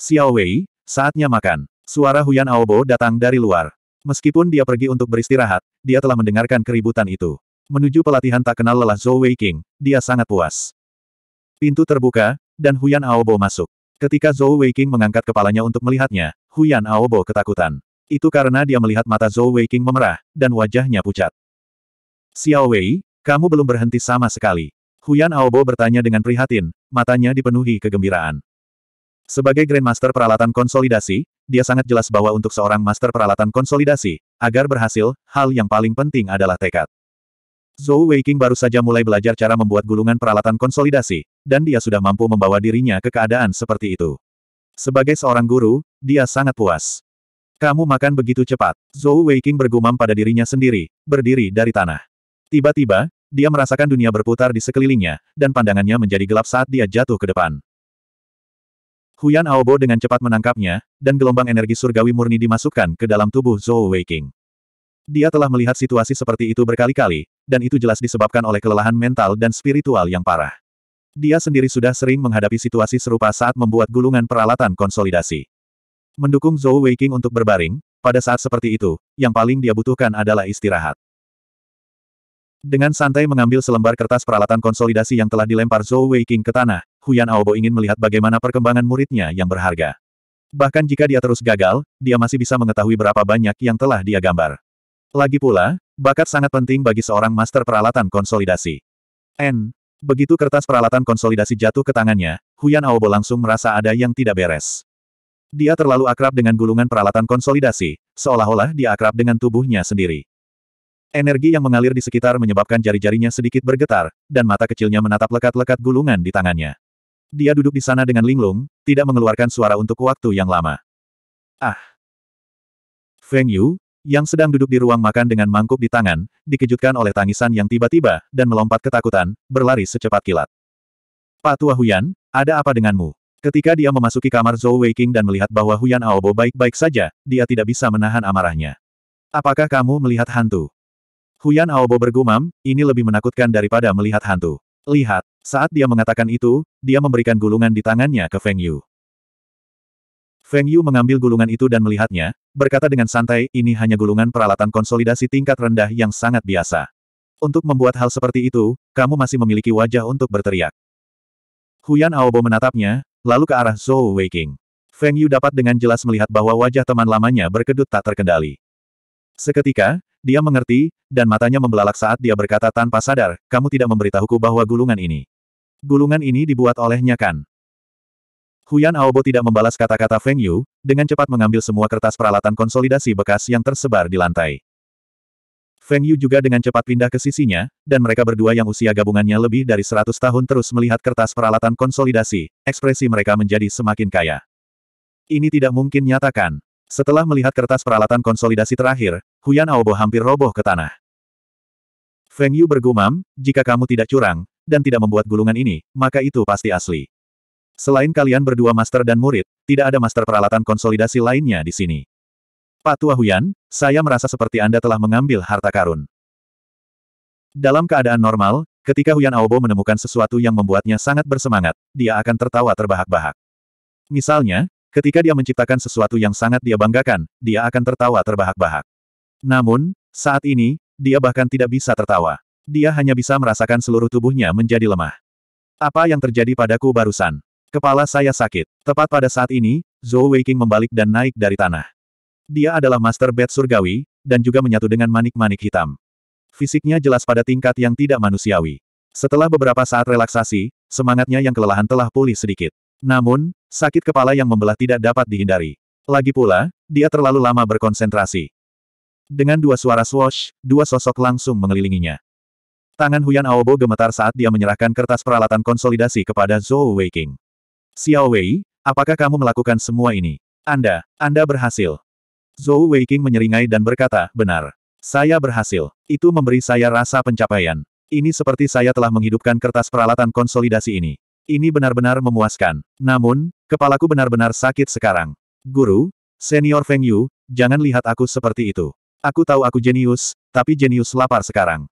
Xiao Wei, saatnya makan. Suara Huyan Aobo datang dari luar. Meskipun dia pergi untuk beristirahat, dia telah mendengarkan keributan itu. Menuju pelatihan tak kenal lelah Zhou Weiqing, dia sangat puas. Pintu terbuka, dan Huyan Aobo masuk. Ketika Zhou Weiqing mengangkat kepalanya untuk melihatnya, Huyan Aobo ketakutan. Itu karena dia melihat mata Zhou Weiqing memerah, dan wajahnya pucat. Xiao Wei, kamu belum berhenti sama sekali. Huyan Aobo bertanya dengan prihatin, matanya dipenuhi kegembiraan. Sebagai Grandmaster Peralatan Konsolidasi, dia sangat jelas bahwa untuk seorang Master Peralatan Konsolidasi, agar berhasil, hal yang paling penting adalah tekad. Zhou Weiqing baru saja mulai belajar cara membuat gulungan peralatan konsolidasi, dan dia sudah mampu membawa dirinya ke keadaan seperti itu. Sebagai seorang guru, dia sangat puas. Kamu makan begitu cepat. Zhou Weiqing bergumam pada dirinya sendiri, berdiri dari tanah. Tiba-tiba, dia merasakan dunia berputar di sekelilingnya, dan pandangannya menjadi gelap saat dia jatuh ke depan. Huyan Aobo dengan cepat menangkapnya, dan gelombang energi surgawi murni dimasukkan ke dalam tubuh Zhou Weiqing. Dia telah melihat situasi seperti itu berkali-kali, dan itu jelas disebabkan oleh kelelahan mental dan spiritual yang parah. Dia sendiri sudah sering menghadapi situasi serupa saat membuat gulungan peralatan konsolidasi. Mendukung Zhou Weiking untuk berbaring, pada saat seperti itu, yang paling dia butuhkan adalah istirahat. Dengan santai mengambil selembar kertas peralatan konsolidasi yang telah dilempar Zhou Weiking ke tanah, Huyan Aobo ingin melihat bagaimana perkembangan muridnya yang berharga. Bahkan jika dia terus gagal, dia masih bisa mengetahui berapa banyak yang telah dia gambar. Lagi pula, bakat sangat penting bagi seorang master peralatan konsolidasi. N. Begitu kertas peralatan konsolidasi jatuh ke tangannya, Huyan Aobo langsung merasa ada yang tidak beres. Dia terlalu akrab dengan gulungan peralatan konsolidasi, seolah-olah dia akrab dengan tubuhnya sendiri. Energi yang mengalir di sekitar menyebabkan jari-jarinya sedikit bergetar, dan mata kecilnya menatap lekat-lekat gulungan di tangannya. Dia duduk di sana dengan linglung, tidak mengeluarkan suara untuk waktu yang lama. Ah! Feng Yu, yang sedang duduk di ruang makan dengan mangkuk di tangan, dikejutkan oleh tangisan yang tiba-tiba, dan melompat ketakutan, berlari secepat kilat. Pak Tua Huyan, ada apa denganmu? Ketika dia memasuki kamar Zhou Weiqing dan melihat bahwa Huyan Aobo baik-baik saja, dia tidak bisa menahan amarahnya. Apakah kamu melihat hantu? Huyan Aobo bergumam, ini lebih menakutkan daripada melihat hantu. Lihat, saat dia mengatakan itu, dia memberikan gulungan di tangannya ke Feng Yu. Feng Yu mengambil gulungan itu dan melihatnya, berkata dengan santai, ini hanya gulungan peralatan konsolidasi tingkat rendah yang sangat biasa. Untuk membuat hal seperti itu, kamu masih memiliki wajah untuk berteriak. Huyan Aobo menatapnya, lalu ke arah Zhou Weiqing. Feng Yu dapat dengan jelas melihat bahwa wajah teman lamanya berkedut tak terkendali. Seketika, dia mengerti, dan matanya membelalak saat dia berkata tanpa sadar, kamu tidak memberitahuku bahwa gulungan ini. Gulungan ini dibuat olehnya kan? Huyan Aobo tidak membalas kata-kata Feng Yu, dengan cepat mengambil semua kertas peralatan konsolidasi bekas yang tersebar di lantai. Feng Yu juga dengan cepat pindah ke sisinya, dan mereka berdua yang usia gabungannya lebih dari 100 tahun terus melihat kertas peralatan konsolidasi, ekspresi mereka menjadi semakin kaya. Ini tidak mungkin nyatakan. Setelah melihat kertas peralatan konsolidasi terakhir, Huyan Aobo hampir roboh ke tanah. Feng Yu bergumam, jika kamu tidak curang, dan tidak membuat gulungan ini, maka itu pasti asli. Selain kalian berdua master dan murid, tidak ada master peralatan konsolidasi lainnya di sini. Pak Tua Huyan, saya merasa seperti Anda telah mengambil harta karun. Dalam keadaan normal, ketika Huyan Aobo menemukan sesuatu yang membuatnya sangat bersemangat, dia akan tertawa terbahak-bahak. Misalnya, ketika dia menciptakan sesuatu yang sangat dia banggakan, dia akan tertawa terbahak-bahak. Namun, saat ini, dia bahkan tidak bisa tertawa. Dia hanya bisa merasakan seluruh tubuhnya menjadi lemah. Apa yang terjadi padaku barusan? Kepala saya sakit. Tepat pada saat ini, Zhou Weiqing membalik dan naik dari tanah. Dia adalah Master Bed Surgawi, dan juga menyatu dengan manik-manik hitam. Fisiknya jelas pada tingkat yang tidak manusiawi. Setelah beberapa saat relaksasi, semangatnya yang kelelahan telah pulih sedikit. Namun, sakit kepala yang membelah tidak dapat dihindari. Lagi pula, dia terlalu lama berkonsentrasi. Dengan dua suara swash, dua sosok langsung mengelilinginya. Tangan Huyan Aobo gemetar saat dia menyerahkan kertas peralatan konsolidasi kepada Zhou Weiqing. Xiao Wei, apakah kamu melakukan semua ini? Anda, Anda berhasil. Zhou Weiking menyeringai dan berkata, benar. Saya berhasil. Itu memberi saya rasa pencapaian. Ini seperti saya telah menghidupkan kertas peralatan konsolidasi ini. Ini benar-benar memuaskan. Namun, kepalaku benar-benar sakit sekarang. Guru, senior Feng Yu, jangan lihat aku seperti itu. Aku tahu aku jenius, tapi jenius lapar sekarang.